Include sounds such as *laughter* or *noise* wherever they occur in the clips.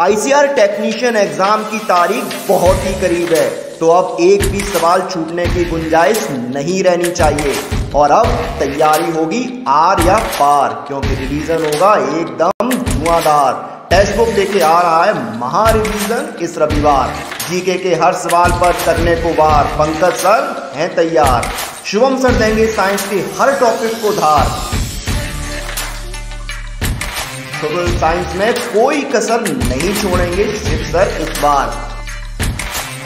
ICR technician exam की तारीख बहुत ही करीब है तो अब एक भी सवाल छूटने की गुंजाइश नहीं रहनी चाहिए और अब तैयारी होगी आर या पार क्योंकि रिवीजन होगा एकदम धुआंधार टेक्स्ट बुक देखे आ रहा है महा रिवीजन इस रविवार जीके के हर सवाल पर करने को वार पंकज सर हैं तैयार शुभम सर देंगे साइंस के हर टॉपिक को धार सोशल साइंस में कोई कसर नहीं छोड़ेंगे शिव सर इस बार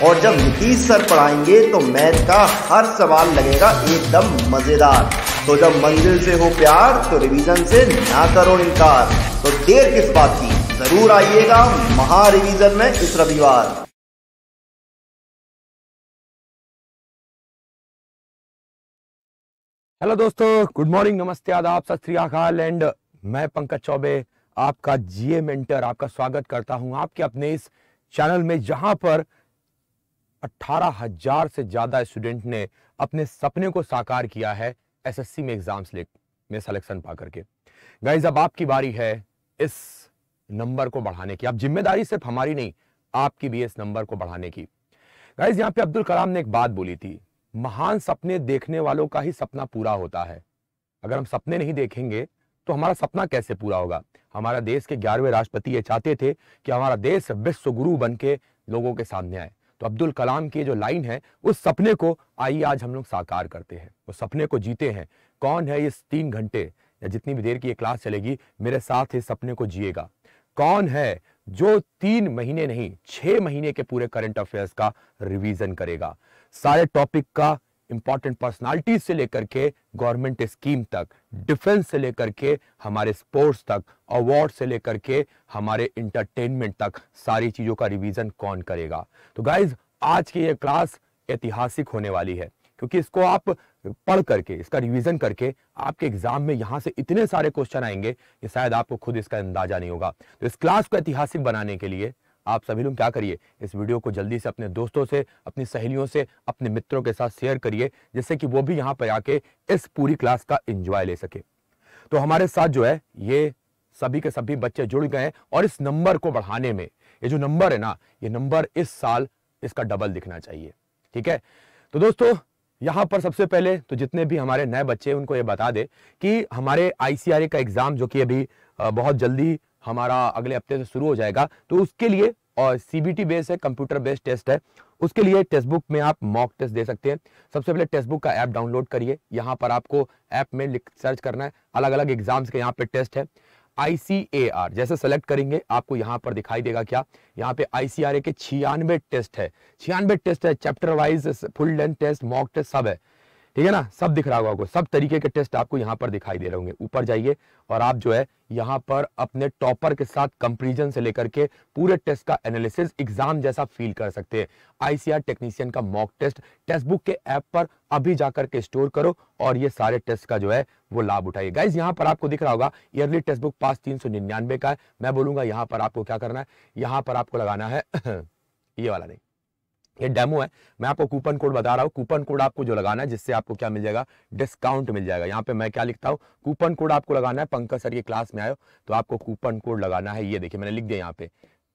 और जब नीतीश सर पढ़ाएंगे तो मैथ का हर सवाल लगेगा एकदम मज़ेदार तो जब मंजिल से हो प्यार तो रिवीजन से ना करो इनकार तो देर किस बात की जरूर आइएगा महा रिवीजन में इस रविवार हेलो दोस्तों गुड मॉर्निंग नमस्ते आदाब सत श्री अकाल एंड मैं पंकज चौबे आपका जीए मेंटर आपका स्वागत करता हूं आपके अपने इस चैनल में जहां पर अठारह हजार से ज्यादा स्टूडेंट ने अपने सपने को साकार किया है एसएससी में एग्जाम्स ले में सिलेक्शन पा करके गाइज अब आपकी बारी है इस नंबर को बढ़ाने की अब जिम्मेदारी सिर्फ हमारी नहीं आपकी भी इस नंबर को बढ़ाने की गाइज यहाँ पे अब्दुल कलाम ने एक बात बोली थी महान सपने देखने वालों का ही सपना पूरा होता है अगर हम सपने नहीं देखेंगे तो हमारा सपना कैसे पूरा होगा हमारा देश के ग्यारहवें राष्ट्रपति ये चाहते थे कि हमारा देश विश्व गुरु बन के लोगों के सामने आए तो अब्दुल कलाम की जो लाइन है उस सपने को आइए आज हम लोग साकार करते हैं उस सपने को जीते हैं कौन है इस तीन घंटे या जितनी भी देर की ये क्लास चलेगी मेरे साथ इस सपने को जिएगा कौन है जो तीन महीने नहीं छह महीने के पूरे करंट अफेयर्स का रिवीजन करेगा सारे टॉपिक का इंपॉर्टेंट पर्सनालिटीज से लेकर के गवर्नमेंट स्कीम तक डिफेंस से लेकर के हमारे स्पोर्ट्स तक अवार्ड से लेकर के हमारे इंटरटेनमेंट तक सारी चीज़ों का रिवीजन कौन करेगा तो गाइज आज की ये क्लास ऐतिहासिक होने वाली है क्योंकि इसको आप पढ़ करके इसका रिवीजन करके आपके एग्जाम में यहां से इतने सारे क्वेश्चन आएंगे कि शायद आपको खुद इसका अंदाजा नहीं होगा तो इस क्लास को ऐतिहासिक बनाने के लिए आप सभी लोग क्या करिए इस वीडियो को जल्दी से अपने दोस्तों से अपनी सहेलियों से अपने मित्रों के साथ शेयर करिए जिससे कि वो भी यहाँ पर आके इस पूरी क्लास का इंजॉय ले सके तो हमारे साथ जो है ये सभी के सभी बच्चे जुड़ गए और इस नंबर को बढ़ाने में ये जो नंबर है ना ये नंबर इस साल इसका डबल दिखना चाहिए ठीक है तो दोस्तों यहां पर सबसे पहले तो जितने भी हमारे नए बच्चे उनको ये बता दे कि हमारे आईसीआर का एग्ज़ाम जो कि अभी बहुत जल्दी हमारा अगले हफ्ते से शुरू हो जाएगा तो उसके लिए और सीबीटी बेस है कंप्यूटर बेस्ड टेस्ट है उसके लिए टेस्ट बुक में आप मॉक टेस्ट दे सकते हैं सबसे पहले टेस्ट बुक का ऐप डाउनलोड करिए यहाँ पर आपको ऐप में सर्च करना है अलग अलग एग्जाम्स के यहाँ पे टेस्ट है ICAR जैसे सेलेक्ट करेंगे आपको यहाँ पर दिखाई देगा क्या यहाँ पे आईसीआरए के छियानवे टेस्ट है छियानवे टेस्ट है chapter wise full length test mock test सब है ठीक है ना सब दिख रहा होगा आपको सब तरीके के टेस्ट आपको यहाँ पर दिखाई दे रहे होंगे ऊपर जाइए और आप जो है यहाँ पर अपने टॉपर के साथ कंपेरिजन से लेकर के पूरे टेस्ट का एनालिसिस एग्जाम जैसा फील कर सकते हैं आईसीआर टेक्नीशियन का मॉक टेस्ट टेस्ट बुक के ऐप पर अभी जाकर के स्टोर करो और ये सारे टेस्ट का जो है वो लाभ उठाइए गाइज यहाँ पर आपको दिख रहा होगा ईयरली टेस्ट बुक पास तीन का है मैं बोलूंगा यहाँ पर आपको क्या करना है यहाँ पर आपको लगाना है *clears throat* ये वाला नहीं ये डेमो है मैं आपको कूपन कोड बता रहा हूँ कूपन कोड आपको जो लगाना है जिससे आपको क्या मिल जाएगा डिस्काउंट मिल जाएगा यहाँ पे मैं क्या लिखता हूँ कूपन कोड आपको लगाना है पंकज सर की क्लास में आयो तो आपको कूपन कोड लगाना है ये देखिए मैंने लिख दिया यहाँ पे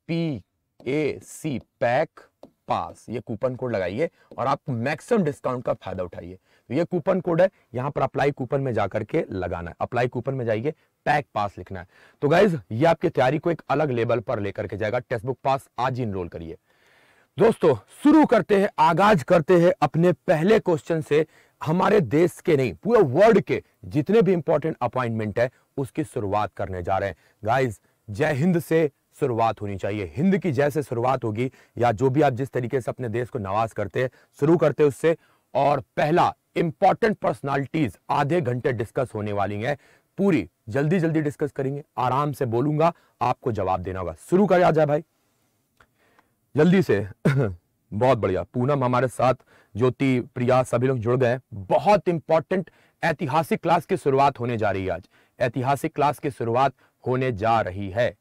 पी ए सी पैक पास ये कूपन कोड लगाइए और आप मैक्सिमम डिस्काउंट का फायदा उठाइए तो ये कूपन कोड है यहाँ पर अप्लाई कूपन में जाकर के लगाना है अप्लाई कूपन में जाइए पैक पास लिखना है तो गाइज ये आपकी तैयारी को एक अलग लेवल पर लेकर के जाएगा टेक्स्ट बुक पास आज ही इनरोल करिए दोस्तों शुरू करते हैं आगाज करते हैं अपने पहले क्वेश्चन से हमारे देश के नहीं पूरे वर्ल्ड के जितने भी इंपॉर्टेंट अपॉइंटमेंट है उसकी शुरुआत करने जा रहे हैं गाइस जय हिंद से शुरुआत होनी चाहिए हिंद की जैसे शुरुआत होगी या जो भी आप जिस तरीके से अपने देश को नवाज करते हैं शुरू करते हैं उससे और पहला इंपॉर्टेंट पर्सनालिटीज आधे घंटे डिस्कस होने वाली है पूरी जल्दी जल्दी डिस्कस करेंगे आराम से बोलूंगा आपको जवाब देना होगा शुरू आ जाए भाई जल्दी से *clears throat* बहुत बढ़िया पूनम हमारे साथ ज्योति प्रिया सभी लोग जुड़ गए बहुत इंपॉर्टेंट ऐतिहासिक क्लास की शुरुआत होने जा रही है आज ऐतिहासिक क्लास की शुरुआत होने जा रही है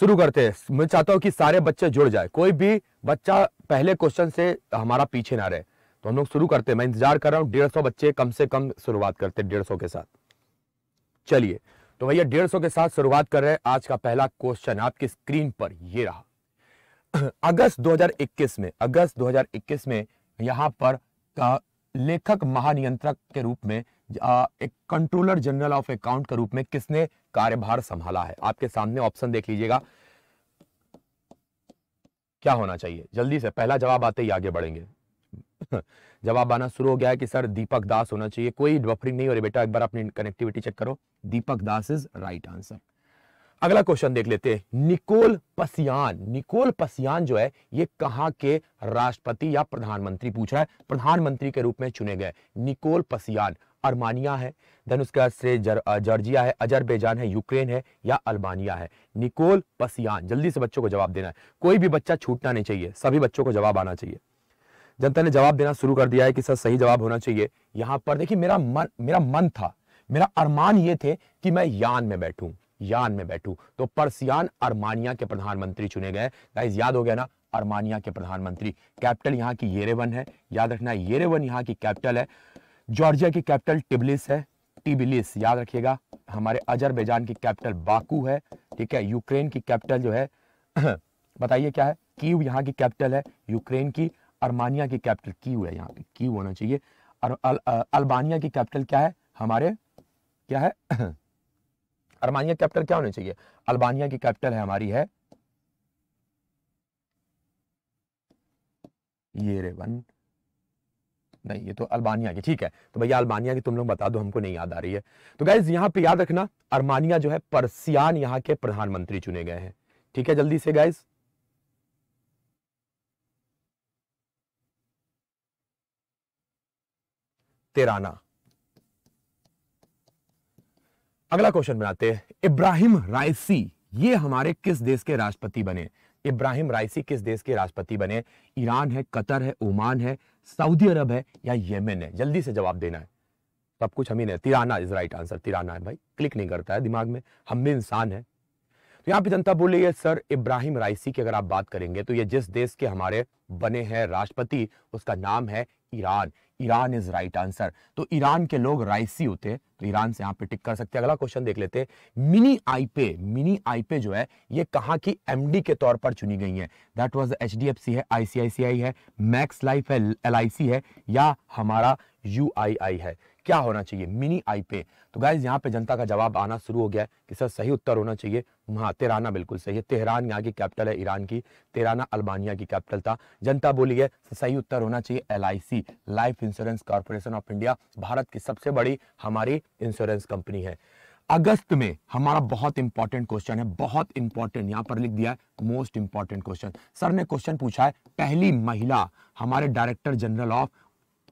शुरू करते हैं मैं चाहता हूं कि सारे बच्चे जुड़ जाए कोई भी बच्चा पहले क्वेश्चन से हमारा पीछे ना रहे तो हम लोग शुरू करते हैं मैं इंतजार कर रहा हूँ डेढ़ सौ बच्चे कम से कम शुरुआत करते हैं डेढ़ सौ के साथ चलिए तो भैया डेढ़ सौ के साथ शुरुआत कर रहे हैं आज का पहला क्वेश्चन आपकी स्क्रीन पर ये रहा *coughs* अगस्त 2021 में अगस्त 2021 में यहाँ पर लेखक महानियंत्रक के रूप में एक कंट्रोलर जनरल ऑफ अकाउंट के रूप में किसने कार्यभार संभाला है आपके सामने ऑप्शन देख लीजिएगा क्या होना चाहिए जल्दी से पहला जवाब आते ही आगे बढ़ेंगे *laughs* जवाब आना शुरू हो गया है कि सर दीपक दास होना चाहिए कोई बफरिंग नहीं हो रही बेटा एक बार अपनी कनेक्टिविटी चेक करो Deepak Das is right answer अगला क्वेश्चन देख लेते हैं निकोल पसियान निकोल पसियान जो है ये कहां के राष्ट्रपति या प्रधानमंत्री पूछ रहा है प्रधानमंत्री के रूप में चुने गए निकोल पसियान अर्मानिया है देन उसके बाद से जर, जर्जिया है अजरबैजान है यूक्रेन है या अल्बानिया है निकोल पसियान जल्दी से बच्चों को जवाब देना है कोई भी बच्चा छूटना नहीं चाहिए सभी बच्चों को जवाब आना चाहिए जनता ने जवाब देना शुरू कर दिया है कि सर सही जवाब होना चाहिए यहां पर देखिए मेरा मन मेरा मन था मेरा अरमान ये थे कि मैं यान में बैठूं यान में बैठू तो परसियान अरमानिया के प्रधानमंत्री चुने गए गाइज याद हो गया ना अरमानिया के प्रधानमंत्री कैपिटल यहाँ की येरेवन है याद रखना येरेवन यहाँ की कैपिटल है जॉर्जिया की कैपिटल टिबलिस है टिबिलिस याद रखिएगा हमारे अजरबैजान की कैपिटल बाकू है ठीक है यूक्रेन की कैपिटल जो है *clears throat* बताइए क्या है कीव यहाँ की कैपिटल है यूक्रेन की अरमानिया की कैपिटल कीव है यहाँ पे कीव होना चाहिए और अल, अल, अल्बानिया की कैपिटल क्या है हमारे क्या है *clears throat* अरमानिया कैपिटल क्या होनी चाहिए अल्बानिया की कैपिटल है हमारी है ये नहीं ये तो अल्बानिया की ठीक है तो भैया अल्बानिया की तुम लोग बता दो हमको नहीं याद आ रही है तो गाइज यहां पे याद रखना अरमानिया जो है परसियान यहां के प्रधानमंत्री चुने गए हैं ठीक है जल्दी से गाइज तेराना अगला क्वेश्चन बनाते हैं इब्राहिम रायसी ये हमारे किस देश के राष्ट्रपति बने इब्राहिम रायसी किस देश के राष्ट्रपति बने ईरान है कतर है ओमान है सऊदी अरब है या येमेन है जल्दी से जवाब देना है सब कुछ हम ही नहीं Tirana is right answer Tirana है भाई क्लिक नहीं करता है दिमाग में हम भी इंसान है तो यहाँ पे जनता बोल रही है सर इब्राहिम रायसी की अगर आप बात करेंगे तो ये जिस देश के हमारे बने हैं राष्ट्रपति उसका नाम है Iran Iran is right answer तो ईरान के लोग राइसी होते तो ईरान से यहां पे टिक कर सकते हैं अगला क्वेश्चन देख लेते मिनी आईपे मिनी आईपे जो है ये कहा की एमडी के तौर पर चुनी गई है दैट वाज एच है आईसीआईसीआई है मैक्स लाइफ है एल है या हमारा यू है क्या होना चाहिए मिनी आई पे तो गाइज यहाँ पे जनता का जवाब आना शुरू हो गया है कि सर सही उत्तर होना चाहिए हाँ तेराना बिल्कुल सही है तेहरान यहाँ की कैपिटल है ईरान की तेराना अल्बानिया की कैपिटल था जनता बोली है सही उत्तर होना चाहिए L life insurance corporation of India Bharat की सबसे बड़ी हमारी इंश्योरेंस कंपनी है अगस्त में हमारा बहुत इंपॉर्टेंट क्वेश्चन है बहुत इंपॉर्टेंट यहाँ पर लिख दिया है मोस्ट इंपॉर्टेंट क्वेश्चन सर ने क्वेश्चन पूछा है पहली महिला हमारे director general of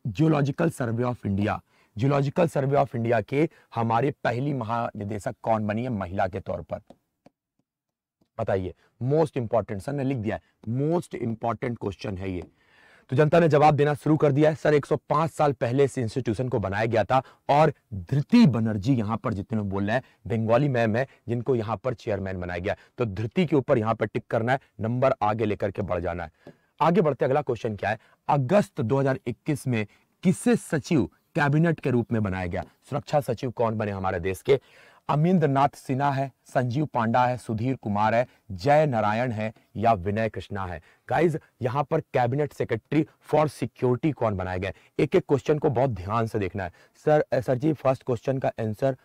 geological survey of India geological survey of India के हमारे पहली महानिदेशक कौन बनी है महिला के तौर पर बताइए मोस्ट इंपॉर्टेंट सर ने लिख दिया है मोस्ट इंपॉर्टेंट क्वेश्चन है ये तो जनता ने जवाब देना शुरू कर दिया है सर 105 साल पहले इस इंस्टीट्यूशन को बनाया गया था और धृति बनर्जी यहां पर जितने बोल रहे हैं बंगाली मैम है जिनको यहां पर चेयरमैन बनाया गया तो धृति के ऊपर यहाँ पर टिक करना है नंबर आगे लेकर के बढ़ जाना है आगे बढ़ते अगला क्वेश्चन क्या है अगस्त दो में किसे सचिव कैबिनेट के रूप में बनाया गया सुरक्षा सचिव कौन बने हमारे देश के अमिंद्र नाथ सिन्हा है संजीव पांडा है सुधीर कुमार है जय नारायण है या विनय कृष्णा है गाइज यहाँ पर कैबिनेट सेक्रेटरी फॉर सिक्योरिटी कौन बनाया गया एक एक क्वेश्चन को बहुत ध्यान से देखना है सर सर जी फर्स्ट क्वेश्चन का आंसर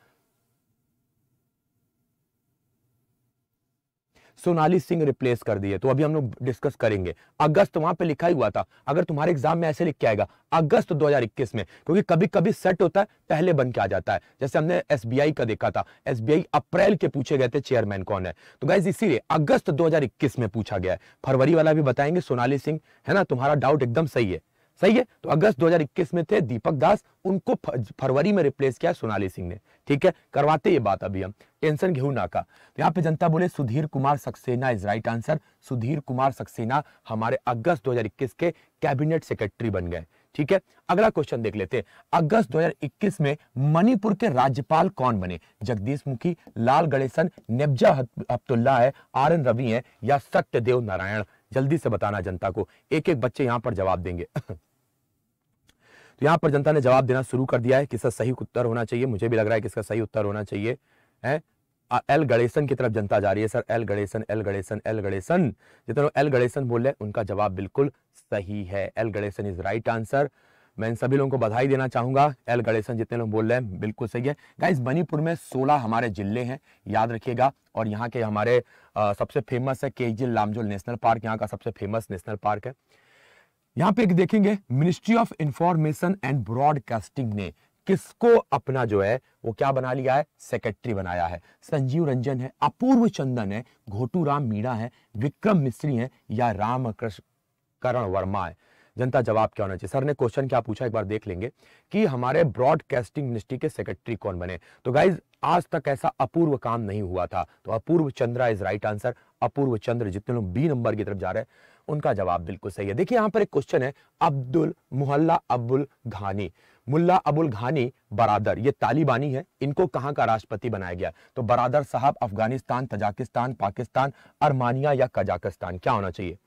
सोनाली सिंह रिप्लेस कर दिए तो अभी हम लोग डिस्कस करेंगे अगस्त वहां पे लिखा ही हुआ था अगर तुम्हारे एग्जाम में ऐसे लिख के आएगा अगस्त 2021 में क्योंकि कभी कभी सेट होता है पहले बन के आ जाता है जैसे हमने एस का देखा था एस अप्रैल के पूछे गए थे चेयरमैन कौन है तो गाइज इसीलिए अगस्त दो में पूछा गया है फरवरी वाला भी बताएंगे सोनाली सिंह है ना तुम्हारा डाउट एकदम सही है सही है तो अगस्त 2021 में थे दीपक दास उनको फरवरी में रिप्लेस किया सोनाली सिंह ने ठीक है करवाते ये बात अभी हम टेंशन घेऊ ना का तो यहाँ पे जनता बोले Sudhir Kumar Saxena is right answer Sudhir Kumar Saxena हमारे अगस्त 2021 के कैबिनेट सेक्रेटरी बन गए ठीक है अगला क्वेश्चन देख लेते हैं अगस्त 2021 में मणिपुर के राज्यपाल कौन बने जगदीश मुखी लाल गणेशन नेबजा अब्दुल्ला है आर एन रवि है या सत्यदेव नारायण जल्दी से बताना जनता को एक एक बच्चे यहां पर जवाब देंगे *laughs* तो यहाँ पर जनता ने जवाब देना शुरू कर दिया है कि इसका सही उत्तर होना चाहिए मुझे भी लग रहा है कि इसका सही उत्तर होना चाहिए है एल गणेशन की तरफ जनता जा रही है sir L Ganeshan L Ganeshan L Ganeshan जितने एल गणेशन बोल रहे उनका जवाब बिल्कुल सही है L Ganeshan is right answer मैं इन सभी लोगों को बधाई देना चाहूंगा एल गणेशन जितने लोग बोल रहे हैं बिल्कुल सही है गाइस मणिपुर में 16 हमारे जिले हैं याद रखिएगा और यहाँ के हमारे आ, सबसे फेमस है केजिल लामजोल नेशनल पार्क यहाँ का सबसे फेमस नेशनल पार्क है यहां पे एक देखेंगे ministry of information and broadcasting ने किसको अपना जो है वो क्या बना लिया है सेक्रेटरी बनाया है संजीव रंजन है अपूर्व चंदन है घोटू राम मीणा है विक्रम मिश्री है या राम करण वर्मा है जनता जवाब क्या होना चाहिए सर ने क्वेश्चन क्या पूछा एक बार देख लेंगे कि हमारे ब्रॉडकास्टिंग मिनिस्ट्री के सेक्रेटरी कौन बने तो गाइज आज तक ऐसा अपूर्व काम नहीं हुआ था तो Apurva Chandra is right answer Apurva Chandra जितने लोग बी नंबर की तरफ जा रहे हैं उनका जवाब बिल्कुल सही है देखिए यहाँ पर एक क्वेश्चन है अब्दुल मुहल्ला अबुल घानी मुल्ला अबुल घानी बरादर ये तालिबानी है इनको कहाँ का राष्ट्रपति बनाया गया तो बरादर साहब अफगानिस्तान तजाकिस्तान पाकिस्तान अरमानिया या कजाकिस्तान क्या होना चाहिए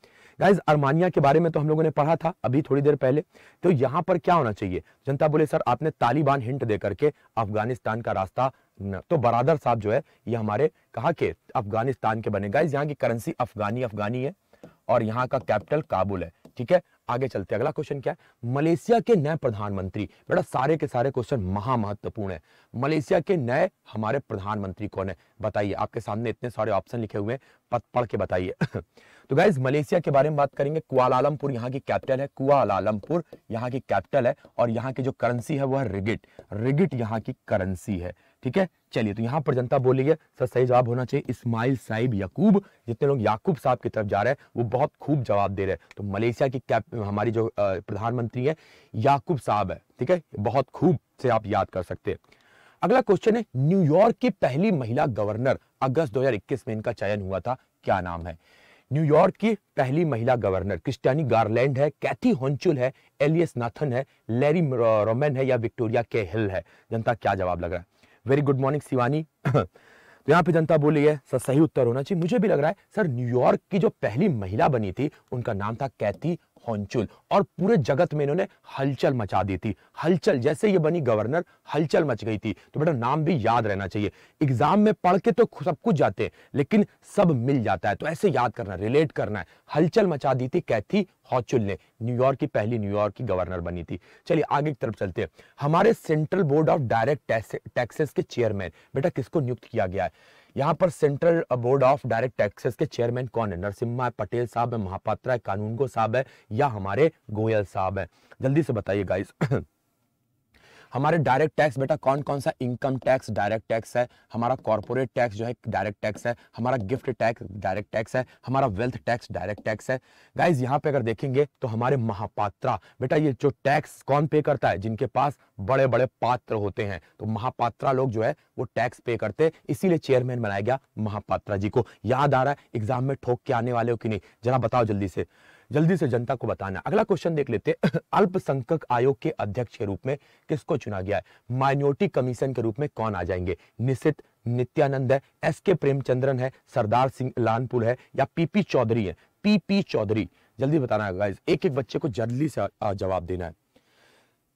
गाइज अरमानिया के बारे में तो हम लोगों ने पढ़ा था अभी थोड़ी देर पहले तो यहाँ पर क्या होना चाहिए जनता बोले सर आपने तालिबान हिंट दे करके अफगानिस्तान का रास्ता न तो बरादर साहब जो है ये हमारे कहा के अफगानिस्तान के बने गाइज यहाँ की करेंसी अफगानी अफगानी है और यहाँ का कैपिटल काबुल है ठीक है आगे चलते अगला क्वेश्चन क्या है मलेशिया के नए प्रधानमंत्री बेटा सारे के सारे क्वेश्चन महा महत्वपूर्ण है मलेशिया के नए हमारे प्रधानमंत्री कौन है बताइए आपके सामने इतने सारे ऑप्शन लिखे हुए हैं पढ़ के बताइए *laughs* तो गाइज मलेशिया के बारे में बात करेंगे कुआलालमपुर यहाँ की कैपिटल है कुआलालमपुर यहाँ की कैपिटल है और यहाँ की जो करेंसी है वह रिगिट रिगिट यहाँ की करेंसी है ठीक है चलिए तो यहाँ पर जनता बोली है सर सही जवाब होना चाहिए इस्माइल साहिब याकूब जितने लोग याकूब साहब की तरफ जा रहे हैं वो बहुत खूब जवाब दे रहे हैं तो मलेशिया की कैप हमारी जो प्रधानमंत्री है याकूब साहब है ठीक है बहुत खूब से आप याद कर सकते हैं अगला क्वेश्चन है न्यूयॉर्क की पहली महिला गवर्नर अगस्त 2021 में इनका चयन हुआ था क्या नाम है न्यूयॉर्क की पहली महिला गवर्नर क्रिस्टियानी गार्लैंड है कैथी होन्चुल है एलियस नाथन है लेरी रोमेन है या विक्टोरिया के हिल है जनता क्या जवाब लग रहा है वेरी गुड मॉर्निंग शिवानी तो यहाँ पे जनता बोली है सर सही उत्तर होना चाहिए मुझे भी लग रहा है सर न्यूयॉर्क की जो पहली महिला बनी थी उनका नाम था कैथी हॉन्चुल और पूरे जगत में इन्होंने हलचल मचा दी थी हलचल जैसे ये बनी गवर्नर हलचल मच गई थी तो बेटा नाम भी याद रहना चाहिए एग्जाम में पढ़ के तो सब कुछ जाते हैं लेकिन सब मिल जाता है तो ऐसे याद करना रिलेट करना है हलचल मचा दी थी कैथी हॉचुल ने न्यूयॉर्क की पहली न्यूयॉर्क की गवर्नर बनी थी चलिए आगे की तरफ चलते हैं हमारे central board of direct taxes के चेयरमैन बेटा किसको नियुक्त किया गया है यहाँ पर central board of direct taxes के चेयरमैन कौन है नरसिम्हा पटेल साहब है महापात्रा है कानूनगो साहब है या हमारे गोयल साहब है जल्दी से बताइए गाइस *clears throat* हमारे डायरेक्ट टैक्स बेटा कौन कौन सा इनकम टैक्स डायरेक्ट टैक्स है हमारा कॉरपोरेट टैक्स जो है डायरेक्ट टैक्स है हमारा गिफ्ट टैक्स डायरेक्ट टैक्स है हमारा वेल्थ टैक्स डायरेक्ट टैक्स है गाइज यहाँ पे अगर देखेंगे तो हमारे महापात्रा बेटा ये जो टैक्स कौन पे करता है जिनके पास बड़े बड़े पात्र होते हैं तो महापात्रा लोग जो है वो टैक्स पे करते इसीलिए चेयरमैन बनाया गया महापात्रा जी को याद आ रहा है एग्जाम में ठोक के आने वाले हो कि नहीं जरा बताओ जल्दी से जल्दी से जनता को बताना अगला क्वेश्चन देख लेते हैं *coughs* अल्पसंख्यक आयोग के अध्यक्ष के रूप में किसको चुना गया है माइनॉरिटी कमीशन के रूप में कौन आ जाएंगे निश्चित नित्यानंद है एस के प्रेमचंद्रन है सरदार सिंह लानपुर है या पीपी चौधरी है पीपी चौधरी जल्दी बताना गाइस एक एक बच्चे को जल्दी से जवाब देना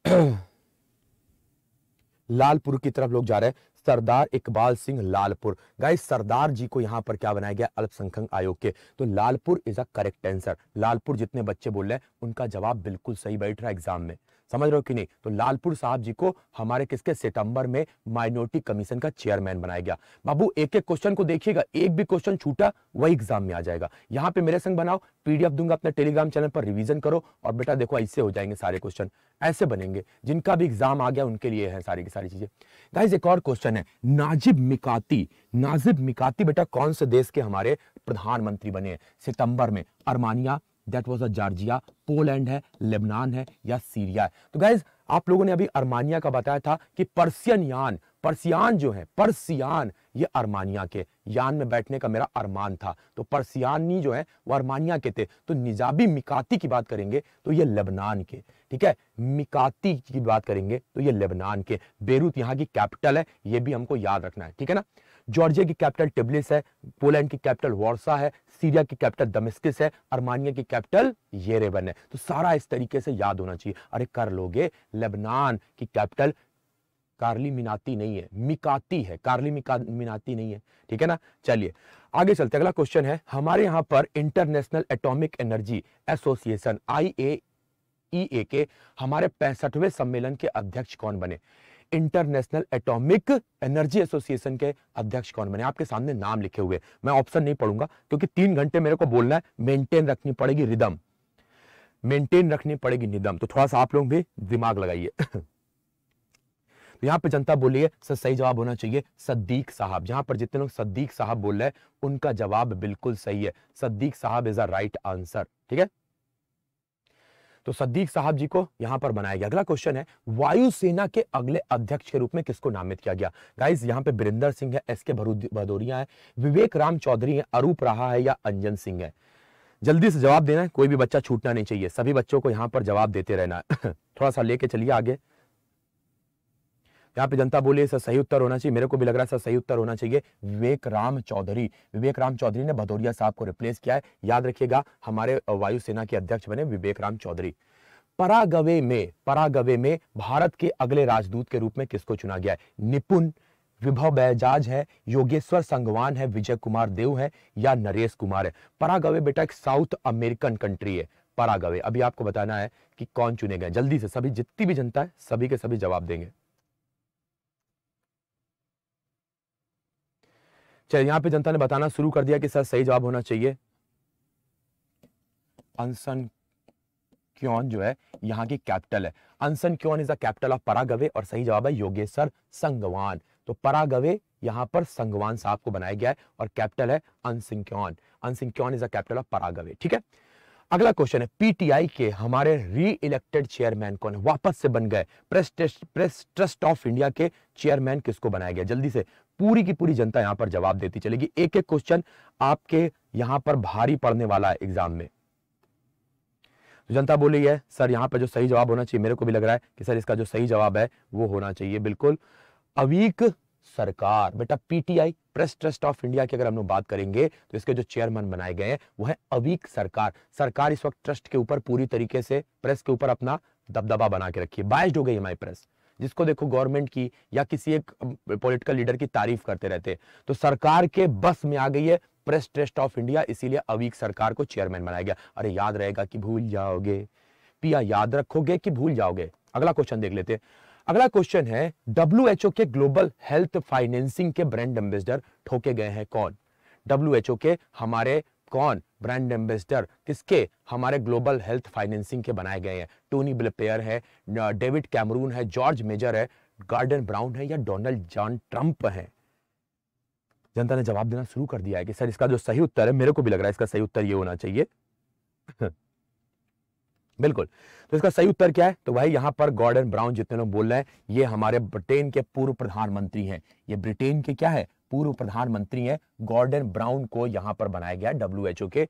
है *coughs* लालपुर की तरफ लोग जा रहे हैं सरदार इकबाल सिंह लालपुर गाइस सरदार जी को यहाँ पर क्या बनाया गया अल्पसंख्यक आयोग के तो Lalpur is a correct answer Lalpur जितने बच्चे बोल रहे हैं उनका जवाब बिल्कुल सही बैठ रहा है एग्जाम में समझ रहे हो कि नहीं तो लालपुर साहब जी को हमारे किसके सितंबर में माइनॉरिटी कमीशन का चेयरमैन बनाया गया बाबू एक एक क्वेश्चन को देखिएगा एक भी क्वेश्चन छूटा वही एग्जाम में आ जाएगा यहाँ पे मेरे संग बनाओ पीडीएफ दूंगा अपने टेलीग्राम चैनल पर रिविजन करो और बेटा देखो ऐसे हो जाएंगे सारे क्वेश्चन ऐसे बनेंगे जिनका भी एग्जाम आ गया उनके लिए है सारी की सारी चीजें गाइज एक और क्वेश्चन है नाजिब मिकाती नाजिब मिकाती बेटा कौन से देश के हमारे प्रधानमंत्री बने सितंबर में Armenia that was a Georgia Poland है लेबनान है या सीरिया है तो गाइज आप लोगों ने अभी अरमानिया का बताया था कि पर्सियन यान पर्सियान जो है पर्सियान ये अरमानिया के यान में बैठने का मेरा अरमान था तो पर्सियानी जो है वो अरमानिया के थे तो निजाबी मिकाती की बात करेंगे तो ये लेबनान के ठीक है मिकाती की बात करेंगे तो ये लेबनान के बेरूत यहाँ की कैपिटल है ये भी हमको याद रखना है ठीक है ना जॉर्जिया की कैपिटल टिबलिस है पोलैंड की कैपिटल वॉर्सा है सीरिया की कैपिटल दमिस्किस है अरमानिया की कैपिटल येरेवन है तो सारा इस तरीके से याद होना चाहिए अरे कर लोगे लेबनान की कैपिटल कार्ली मिनाती नहीं है मिकाती है कार्ली मिका, मिनाती नहीं है ठीक है ना चलिए आगे चलते अगला क्वेश्चन है हमारे यहाँ पर international atomic energy association I A के हमारे पैंसठवें सम्मेलन के अध्यक्ष कौन बने इंटरनेशनल एटॉमिक एनर्जी एसोसिएशन के अध्यक्ष कौन बने आपके सामने नाम लिखे हुए मैं ऑप्शन नहीं पढ़ूंगा क्योंकि तीन घंटे मेरे को बोलना है मेंटेन रखनी पड़ेगी रिदम मेंटेन रखनी पड़ेगी निदम तो थोड़ा सा आप लोग भी दिमाग लगाइए तो *coughs* यहाँ पे जनता बोलिए सर सही जवाब होना चाहिए सद्दीक साहब जहां पर जितने लोग सद्दीक साहब बोल रहे हैं उनका जवाब बिल्कुल सही है सद्दीक साहब इज अ राइट आंसर ठीक है तो सद्दीक साहब जी को यहां पर बनाया गया अगला क्वेश्चन है वायुसेना के अगले अध्यक्ष के रूप में किसको नामित किया गया गाइज यहाँ पे बिरिंदर सिंह है एस के भदौरिया है विवेक राम चौधरी है अरूप रहा है या अंजन सिंह है जल्दी से जवाब देना है कोई भी बच्चा छूटना नहीं चाहिए सभी बच्चों को यहां पर जवाब देते रहना है *laughs* थोड़ा सा लेके चलिए आगे यहाँ पे जनता बोली सर सही उत्तर होना चाहिए मेरे को भी लग रहा है सर सही उत्तर होना चाहिए विवेक राम चौधरी विवेक राम चौधरी ने भदौरिया साहब को रिप्लेस किया है याद रखिएगा हमारे वायुसेना के अध्यक्ष बने विवेक राम चौधरी परागवे में परागवे में भारत के अगले राजदूत के रूप में किसको चुना गया है निपुण विभव बैजाज है योगेश्वर संगवान है विजय कुमार देव है या नरेश कुमार है परागवे बेटा एक साउथ अमेरिकन कंट्री है परागवे अभी आपको बताना है कि कौन चुने गए जल्दी से सभी जितनी भी जनता है सभी के सभी जवाब देंगे चलिए यहां पे जनता ने बताना शुरू कर दिया कि सर सही जवाब होना चाहिए अनसन क्यों जो है यहाँ की कैपिटल है Asuncion is the capital of Paraguay और सही जवाब है योगेश्वर संगवान तो परागवे यहाँ पर संगवान साहब को बनाया गया है और कैपिटल है Asuncion Asuncion is the capital of Paraguay ठीक है अगला क्वेश्चन है पीटीआई के हमारे री इलेक्टेड चेयरमैन कौन है वापस से बन गए press trust press trust of India के चेयरमैन किसको बनाया गया जल्दी से पूरी की पूरी जनता यहां पर जवाब देती चलेगी एक एक क्वेश्चन आपके यहां पर भारी पड़ने वाला है एग्जाम में तो जनता बोली है सर यहां पर जो सही जवाब होना चाहिए मेरे को भी लग रहा है कि सर इसका जो सही जवाब है वो होना चाहिए बिल्कुल अवीक सरकार बेटा PTI press trust of India की अगर हम लोग बात करेंगे तो इसके जो चेयरमैन बनाए गए हैं वो है अवीक सरकार सरकार इस वक्त ट्रस्ट के ऊपर पूरी तरीके से प्रेस के ऊपर अपना दबदबा बना के रखी है बाइस्ड हो गई हमारी प्रेस जिसको देखो गवर्नमेंट की या किसी एक पॉलिटिकल लीडर की तारीफ करते रहते तो सरकार के बस में आ गई है प्रेस ट्रस्ट ऑफ इंडिया इसीलिए अवीक सरकार को चेयरमैन बनाया गया अरे याद रहेगा कि भूल जाओगे पिया याद रखोगे कि भूल जाओगे अगला क्वेश्चन देख लेते अगला क्वेश्चन है डब्ल्यू के ग्लोबल हेल्थ फाइनेंसिंग के ब्रांड एम्बेसडर ठोके गए हैं कौन डब्ल्यू के हमारे कौन ब्रांड एम्बेसडर किसके हमारे ग्लोबल हेल्थ फाइनेंसिंग के बनाए गए हैं टोनी ब्लपेयर है डेविड कैमरून है जॉर्ज मेजर है गार्डन ब्राउन है या डोनाल्ड जॉन ट्रंप है जनता ने जवाब देना शुरू कर दिया है कि सर इसका जो सही उत्तर है मेरे को भी लग रहा है इसका सही उत्तर ये होना चाहिए *laughs* बिल्कुल तो इसका सही उत्तर क्या है तो भाई यहाँ पर गॉर्डन ब्राउन जितने लोग बोल रहे हैं ये हमारे ब्रिटेन के पूर्व प्रधानमंत्री हैं ये ब्रिटेन के क्या है पूर्व प्रधानमंत्री हैं गॉर्डन ब्राउन को यहां पर बनाया गया डब्ल्यू एच ओ के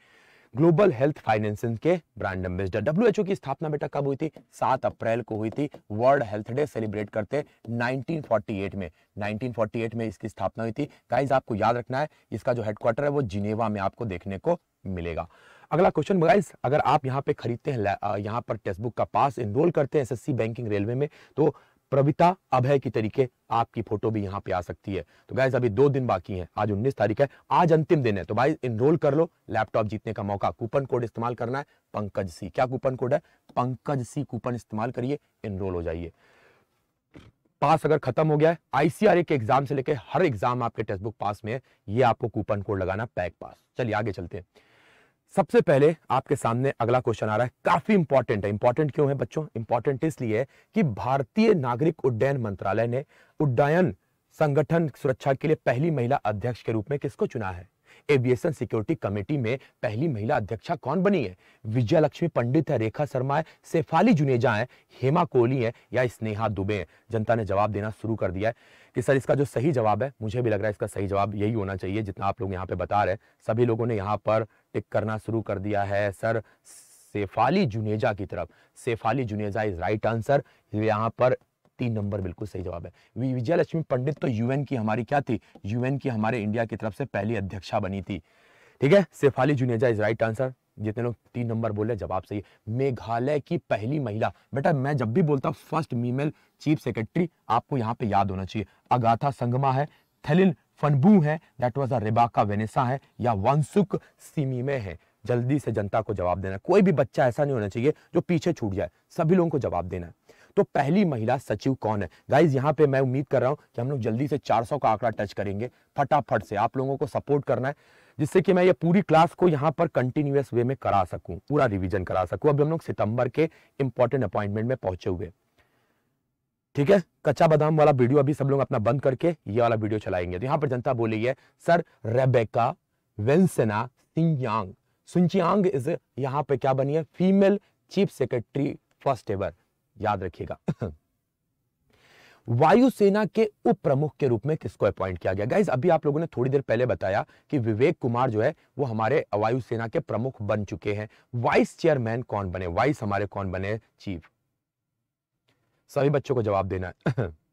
ग्लोबल हेल्थ फाइनेंस के brand ambassador W H O की स्थापना बेटा कब हुई थी सात अप्रैल को हुई थी वर्ल्ड हेल्थ डे सेलिब्रेट करते 1948 में 1948 में इसकी स्थापना हुई थी गाइज आपको याद रखना है इसका जो हेडक्वार्टर है वो जिनेवा में आपको देखने को मिलेगा अगला क्वेश्चन गाइज अगर आप यहाँ पे खरीदते हैं यहाँ पर टेक्स्ट बुक का पास इनरोल करते हैं एसएससी बैंकिंग रेलवे में तो प्रविता अभय की तरीके आपकी फोटो भी यहाँ पे आ सकती है तो गाइज अभी दो दिन बाकी हैं आज 19 तारीख है आज अंतिम दिन है तो भाई इनरोल कर लो लैपटॉप जीतने का मौका कूपन कोड इस्तेमाल करना है पंकज सी क्या कूपन कोड है पंकज सी कूपन इस्तेमाल करिए इनरोल हो जाइए पास अगर खत्म हो गया है आईसीआर के एग्जाम से लेकर हर एग्जाम आपके टेक्स्ट बुक पास में है ये आपको कूपन कोड लगाना पैक पास चलिए आगे चलते हैं सबसे पहले आपके सामने अगला क्वेश्चन आ रहा है काफी इंपॉर्टेंट है इंपॉर्टेंट क्यों है बच्चों इंपॉर्टेंट इसलिए कि भारतीय नागरिक उड्डयन मंत्रालय ने उड्डयन संगठन सुरक्षा के लिए पहली महिला अध्यक्ष के रूप में किसको चुना है एविएशन सिक्योरिटी कमेटी में पहली महिला अध्यक्षा कौन बनी है विजया लक्ष्मी पंडित है रेखा शर्मा है शेफाली जुनेजा है हेमा कोहली है या स्नेहा दुबे है जनता ने जवाब देना शुरू कर दिया है कि सर इसका जो सही जवाब है मुझे भी लग रहा है इसका सही जवाब यही होना चाहिए जितना आप लोग यहाँ पे बता रहे हैं सभी लोगों ने यहाँ पर टिक करना शुरू कर दिया है सर सेफाली जुनेजा की तरफ Shefali Juneja is right answer यहाँ पर तीन नंबर बिल्कुल सही जवाब है विजयलक्ष्मी पंडित तो यूएन की हमारी क्या थी यूएन की हमारे इंडिया की तरफ से पहली अध्यक्षा बनी थी ठीक है Shefali Juneja is right answer जितने लोग तीन नंबर बोले जवाब सही मेघालय की पहली महिला बेटा मैं जब भी बोलता हूँ फर्स्ट मीमेल चीफ सेक्रेटरी आपको यहाँ पे याद होना चाहिए अगाथा संगमा है थेलिन फनबू है that was a Rebecca Vanessa है या वंसुक सिमी में है जल्दी से जनता को जवाब देना कोई भी बच्चा ऐसा नहीं होना चाहिए जो पीछे छूट जाए सभी लोगों को जवाब देना है तो पहली महिला सचिव कौन है गाइज यहाँ पे मैं उम्मीद कर रहा हूँ कि हम लोग जल्दी से 400 का आंकड़ा टच करेंगे फटाफट से आप लोगों को सपोर्ट करना है जिससे कि मैं ये पूरी क्लास को यहाँ पर कंटिन्यूस वे में करा सकूँ पूरा रिविजन करा सकूँ अभी हम लोग सितंबर के इंपॉर्टेंट अपॉइंटमेंट में पहुंचे हुए ठीक है कच्चा बादाम वाला वीडियो अभी सब लोग अपना बंद करके ये वाला वीडियो चलाएंगे तो यहाँ पर जनता बोली है सर रेबेका वेंसेना सिंयांग सुनचियांग इज यहाँ पे क्या बनी है female chief secretary first ever याद रखिएगा *clears throat* वायुसेना के उप प्रमुख के रूप में किसको अपॉइंट किया गया गाइज अभी आप लोगों ने थोड़ी देर पहले बताया कि विवेक कुमार जो है वो हमारे वायुसेना के प्रमुख बन चुके हैं वाइस चेयरमैन कौन बने वाइस हमारे कौन बने चीफ सभी बच्चों को जवाब देना है *clears throat*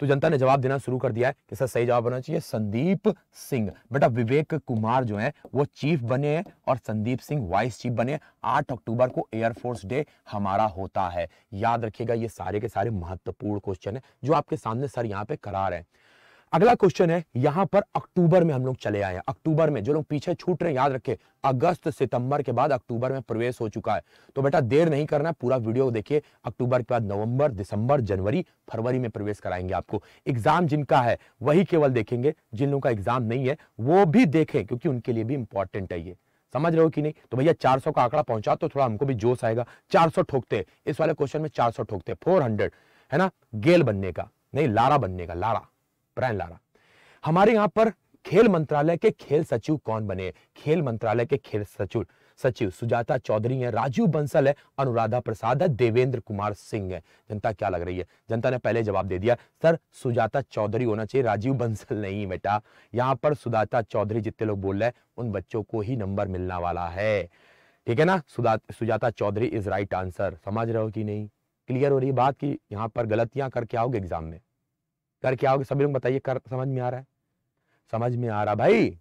तो जनता ने जवाब देना शुरू कर दिया है कि सर सही जवाब होना चाहिए संदीप सिंह बेटा विवेक कुमार जो है वो चीफ बने हैं और संदीप सिंह वाइस चीफ बने आठ अक्टूबर को एयरफोर्स डे हमारा होता है याद रखिएगा ये सारे के सारे महत्वपूर्ण क्वेश्चन है जो आपके सामने सर यहाँ पे करा रहे हैं अगला क्वेश्चन है यहां पर अक्टूबर में हम लोग चले आए हैं अक्टूबर में जो लोग पीछे छूट रहे हैं याद रखें अगस्त सितंबर के बाद अक्टूबर में प्रवेश हो चुका है तो बेटा देर नहीं करना पूरा वीडियो देखिए अक्टूबर के बाद नवंबर दिसंबर जनवरी फरवरी में प्रवेश कराएंगे आपको एग्जाम जिनका है वही केवल देखेंगे जिन लोगों का एग्जाम नहीं है वो भी देखें क्योंकि उनके लिए भी इंपॉर्टेंट है ये समझ रहे हो कि नहीं तो भैया 400 का आंकड़ा पहुंचा तो थोड़ा हमको भी जोश आएगा 400 ठोकते इस वाले क्वेश्चन में 400 ठोकते 400 है ना गेल बनने का नहीं लारा बनने का लारा ब्रायन लारा हमारे यहाँ पर खेल मंत्रालय के खेल सचिव कौन बने खेल मंत्रालय के खेल सचिव सचिव सुजाता चौधरी है राजीव बंसल है अनुराधा प्रसाद है देवेंद्र कुमार सिंह है जनता क्या लग रही है जनता ने पहले जवाब दे दिया सर सुजाता चौधरी होना चाहिए राजीव बंसल नहीं बेटा यहाँ पर सुजाता चौधरी जितने लोग बोल रहे हैं उन बच्चों को ही नंबर मिलना वाला है ठीक है ना Sujata Chaudhary is right answer समझ रहे हो कि नहीं क्लियर हो रही बात की यहाँ पर गलतियां करके आओगे एग्जाम में कर क्या होगा सभी लोग बताइए कर समझ में आ रहा है समझ में आ रहा भाई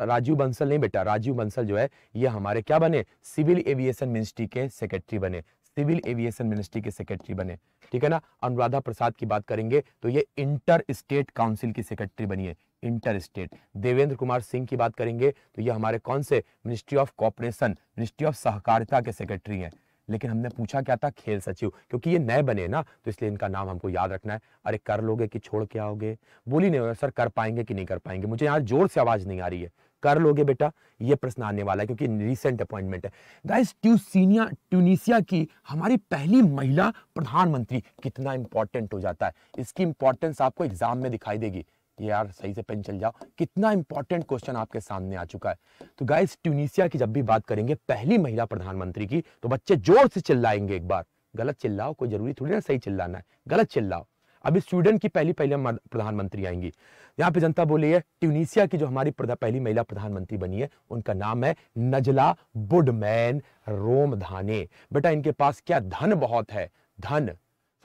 राजीव बंसल नहीं बेटा राजीव बंसल जो है ये हमारे क्या बने सिविल एविएशन मिनिस्ट्री के सेक्रेटरी बने सिविल एविएशन मिनिस्ट्री के सेक्रेटरी बने ठीक है ना अनुराधा प्रसाद की बात करेंगे तो ये इंटर स्टेट काउंसिल की सेक्रेटरी बनी है इंटर स्टेट देवेंद्र कुमार सिंह की बात करेंगे तो ये हमारे कौन से ministry of cooperation ministry of सहकारिता के सेक्रेटरी हैं लेकिन हमने पूछा क्या था खेल सचिव क्योंकि ये नए बने ना तो इसलिए इनका नाम हमको याद रखना है अरे कर लोगे कि छोड़ के आओगे बोली नहीं सर कर पाएंगे कि नहीं कर पाएंगे मुझे यहाँ जोर से आवाज नहीं आ रही है कर लोगे बेटा ये प्रश्न आने वाला है क्योंकि रिसेंट अपॉइंटमेंट है गाइस ट्यूसिनिया ट्यूनिशिया की हमारी पहली महिला प्रधानमंत्री कितना इंपॉर्टेंट हो जाता है इसकी इंपॉर्टेंस आपको एग्जाम में दिखाई देगी कि यार सही से पेन चल जाओ कितना इंपॉर्टेंट क्वेश्चन आपके सामने आ चुका है तो गाइस ट्यूनिशिया की जब भी बात करेंगे पहली महिला प्रधानमंत्री की तो बच्चे जोर से चिल्लाएंगे एक बार गलत चिल्लाओ कोई जरूरी थोड़ी ना सही चिल्लाना है गलत चिल्लाओ अभी स्वीडन की पहली पहले प्रधानमंत्री आएंगी यहाँ पे जनता बोली है ट्यूनिशिया की जो हमारी पहली महिला प्रधानमंत्री बनी है उनका नाम है नजला बुडमैन रोम धाने बेटा इनके पास क्या धन बहुत है धन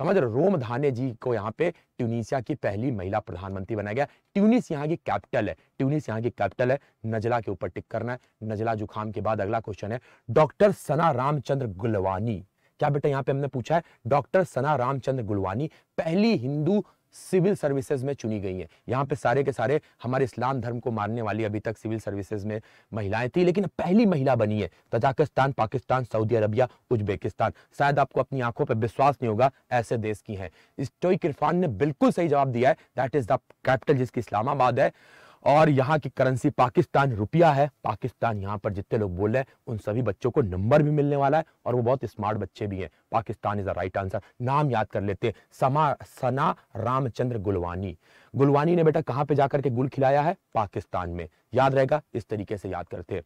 समझ रहे रोम धाने जी को यहाँ पे ट्यूनिशिया की पहली महिला प्रधानमंत्री बनाया गया ट्यूनिस यहाँ की कैपिटल है ट्यूनिस यहाँ की कैपिटल है नजला के ऊपर टिक करना है नजला जुखाम के बाद अगला क्वेश्चन है डॉक्टर सना रामचंद्र गुलवानी क्या बेटा यहाँ पे हमने पूछा है डॉक्टर सना रामचंद्र गुलवानी पहली हिंदू सिविल सर्विसेज में चुनी गई हैं यहाँ पे सारे के सारे हमारे इस्लाम धर्म को मानने वाली अभी तक सिविल सर्विसेज में महिलाएं थी लेकिन पहली महिला बनी है Tajikistan Pakistan Saudi Arabia Uzbekistan शायद आपको अपनी आंखों पर विश्वास नहीं होगा ऐसे देश की है इस्टोई किरफान ने बिल्कुल सही जवाब दिया है दैट इज द कैपिटल जिसकी इस्लामाबाद है और यहाँ की करेंसी पाकिस्तान रुपया है पाकिस्तान यहाँ पर जितने लोग बोल रहे हैं उन सभी बच्चों को नंबर भी मिलने वाला है और वो बहुत स्मार्ट बच्चे भी हैं Pakistan is a right answer नाम याद कर लेते हैं समा सना रामचंद्र गुलवानी गुलवानी ने बेटा कहाँ पे जाकर के गुल खिलाया है पाकिस्तान में याद रहेगा इस तरीके से याद करते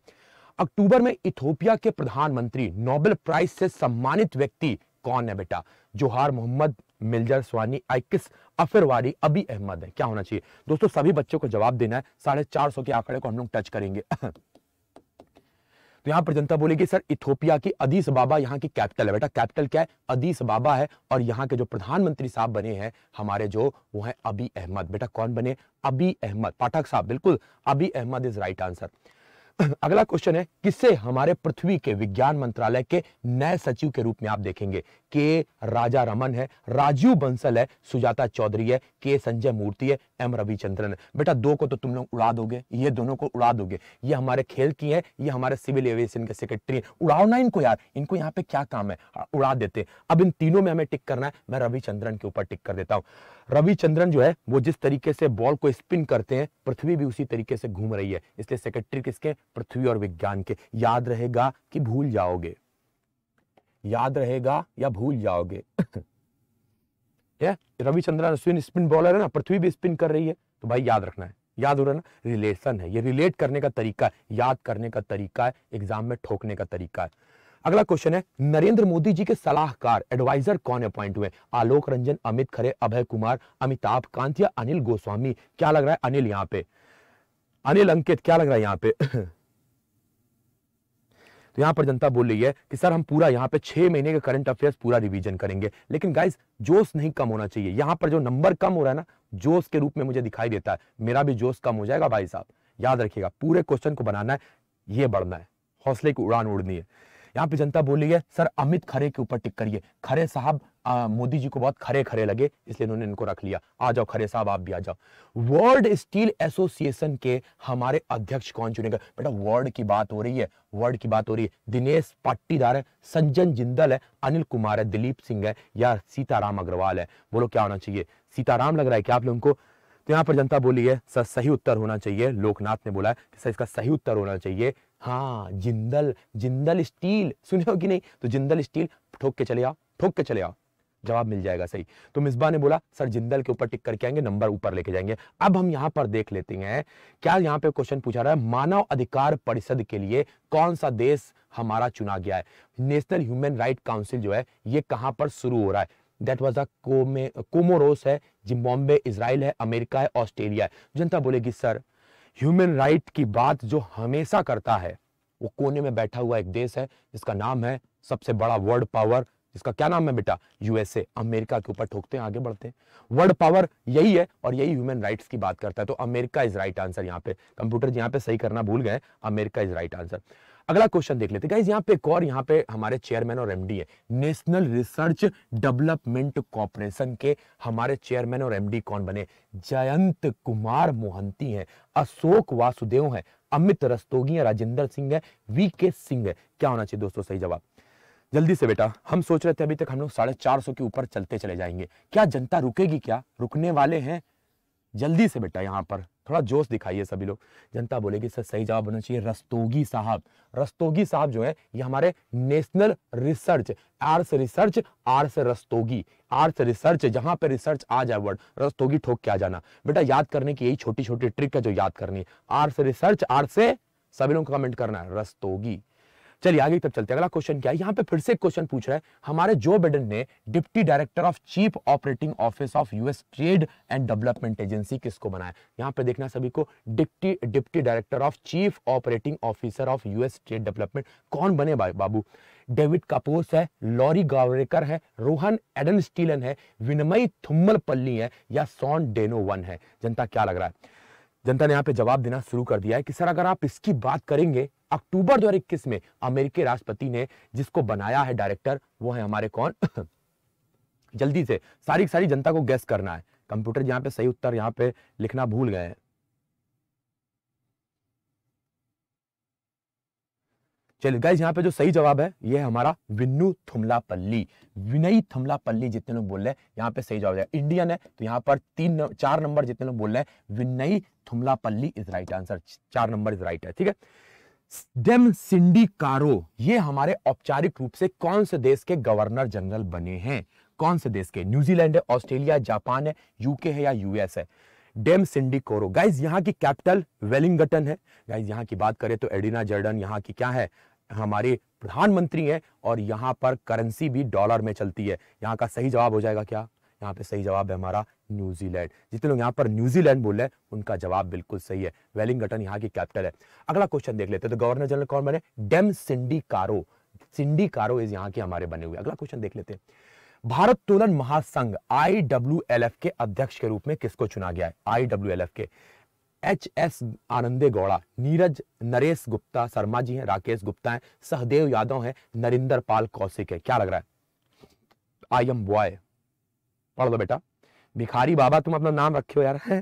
अक्टूबर में इथोपिया के प्रधानमंत्री नोबेल प्राइज से सम्मानित व्यक्ति कौन है बेटा जोहार मोहम्मद मिलजर स्वानी आइकिस अफिरवाड़ी अभी अहमद है क्या होना चाहिए दोस्तों सभी बच्चों को जवाब देना है साढ़े चार सौ के आंकड़े को हम लोग टच करेंगे तो यहां पर जनता बोलेगी सर इथोपिया की अदीस बाबा यहाँ की कैपिटल है बेटा कैपिटल क्या है अदीस बाबा है और यहाँ के जो प्रधानमंत्री साहब बने हैं हमारे जो वो हैं अभी अहमद बेटा कौन बने अभी अहमद पाठक साहब बिल्कुल अभी अहमद इज राइट आंसर अगला क्वेश्चन है किसे हमारे पृथ्वी के विज्ञान मंत्रालय के नए सचिव के रूप में आप देखेंगे के राजा रमन है राजीव बंसल है सुजाता चौधरी है के संजय मूर्ति है एम रविचंद्रन है बेटा दो को तो तुम लोग उड़ा दोगे ये दोनों को उड़ा दोगे ये हमारे खेल की है ये हमारे सिविल एविएशन के सेक्रेटरी है उड़ाओ ना इनको यार इनको यहाँ पे क्या काम है उड़ा देते अब इन तीनों में हमें टिक करना है मैं रविचंद्रन के ऊपर टिक कर देता हूँ रविचंद्रन जो है वो जिस तरीके से बॉल को स्पिन करते हैं पृथ्वी भी उसी तरीके से घूम रही है इसलिए सेक्रेटरी किसके पृथ्वी और विज्ञान के याद रहेगा कि भूल जाओगे याद रहेगा या भूल जाओगे *laughs* रविचंद्रन अश्विन स्पिन बॉलर है ना पृथ्वी भी स्पिन कर रही है तो भाई याद रखना है याद हो रहा है ना रिलेशन है ये रिलेट करने का तरीका है याद करने का तरीका है एग्जाम में ठोकने का तरीका है अगला क्वेश्चन है नरेंद्र मोदी जी के सलाहकार एडवाइजर कौन अपॉइंट हुए आलोक रंजन अमित खरे अभय कुमार अमिताभ कांत या अनिल गोस्वामी क्या लग रहा है अनिल यहाँ पे अनिल अंकित क्या लग रहा है यहाँ पे तो यहाँ पर जनता बोल रही है कि सर हम पूरा यहाँ पे छह महीने के करंट अफेयर्स पूरा रिवीजन करेंगे लेकिन गाइस जोश नहीं कम होना चाहिए यहाँ पर जो नंबर कम हो रहा है ना जोश के रूप में मुझे दिखाई देता है मेरा भी जोश कम हो जाएगा भाई साहब याद रखिएगा पूरे क्वेश्चन को बनाना है ये बढ़ना है हौसले की उड़ान उड़नी है यहाँ पे जनता बोल रही है सर अमित खरे के ऊपर टिक करिए खरे साहब मोदी जी को बहुत खरे खरे लगे इसलिए उन्होंने इनको रख लिया आ जाओ खरे साहब आप भी आ जाओ वर्ल्ड स्टील एसोसिएशन के हमारे अध्यक्ष कौन गए बेटा वर्ल्ड की बात हो रही है वर्ल्ड की बात हो रही है दिनेश पाटीदार है संजन जिंदल है अनिल कुमार है दिलीप सिंह है या सीताराम अग्रवाल है बोलो क्या होना चाहिए सीताराम लग रहा है क्या आप लोगों को तो यहाँ पर जनता बोली है सर सही उत्तर होना चाहिए लोकनाथ ने बोला है कि सर इसका सही उत्तर होना चाहिए हाँ जिंदल जिंदल स्टील सुने हो कि नहीं तो जिंदल स्टील ठोक के चले आओ ठोक के चले आओ जवाब मिल जाएगा सही तो मिसबा ने बोला सर जिंदल के ऊपर टिक करके आएंगे नंबर ऊपर लेके जाएंगे अब हम यहाँ पर देख लेते हैं क्या यहाँ पे क्वेश्चन पूछा रहा है मानव अधिकार परिषद के लिए कौन सा देश हमारा चुना गया है नेशनल ह्यूमन राइट काउंसिल जो है ये कहाँ पर शुरू हो रहा है दैट वॉज अ कोमोरोस है जिम्बॉम्बे इसराइल है अमेरिका है ऑस्ट्रेलिया है जनता बोलेगी सर ह्यूमन राइट की बात जो हमेशा करता है वो कोने में बैठा हुआ एक देश है जिसका नाम है सबसे बड़ा वर्ल्ड पावर जिसका क्या नाम है बेटा यूएसए अमेरिका के ऊपर ठोकते हैं आगे बढ़ते हैं वर्ल्ड पावर यही है और यही ह्यूमन राइट्स की बात करता है तो अमेरिका इज राइट आंसर यहाँ पे कंप्यूटर यहाँ पे सही करना भूल गए अमेरिका इज राइट आंसर अगला क्वेश्चन देख लेते हैं यहाँ पे एक और यहाँ पे हमारे चेयरमैन और एमडी है नेशनल रिसर्च डेवलपमेंट कॉर्पोरेशन के हमारे चेयरमैन और एमडी कौन बने जयंत कुमार मोहंती हैं अशोक वासुदेव हैं अमित रस्तोगी है राजेंद्र सिंह है वी के सिंह है क्या होना चाहिए दोस्तों सही जवाब जल्दी से बेटा हम सोच रहे थे अभी तक हम लोग साढ़े चार सौ के ऊपर चलते चले जाएंगे क्या जनता रुकेगी क्या रुकने वाले हैं जल्दी से बेटा यहाँ पर थोड़ा जोश दिखाइए सभी लोग जनता बोलेगी सर सही जवाब होना चाहिए रस्तोगी साहब रस्तोगी साहब जो है ये हमारे नेशनल रिसर्च आर से रिसर्च आर से रस्तोगी आर से रिसर्च जहां पे रिसर्च आ जाए वर्ड रस्तोगी ठोक के आ जाना बेटा याद करने की यही छोटी छोटी ट्रिक है जो याद करनी आर से रिसर्च आर से सभी लोग कमेंट करना है रस्तोगी चलिए आगे तक चलते अगला क्वेश्चन क्या है यहाँ पे फिर से क्वेश्चन पूछ रहा है हमारे जो बेडन ने deputy director of chief operating office of US trade and development agency किसको बनाया यहाँ पे देखना सभी को deputy deputy director of chief operating officer of US trade development कौन बने बाबू डेविड कपूस है लॉरी गावरेकर है रोहन एडन स्टीलन है विनमय थुम्मल पल्ली है या सॉन वन है जनता क्या लग रहा है जनता ने यहाँ पे जवाब देना शुरू कर दिया है कि सर अगर आप इसकी बात करेंगे अक्टूबर 2021 में अमेरिकी राष्ट्रपति ने जिसको बनाया है डायरेक्टर वो है हमारे कौन *coughs* जल्दी से सारी सारी जनता को गैस करना है कंप्यूटर यहां पे सही उत्तर यहां पे लिखना भूल गए चलिए गाइज यहाँ पे जो सही जवाब है ये है हमारा विन्नू थुमलापल्ली विनय थुमलापल्ली जितने लोग बोल रहे हैं यहाँ पे सही जवाब है इंडियन है तो यहाँ पर तीन चार नंबर जितने लोग बोल रहे हैं Vinay Thumalapalli is right answer चार नंबर इज राइट है ठीक है डेम सिंडी कारो ये हमारे औपचारिक रूप से कौन से देश के गवर्नर जनरल बने हैं कौन से देश के न्यूजीलैंड है ऑस्ट्रेलिया जापान है यूके है या यूएस है डेम सिंडी कोरो गाइज यहाँ की कैपिटल वेलिंगटन है गाइज यहाँ की बात करें तो एडिना जर्डन यहाँ की क्या है हमारे प्रधानमंत्री हैं और यहाँ पर करेंसी भी डॉलर में चलती है यहाँ का सही जवाब हो जाएगा क्या यहाँ पे सही जवाब है हमारा न्यूजीलैंड जितने लोग यहाँ पर न्यूजीलैंड बोल रहे हैं उनका जवाब बिल्कुल सही है वेलिंगटन यहाँ की कैपिटल है अगला क्वेश्चन देख लेते हैं तो गवर्नर जनरल कौन बने डेम सिंडी कारो सिंडी कारो इज यहाँ के हमारे बने हुए अगला क्वेश्चन देख लेते हैं भारत तोलन महासंघ आई के अध्यक्ष के रूप में किसको चुना गया है आई के एच एस आनंदे गौड़ा नीरज नरेश गुप्ता शर्मा जी हैं राकेश गुप्ता हैं सहदेव यादव हैं नरिंदर पाल कौशिक है क्या लग रहा है आई एम बॉय पढ़ लो बेटा भिखारी बाबा तुम अपना नाम रखे हो यार है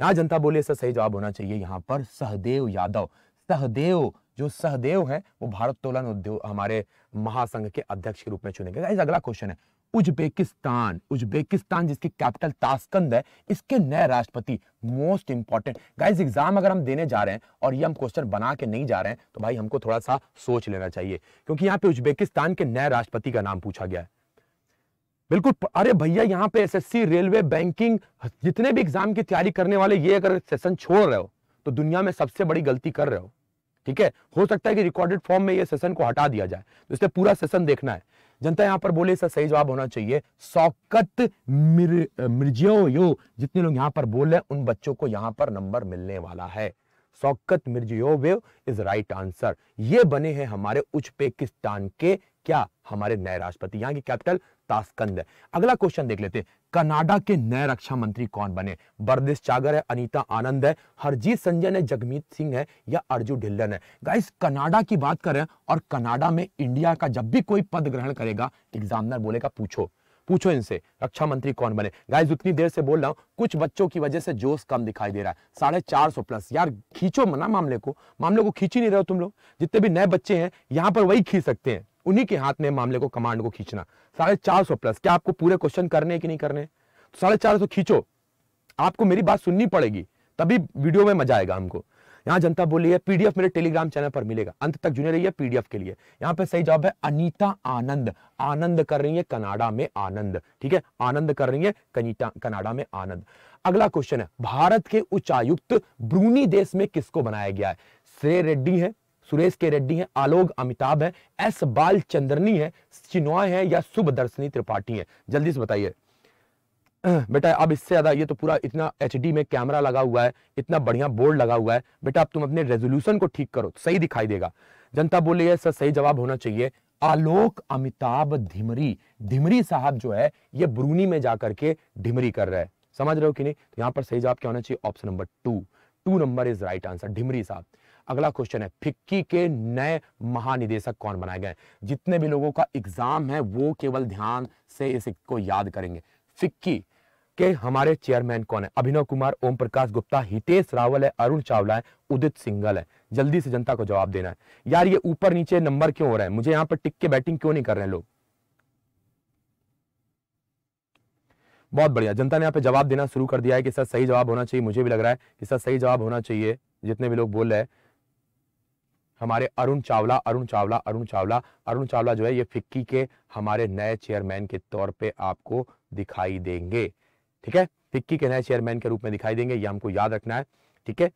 ना जनता बोले इसका सही जवाब होना चाहिए यहाँ पर सहदेव यादव सहदेव जो सहदेव है वो भारोत्तोलन उद्योग हमारे महासंघ के अध्यक्ष के रूप में चुने गए अगला क्वेश्चन है उज्बेकिस्तान उज्बेकिस्तान जिसकी कैपिटल ताशकंद है इसके नए राष्ट्रपति मोस्ट इंपॉर्टेंट गाइज एग्जाम अगर हम देने जा रहे हैं और ये हम क्वेश्चन बना के नहीं जा रहे हैं तो भाई हमको थोड़ा सा सोच लेना चाहिए क्योंकि यहाँ पे उज्बेकिस्तान के नए राष्ट्रपति का नाम पूछा गया है बिल्कुल अरे भैया यहाँ पे एसएससी रेलवे बैंकिंग जितने भी एग्जाम की तैयारी करने वाले ये अगर सेशन छोड़ रहे हो तो दुनिया में सबसे बड़ी गलती कर रहे हो ठीक है हो सकता है कि रिकॉर्डेड फॉर्म में ये सेशन को हटा दिया जाए तो इसलिए पूरा सेशन देखना है जनता यहाँ पर बोले इसका सही जवाब होना चाहिए सौकत मिर, मिर्जियो यो जितने लोग यहाँ पर बोल रहे हैं उन बच्चों को यहाँ पर नंबर मिलने वाला है Shavkat Mirziyoyev is right answer ये बने हैं हमारे उज्बेकिस्तान के क्या हमारे नए राष्ट्रपति यहाँ की कैपिटल ताशकंद अगला क्वेश्चन देख लेते कनाडा के नए रक्षा मंत्री कौन बने बरदेश चागर है अनीता आनंद है हरजीत संजय है जगमीत सिंह है या अर्जुन ढिल्लन है गाइस कनाडा की बात करें और कनाडा में इंडिया का जब भी कोई पद ग्रहण करेगा एग्जामिनर बोलेगा पूछो पूछो इनसे रक्षा मंत्री कौन बने गाइस उतनी देर से बोल रहा हूँ कुछ बच्चों की वजह से जोश कम दिखाई दे रहा है साढ़े चार सौ प्लस यार खींचो ना मामले को मामले को खींच ही नहीं रहे हो तुम लोग जितने भी नए बच्चे हैं यहाँ पर वही खींच सकते हैं उन्हीं के हाथ में मामले को कमांड को खींचना साढ़े चार सौ प्लस क्या आपको पूरे क्वेश्चन करने कि नहीं करने तो साढ़े चार सौ खींचो आपको मेरी बात सुननी पड़ेगी तभी वीडियो में मजा आएगा हमको यहां जनता बोली है पीडीएफ मेरे टेलीग्राम चैनल पर मिलेगा अंत तक जुड़े रहिए पीडीएफ के लिए यहाँ पे सही जवाब है अनीता आनंद आनंद कर रही है कनाडा में आनंद ठीक है आनंद कर रही है कनीटा कनाडा में आनंद अगला क्वेश्चन है भारत के उच्चायुक्त ब्रूनी देश में किसको बनाया गया है श्रे रेड्डी है सुरेश के रेड्डी हैं आलोक अमिताभ है एस बाल चंद्रनी है चिन्हय है या शुभ दर्शनी त्रिपाठी है जल्दी से बताइए *clears throat* बेटा अब इससे ज़्यादा ये तो पूरा इतना एच में कैमरा लगा हुआ है इतना बढ़िया बोर्ड लगा हुआ है बेटा अब तुम अपने रेजोल्यूशन को ठीक करो सही दिखाई देगा जनता बोले सर सही जवाब होना चाहिए आलोक अमिताभ धिमरी धिमरी साहब जो है ये ब्रूनी में जाकर के ढिमरी कर रहे हैं समझ रहे हो कि नहीं तो यहां पर सही जवाब क्या होना चाहिए option number two two number is right answer Dhimri साहब अगला क्वेश्चन है फिक्की के नए महानिदेशक कौन बनाए गए जितने भी लोगों का एग्जाम है वो केवल ध्यान से इस को याद करेंगे फिक्की के हमारे चेयरमैन कौन है अभिनव कुमार ओम प्रकाश गुप्ता हितेश रावल है अरुण चावला है उदित सिंगल है जल्दी से जनता को जवाब देना है यार ये ऊपर नीचे नंबर क्यों हो रहा है मुझे यहाँ पर टिक के बैटिंग क्यों नहीं कर रहे हैं लोग बहुत बढ़िया जनता ने यहाँ पे जवाब देना शुरू कर दिया है कि सर सही जवाब होना चाहिए मुझे भी लग रहा है कि सर सही जवाब होना चाहिए जितने भी लोग बोल रहे हैं हमारे अरुण चावला अरुण चावला अरुण चावला अरुण चावला जो है ये फिक्की के हमारे नए चेयरमैन के तौर पे आपको दिखाई देंगे ठीक है फिक्की के नए चेयरमैन के रूप में दिखाई देंगे ये हमको याद रखना है ठीक है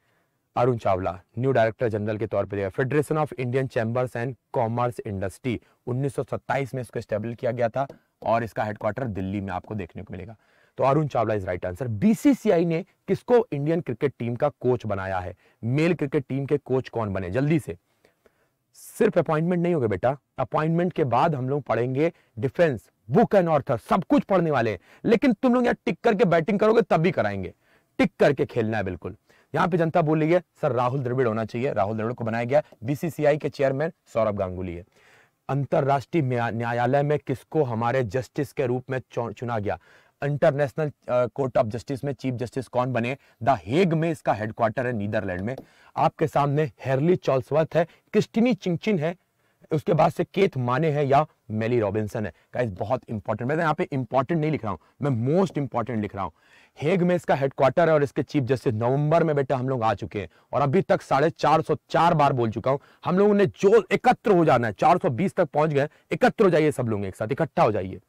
Arun Chawla new director general के तौर पर federation of Indian chambers and commerce industry उन्नीस में इसको स्टेबल किया गया था और इसका हेडक्वार्टर दिल्ली में आपको देखने को मिलेगा तो Arun Chawla is right answer BCCI ने किसको इंडियन क्रिकेट टीम का कोच बनाया है मेल क्रिकेट टीम के कोच कौन बने जल्दी से सिर्फ अपॉइंटमेंट नहीं होगा बेटा अपॉइंटमेंट के बाद हम लोग पढ़ेंगे डिफेंस बुक एंड ऑर्थर सब कुछ पढ़ने वाले लेकिन तुम लोग यहाँ टिक करके बैटिंग करोगे तब भी कराएंगे टिक करके खेलना है बिल्कुल यहाँ पे जनता बोल रही है सर राहुल द्रविड़ होना चाहिए राहुल द्रविड़ को बनाया गया बीसीसीआई के चेयरमैन सौरभ गांगुली है अंतरराष्ट्रीय न्यायालय में किसको हमारे जस्टिस के रूप में चुना गया इंटरनेशनल कोर्ट ऑफ जस्टिस में चीफ जस्टिस कौन बने द हेग में इसका हेडक्वार्टर है नीदरलैंड में आपके सामने हेरली चौल्सवर्थ है क्रिस्टिनी चिंगचिन है उसके बाद से केथ माने है या मेली रॉबिन्सन है गाइस बहुत इंपॉर्टेंट मैं तो यहाँ पे इंपॉर्टेंट नहीं लिख रहा हूँ मैं मोस्ट इंपॉर्टेंट लिख रहा हूँ हेग में इसका हेडक्वार्टर है और इसके चीफ जस्टिस नवंबर में बेटा हम लोग आ चुके हैं और अभी तक साढ़े चार सौ चार बार बोल चुका हूँ हम लोगों ने जो एकत्र हो जाना है चार सौ बीस तक पहुंच गए एकत्र हो जाइए सब लोग एक साथ इकट्ठा हो जाइए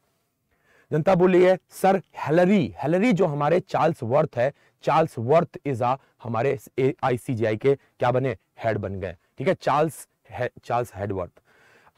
जनता बोली है सर हेलरी हेलरी जो हमारे चार्ल्स वर्थ है चार्ल्स वर्थ इज आ हमारे आईसीजीआई के क्या बने हेड बन गए ठीक है चार्ल्स है, चार्ल्स हेडवर्थ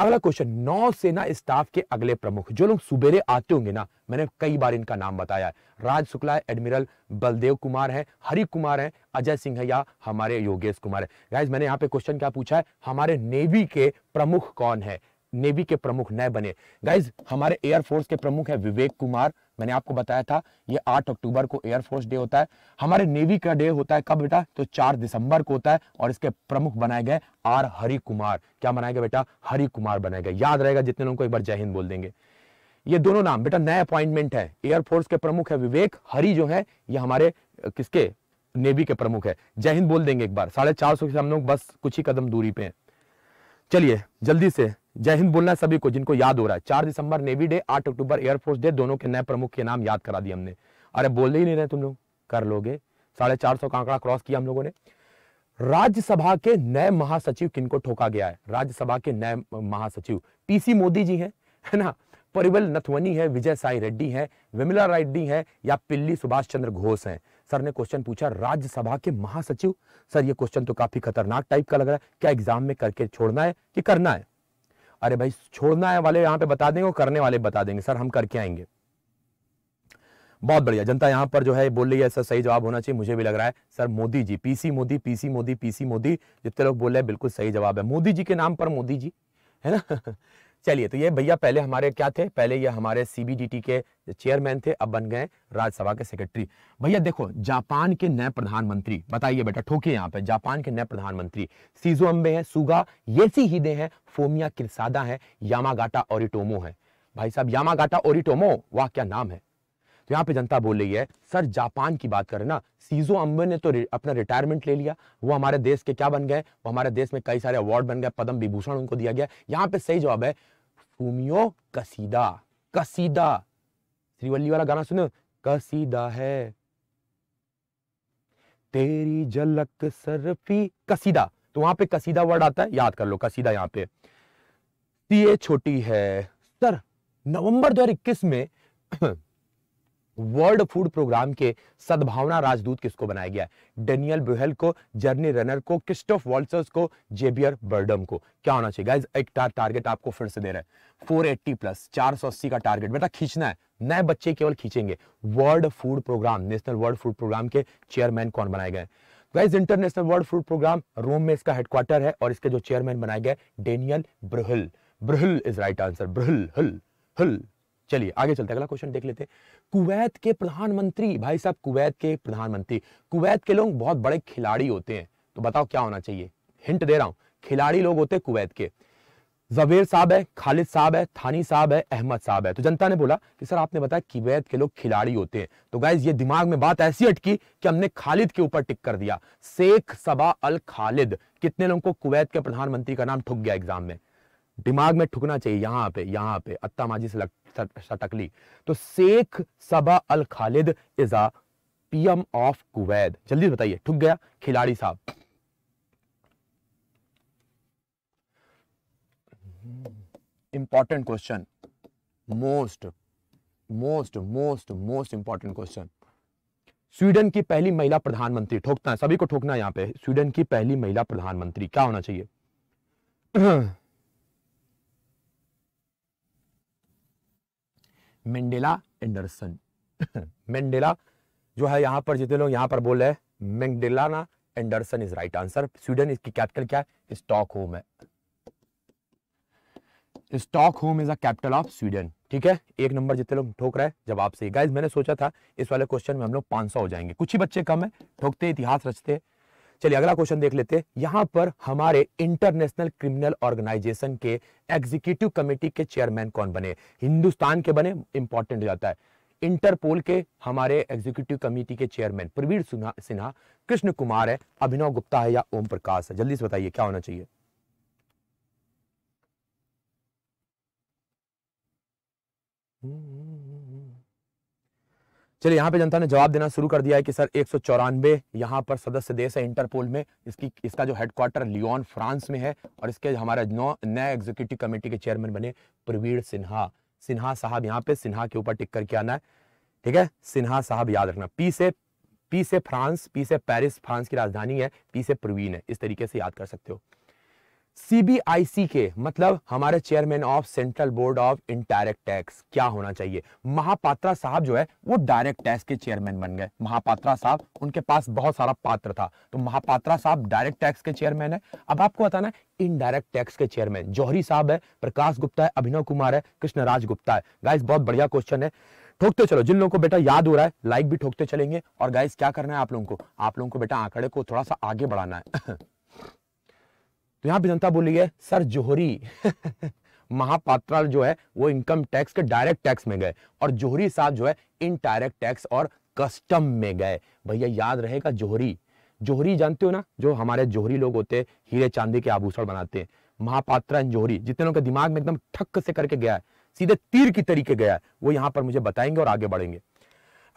अगला क्वेश्चन सेना स्टाफ के अगले प्रमुख जो लोग सुबेरे आते होंगे ना मैंने कई बार इनका नाम बताया है राज शुक्ला है एडमिरल बलदेव कुमार है हरि कुमार है अजय सिंह है या हमारे योगेश कुमार है गाइज मैंने यहाँ पे क्वेश्चन क्या पूछा है हमारे नेवी के प्रमुख कौन है नेवी के प्रमुख नए बने गाइज हमारे एयरफोर्स के प्रमुख है विवेक कुमार मैंने आपको बताया था ये 8 अक्टूबर को एयरफोर्स डे होता है हमारे नेवी का डे होता है कब बेटा तो 4 दिसंबर को होता है और इसके प्रमुख बनाए गए आर हरि कुमार क्या बनाए गए बेटा हरि कुमार बनाए गए याद रहेगा जितने लोगों को एक बार जय हिंद बोल देंगे ये दोनों नाम बेटा नया अपॉइंटमेंट है एयरफोर्स के प्रमुख है विवेक हरी जो है ये हमारे किसके नेवी के प्रमुख है जय हिंद बोल देंगे एक बार साढ़े चार सौ हम लोग बस कुछ ही कदम दूरी पे हैं चलिए जल्दी से जय हिंद बोलना सभी को जिनको याद हो रहा है चार दिसंबर नेवी डे आठ अक्टूबर एयरफोर्स डे दोनों के नए प्रमुख के नाम याद करा दिए हमने अरे बोल ही नहीं रहे तुम लोग कर लोगे साढ़े चार सौ का आंकड़ा क्रॉस किया हम लोगों ने राज्यसभा के नए महासचिव किनको ठोका गया है राज्यसभा के नए महासचिव पीसी मोदी जी हैं है ना परिवल नथवनी है विजय साई रेड्डी है विमला रेड्डी है या पिल्ली सुभाष चंद्र घोष हैं सर ने क्वेश्चन पूछा राज्यसभा के महासचिव सर ये क्वेश्चन तो काफी खतरनाक टाइप का लग रहा है क्या एग्जाम में करके छोड़ना है कि करना है अरे भाई छोड़ना है वाले यहां पे बता देंगे और करने वाले बता देंगे सर हम करके आएंगे बहुत बढ़िया जनता यहां पर जो है बोल रही है सर सही जवाब होना चाहिए मुझे भी लग रहा है sir Modi ji PC Modi PC Modi PC Modi जितने लोग बोल रहे हैं बिल्कुल सही जवाब है मोदी जी के नाम पर मोदी जी है ना *laughs* चलिए तो ये भैया पहले हमारे क्या थे पहले ये हमारे सीबीडीटी के चेयरमैन थे अब बन गए राज्यसभा के सेक्रेटरी भैया देखो जापान के नए प्रधानमंत्री बताइए बेटा ठोके यहाँ पे जापान के नए प्रधानमंत्री सीजो अम्बे हैं सुगा सी हिदे हैं फोमिया किरसादा है यामागाटा ओरिटोमो है भाई साहब यामागाटा ओरिटोमो वाह क्या नाम है तो यहाँ पे जनता बोल रही है सर जापान की बात करें ना सीजो अम्बे ने तो अपना रिटायरमेंट ले लिया वो हमारे देश के क्या बन गए वो हमारे देश में कई सारे अवार्ड बन गए पद्म विभूषण उनको दिया गया यहाँ पे सही जवाब है फूमियो कसीदा कसीदा श्रीवल्ली वाला गाना सुनो कसीदा है तेरी जलक सरफी कसीदा तो वहां पे कसीदा वर्ड आता है याद कर लो कसीदा यहाँ पे ये छोटी है सर नवंबर 2021 में वर्ल्ड फूड प्रोग्राम के सद्भावना राजदूत किसको बनाया गया डेनियल बुहेल को जर्नी रनर को क्रिस्टोफ वॉल्सर्स को जेबियर बर्डम को क्या होना चाहिए गाइज एक टार टारगेट आपको फिर से दे रहे है 480 प्लस 480 का टारगेट बेटा खींचना है नए बच्चे केवल खींचेंगे world food programme national world food programme के चेयरमैन कौन बनाए गए guys international world food programme Rome में इसका हेडक्वार्टर है और इसके जो चेयरमैन बनाए गए Daniel Brahl Brahl is right answer Brahl हल हल चलिए आगे चलते अगला क्वेश्चन देख लेते कुवैत के प्रधानमंत्री भाई साहब कुवैत के प्रधानमंत्री कुवैत के लोग बहुत बड़े खिलाड़ी होते हैं तो बताओ क्या होना चाहिए हिंट दे रहा हूं खिलाड़ी लोग होते कुवैत के जबेर साहब है खालिद साहब है थानी साहब है अहमद साहब है तो जनता ने बोला कि सर आपने बताया कुवैत के लोग खिलाड़ी होते हैं तो गाइज ये दिमाग में बात ऐसी अटकी कि हमने खालिद के ऊपर टिक कर दिया शेख सबा अल खालिद कितने लोगों को कुवैत के प्रधानमंत्री का नाम ठुक गया एग्जाम में दिमाग में ठुकना चाहिए यहाँ पे यहाँ पे माजी से सटकली तो Sheikh Sabah Al Khalid a PM of Kuwait जल्दी बताइए ठुक गया खिलाड़ी साहब important question most most most most important question Sweden की पहली महिला प्रधानमंत्री ठोकता है सभी को ठोकना है यहाँ पे स्वीडन की पहली महिला प्रधानमंत्री क्या होना चाहिए मेंडेला एंडरसन मेंडेला जो है यहां पर जितने लोग यहां पर बोल रहे हैं ना Andersson is right answer Sweden इसकी कैपिटल क्या है स्टॉक होम है Stockholm is a capital of Sweden ठीक है एक नंबर जितने लोग ठोक रहे हैं जवाब से गाइज मैंने सोचा था इस वाले क्वेश्चन में हम लोग पांच सौ हो जाएंगे कुछ ही बच्चे कम है ठोकते इतिहास रचते हैं चलिए अगला क्वेश्चन देख लेते हैं यहां पर हमारे इंटरनेशनल क्रिमिनल ऑर्गेनाइजेशन के एग्जीक्यूटिव कमेटी के चेयरमैन कौन बने हिंदुस्तान के बने इंपॉर्टेंट हो जाता है इंटरपोल के हमारे एग्जीक्यूटिव कमेटी के चेयरमैन प्रवीण सिन्हा कृष्ण कुमार है अभिनव गुप्ता है या ओम प्रकाश है जल्दी से बताइए क्या होना चाहिए -hmm. चलिए यहाँ पे जनता ने जवाब देना शुरू कर दिया है कि सर एक सौ चौरानवे यहाँ पर सदस्य देश है इंटरपोल में इसकी इसका जो हेडक्वार्टर लियोन फ्रांस में है और इसके हमारे नौ नए एग्जीक्यूटिव कमेटी के चेयरमैन बने प्रवीण सिन्हा सिन्हा साहब यहाँ पे सिन्हा के ऊपर टिक करके आना है ठीक है सिन्हा साहब याद रखना पी से पी से फ्रांस पी से पेरिस फ्रांस की राजधानी है पी से प्रवीण है इस तरीके से याद कर सकते हो सीबीआईसी के मतलब हमारे chairman of central board of indirect tax क्या होना चाहिए महापात्रा साहब जो है वो डायरेक्ट टैक्स के चेयरमैन बन गए महापात्रा साहब उनके पास बहुत सारा पात्र था तो महापात्रा साहब डायरेक्ट टैक्स के चेयरमैन है अब आपको बताना इनडायरेक्ट टैक्स के चेयरमैन जौहरी साहब है प्रकाश गुप्ता है अभिनव कुमार है राज गुप्ता है गाइस बहुत बढ़िया क्वेश्चन है ठोकते चलो जिन लोगों को बेटा याद हो रहा है लाइक भी ठोकते चलेंगे और गाइस क्या करना है आप लोगों को आप लोगों को बेटा आंकड़े को थोड़ा सा आगे बढ़ाना है *laughs* तो यहाँ पर जनता बोली है सर जोहरी *laughs* महापात्रा जो है वो इनकम टैक्स के डायरेक्ट टैक्स में गए और जोहरी साहब जो है इनडायरेक्ट टैक्स और कस्टम में गए भैया याद रहेगा जोहरी जोहरी जानते हो ना जो हमारे जोहरी लोग होते हैं हीरे चांदी के आभूषण बनाते हैं महापात्रा एंड जोहरी जितने लोगों के दिमाग में एकदम ठक से करके गया है सीधे तीर की तरीके गया है वो यहाँ पर मुझे बताएंगे और आगे बढ़ेंगे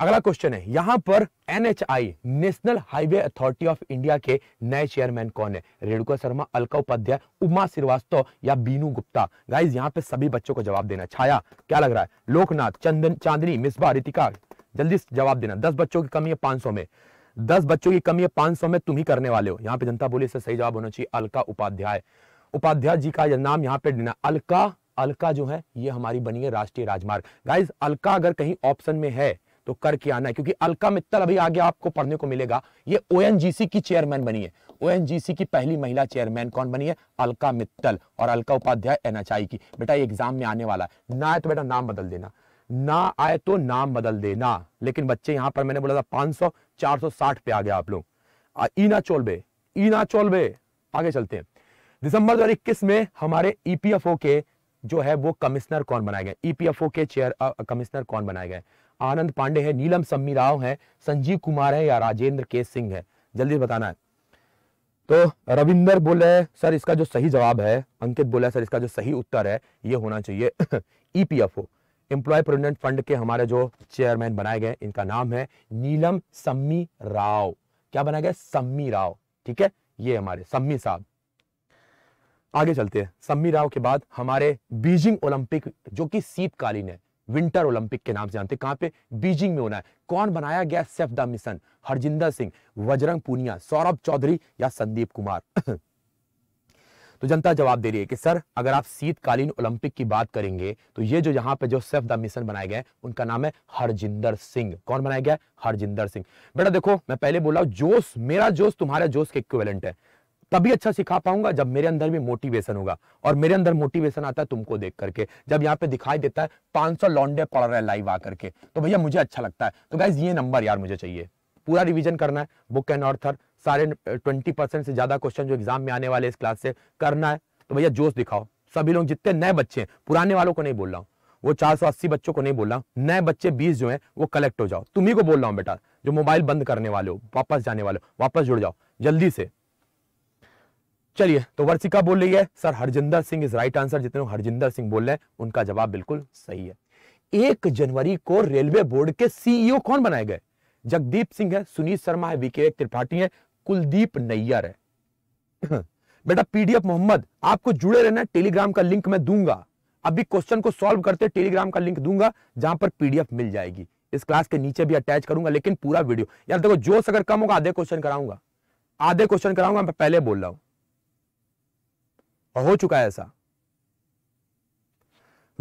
अगला क्वेश्चन है यहां पर NHI national highway authority of India के नए चेयरमैन कौन है रेणुका शर्मा अलका उपाध्याय उमा श्रीवास्तव या बीनू गुप्ता गाइज यहाँ पे सभी बच्चों को जवाब देना छाया क्या लग रहा है लोकनाथ चंदन चांदनी मिसबा रितिका जल्दी जवाब देना दस बच्चों की कमी है पांच में दस बच्चों की कमी है पांच में तुम ही करने वाले हो यहाँ पे जनता बोली इससे सही जवाब होना चाहिए अलका उपाध्याय उपाध्याय जी का नाम यहाँ पे देना अलका अलका जो है ये हमारी बनी है राष्ट्रीय राजमार्ग गाइज अलका अगर कहीं ऑप्शन में है तो करके आना है क्योंकि अलका मित्तल अभी आगे आपको पढ़ने को मिलेगा ये ओ की चेयरमैन बनी है ओ की पहली महिला चेयरमैन कौन बनी है अलका मित्तल और अलका उपाध्याय एनएचआई की बेटा एग्जाम में आने वाला है ना है तो बेटा नाम बदल देना ना आए तो नाम बदल देना लेकिन बच्चे यहां पर मैंने बोला था 500 460 पे आ गया आप लोग ईना चोलबे ईना चोलबे आगे चलते हैं दिसंबर दो में हमारे ईपीएफओ e के जो है वो कमिश्नर कौन बनाए गए ईपीएफओ e के चेयर कमिश्नर कौन बनाए गए आनंद पांडे है नीलम सम्मी राव है संजीव कुमार है या राजेंद्र के सिंह है जल्दी बताना है तो रविंदर बोले सर इसका जो सही जवाब है अंकित बोला सर इसका जो सही उत्तर है ये होना चाहिए ईपीएफओ एम्प्लॉय प्रोविडेंट फंड के हमारे जो चेयरमैन बनाए गए इनका नाम है नीलम सम्मी राव क्या बनाया गया सम्मी राव ठीक है ये हमारे सम्मी साहब आगे चलते हैं सम्मी राव के बाद हमारे बीजिंग ओलंपिक जो कि शीतकालीन है विंटर ओलंपिक के नाम से जानते हैं पे बीजिंग में होना है कौन बनाया गया chef de mission Harjinder Singh Bajrang Punia Saurabh Chaudhary या संदीप कुमार *clears throat* तो जनता जवाब दे रही है कि सर अगर आप शीतकालीन ओलंपिक की बात करेंगे तो ये जो यहाँ पे जो सेफ द मिशन बनाए गए उनका नाम है हरजिंदर सिंह कौन बनाया गया हरजिंदर सिंह बेटा देखो मैं पहले बोला जोश मेरा जोश तुम्हारे जोश के इक्विवेलेंट है तभी अच्छा सिखा पाऊंगा जब मेरे अंदर भी मोटिवेशन होगा और मेरे अंदर मोटिवेशन आता है तुमको देख करके जब यहाँ पे दिखाई देता है 500 लॉन्डे पड़ रहे लाइव आकर के तो भैया मुझे अच्छा लगता है तो गाइज ये नंबर यार मुझे चाहिए पूरा रिविजन करना है बुक एंड ऑर्थर सारे ट्वेंटी परसेंट से ज्यादा क्वेश्चन जो एग्जाम में आने वाले इस क्लास से करना है तो भैया जोश दिखाओ सभी लोग जितने नए बच्चे हैं पुराने वालों को नहीं बोल रहा हूँ वो 480 बच्चों को नहीं बोल रहा हूँ नए बच्चे 20 जो हैं वो कलेक्ट हो जाओ तुम्ही को बोल रहा हूँ बेटा जो मोबाइल बंद करने वाले हो वापस जाने वाले हो वापस जुड़ जाओ जल्दी से चलिए तो वर्षिका बोल रही है sir Harjinder Singh is right answer जितने हरजिंदर सिंह बोल रहे हैं उनका जवाब बिल्कुल सही है एक जनवरी को रेलवे बोर्ड के सीईओ e कौन बनाए गए जगदीप सिंह है सुनील शर्मा है वीके त्रिपाठी है कुलदीप नैयर है *clears throat* बेटा पीडीएफ मोहम्मद आपको जुड़े रहना टेलीग्राम का लिंक मैं दूंगा अभी क्वेश्चन को सॉल्व करते टेलीग्राम का लिंक दूंगा जहां पर पीडीएफ मिल जाएगी इस क्लास के नीचे भी अटैच करूंगा लेकिन पूरा वीडियो यार देखो जोश अगर कम होगा आधे क्वेश्चन कराऊंगा आधे क्वेश्चन कराऊंगा मैं पहले बोल रहा हूं और हो चुका है ऐसा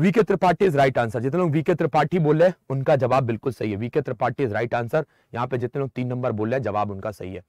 VK Tripathi is right answer जितने लोग वीके त्रिपाठी बोले उनका जवाब बिल्कुल सही है VK Tripathi is right answer यहां पे जितने लोग तीन नंबर बोले हैं जवाब उनका सही है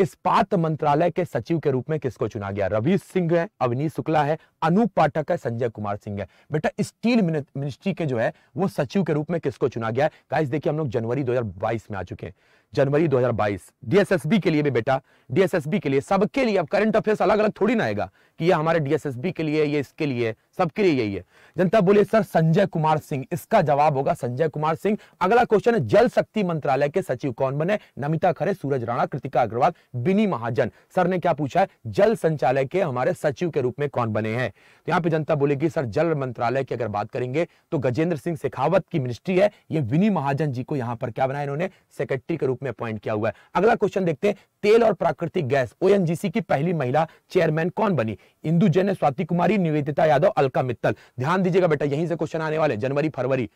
इस्पात मंत्रालय के सचिव के रूप में किसको चुना गया रवि सिंह है अवनीत शुक्ला है अनूप पाठक है संजय कुमार सिंह है बेटा स्टील मिनिस्ट्री के जो है वो सचिव के रूप में किसको चुना गया है गाइस देखिए हम लोग जनवरी 2022 में आ चुके हैं जनवरी 2022 डीएसएसबी के लिए भी बेटा डीएसएसबी के लिए सबके लिए अब करंट अफेयर्स अलग अलग थोड़ी ना आएगा कि ये हमारे डीएसएसबी के लिए ये इसके लिए सबके लिए यही है जनता बोले सर संजय कुमार सिंह इसका जवाब होगा संजय कुमार सिंह अगला क्वेश्चन है जल शक्ति मंत्रालय के सचिव कौन बने नमिता खरे सूरज राणा कृतिका अग्रवाल बिनी महाजन सर ने क्या पूछा है जल संचालय के हमारे सचिव के रूप में कौन बने हैं तो यहाँ पे जनता बोलेगी सर जल मंत्रालय की अगर बात करेंगे तो गजेंद्र सिंह शेखावत की मिनिस्ट्री है ये विनी महाजन जी को यहाँ पर क्या बनाया इन्होंने सेक्रेटरी के रूप रूप में अपॉइंट किया हुआ है अगला क्वेश्चन देखते हैं तेल और प्राकृतिक गैस ओ की पहली महिला चेयरमैन कौन बनी इंदु जैन स्वाति कुमारी निवेदिता यादव अलका मित्तल ध्यान दीजिएगा बेटा यहीं से क्वेश्चन आने वाले जनवरी फरवरी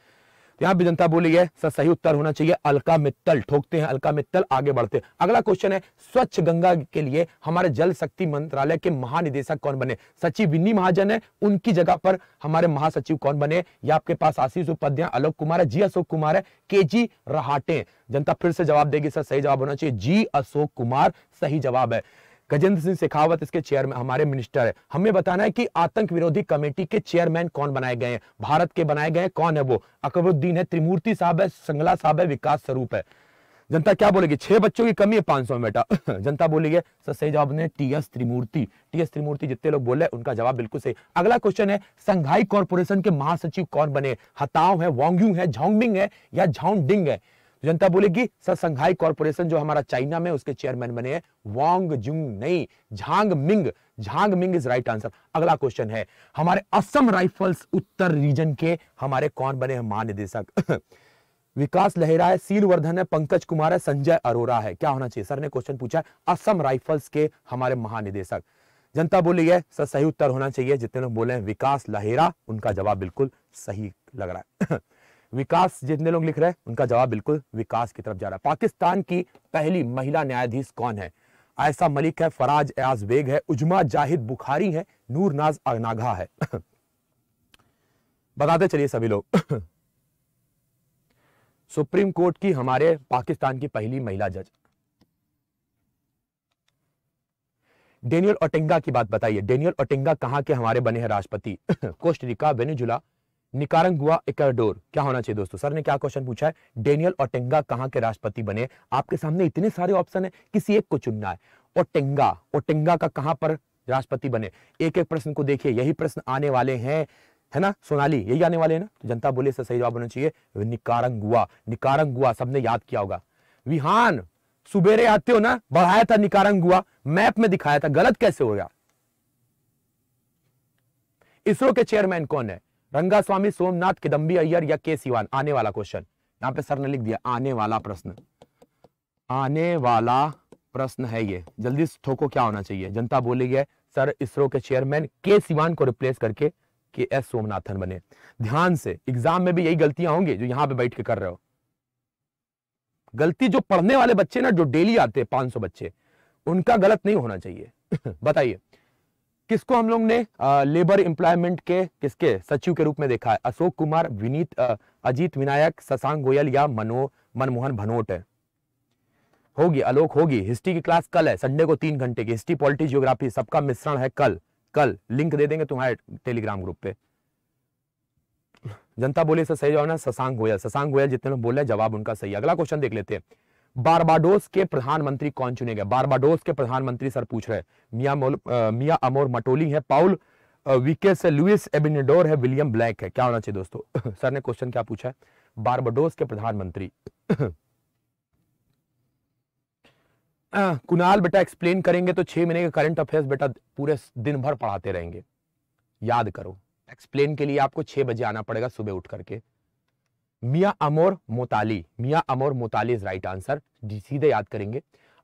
यहाँ भी जनता बोली है सर सही उत्तर होना चाहिए अलका मित्तल ठोकते हैं अलका मित्तल आगे बढ़ते हैं अगला क्वेश्चन है स्वच्छ गंगा के लिए हमारे जल शक्ति मंत्रालय के महानिदेशक कौन बने सचिव विन्नी महाजन है उनकी जगह पर हमारे महासचिव कौन बने या आपके पास आशीष उपाध्याय अलोक कुमार है जी अशोक कुमार है के जी रहाटे जनता फिर से जवाब देगी सर सही जवाब होना चाहिए जी अशोक कुमार सही जवाब है गजेंद्र सिंह शेखावत इसके चेयरमैन हमारे मिनिस्टर है हमें बताना है कि आतंक विरोधी कमेटी के चेयरमैन कौन बनाए गए हैं भारत के बनाए गए कौन है वो अकबरुद्दीन है त्रिमूर्ति साहब है संगला साहब है विकास स्वरूप है जनता क्या बोलेगी छह बच्चों की कमी है पांच सौ बेटा *coughs* जनता बोली है सर सही जवाब ने T S Trimurti T S Trimurti जितने लोग बोले उनका जवाब बिल्कुल सही अगला क्वेश्चन है संघाई कॉरपोरेशन के महासचिव कौन बने हताओ है वांगयू है झोंगमिंग है या झोंगडिंग है जनता बोलेगी सर संघाई कॉरपोरेशन जो हमारा चाइना में उसके चेयरमैन बने हैं वांग जुंग नई Zhang Ming Zhang Ming is right answer अगला क्वेश्चन है हमारे असम राइफल्स उत्तर रीजन के हमारे कौन बने हैं महानिदेशक *laughs* विकास लहरा है सीलवर्धन है पंकज कुमार है संजय अरोरा है क्या होना चाहिए सर ने क्वेश्चन पूछा असम राइफल्स के हमारे महानिदेशक जनता बोली है सर सही उत्तर होना चाहिए जितने लोग बोले हैं विकास लहेरा उनका जवाब बिल्कुल सही लग रहा है *laughs* विकास जितने लोग लिख रहे हैं उनका जवाब बिल्कुल विकास की तरफ जा रहा है पाकिस्तान की पहली महिला न्यायाधीश कौन है ऐसा मलिक है फराज एयाज बेग है उजमा जाहिद बुखारी है नूर नाज अनाघा है *coughs* बताते चलिए सभी लोग *coughs* सुप्रीम कोर्ट की हमारे पाकिस्तान की पहली महिला जज डेनियल ओटेंगा की बात बताइए डेनियल ओटेंगा कहां के हमारे बने हैं राष्ट्रपति *coughs* कोस्टरिका वेनेजुला निकारंगुआ इकाडोर क्या होना चाहिए दोस्तों सर ने क्या क्वेश्चन पूछा है डेनियल और टेंगा कहाँ के राष्ट्रपति बने आपके सामने इतने सारे ऑप्शन है किसी एक को चुनना है और टेंगा और टेंगा का कहां पर राष्ट्रपति बने एक एक प्रश्न को देखिए यही प्रश्न आने वाले हैं है ना सोनाली यही आने वाले हैं ना तो जनता बोले सर सही जवाब होना चाहिए निकारंगुआ निकारंगुआ सबने याद किया होगा विहान सुबेरे आते हो ना बढ़ाया था निकारंगुआ मैप में दिखाया था गलत कैसे हो गया इसरो के चेयरमैन कौन है रंगा स्वामी सोमनाथ किदम्बी अय्यर या के सिवान आने वाला क्वेश्चन यहां पे सर ने लिख दिया आने वाला प्रश्न आने वाला प्रश्न है ये जल्दी ठोको क्या होना चाहिए जनता बोली है सर इसरो के चेयरमैन के सिवान को रिप्लेस करके के एस सोमनाथन बने ध्यान से एग्जाम में भी यही गलतियां होंगी जो यहां पे बैठ के कर रहे हो गलती जो पढ़ने वाले बच्चे ना जो डेली आते हैं पांच बच्चे उनका गलत नहीं होना चाहिए *laughs* बताइए किसको हम लोग ने लेबर एम्प्लॉयमेंट के किसके सचिव के रूप में देखा है अशोक कुमार विनीत अजीत विनायक शशांक गोयल या मनो मनमोहन भनोट है होगी अलोक होगी हिस्ट्री की क्लास कल है संडे को तीन घंटे की हिस्ट्री पॉलिटिक्स ज्योग्राफी सबका मिश्रण है कल कल लिंक दे देंगे तुम्हारे टेलीग्राम ग्रुप पे जनता बोले सर सही जवाब ना शशांक गोयल शशांक गोयल जितने लोग बोल रहे हैं जवाब उनका सही अगला क्वेश्चन देख लेते हैं बारबाडोस के प्रधानमंत्री कौन चुने गए बारबाडोस के प्रधानमंत्री सर पूछ रहे मिया मोल, आ, मिया अमोर मटोली है पाउल विके से लुइस एबिनेडोर है विलियम ब्लैक है क्या होना चाहिए दोस्तों *laughs* सर ने क्वेश्चन क्या पूछा है बारबाडोस के प्रधानमंत्री *clears throat* कुणाल बेटा एक्सप्लेन करेंगे तो छह महीने के करंट अफेयर्स बेटा पूरे दिन भर पढ़ाते रहेंगे याद करो एक्सप्लेन के लिए आपको छह बजे आना पड़ेगा सुबह उठ करके Mia Amor Mottley Mia Amor Mottley is right answer सीधे याद करेंगे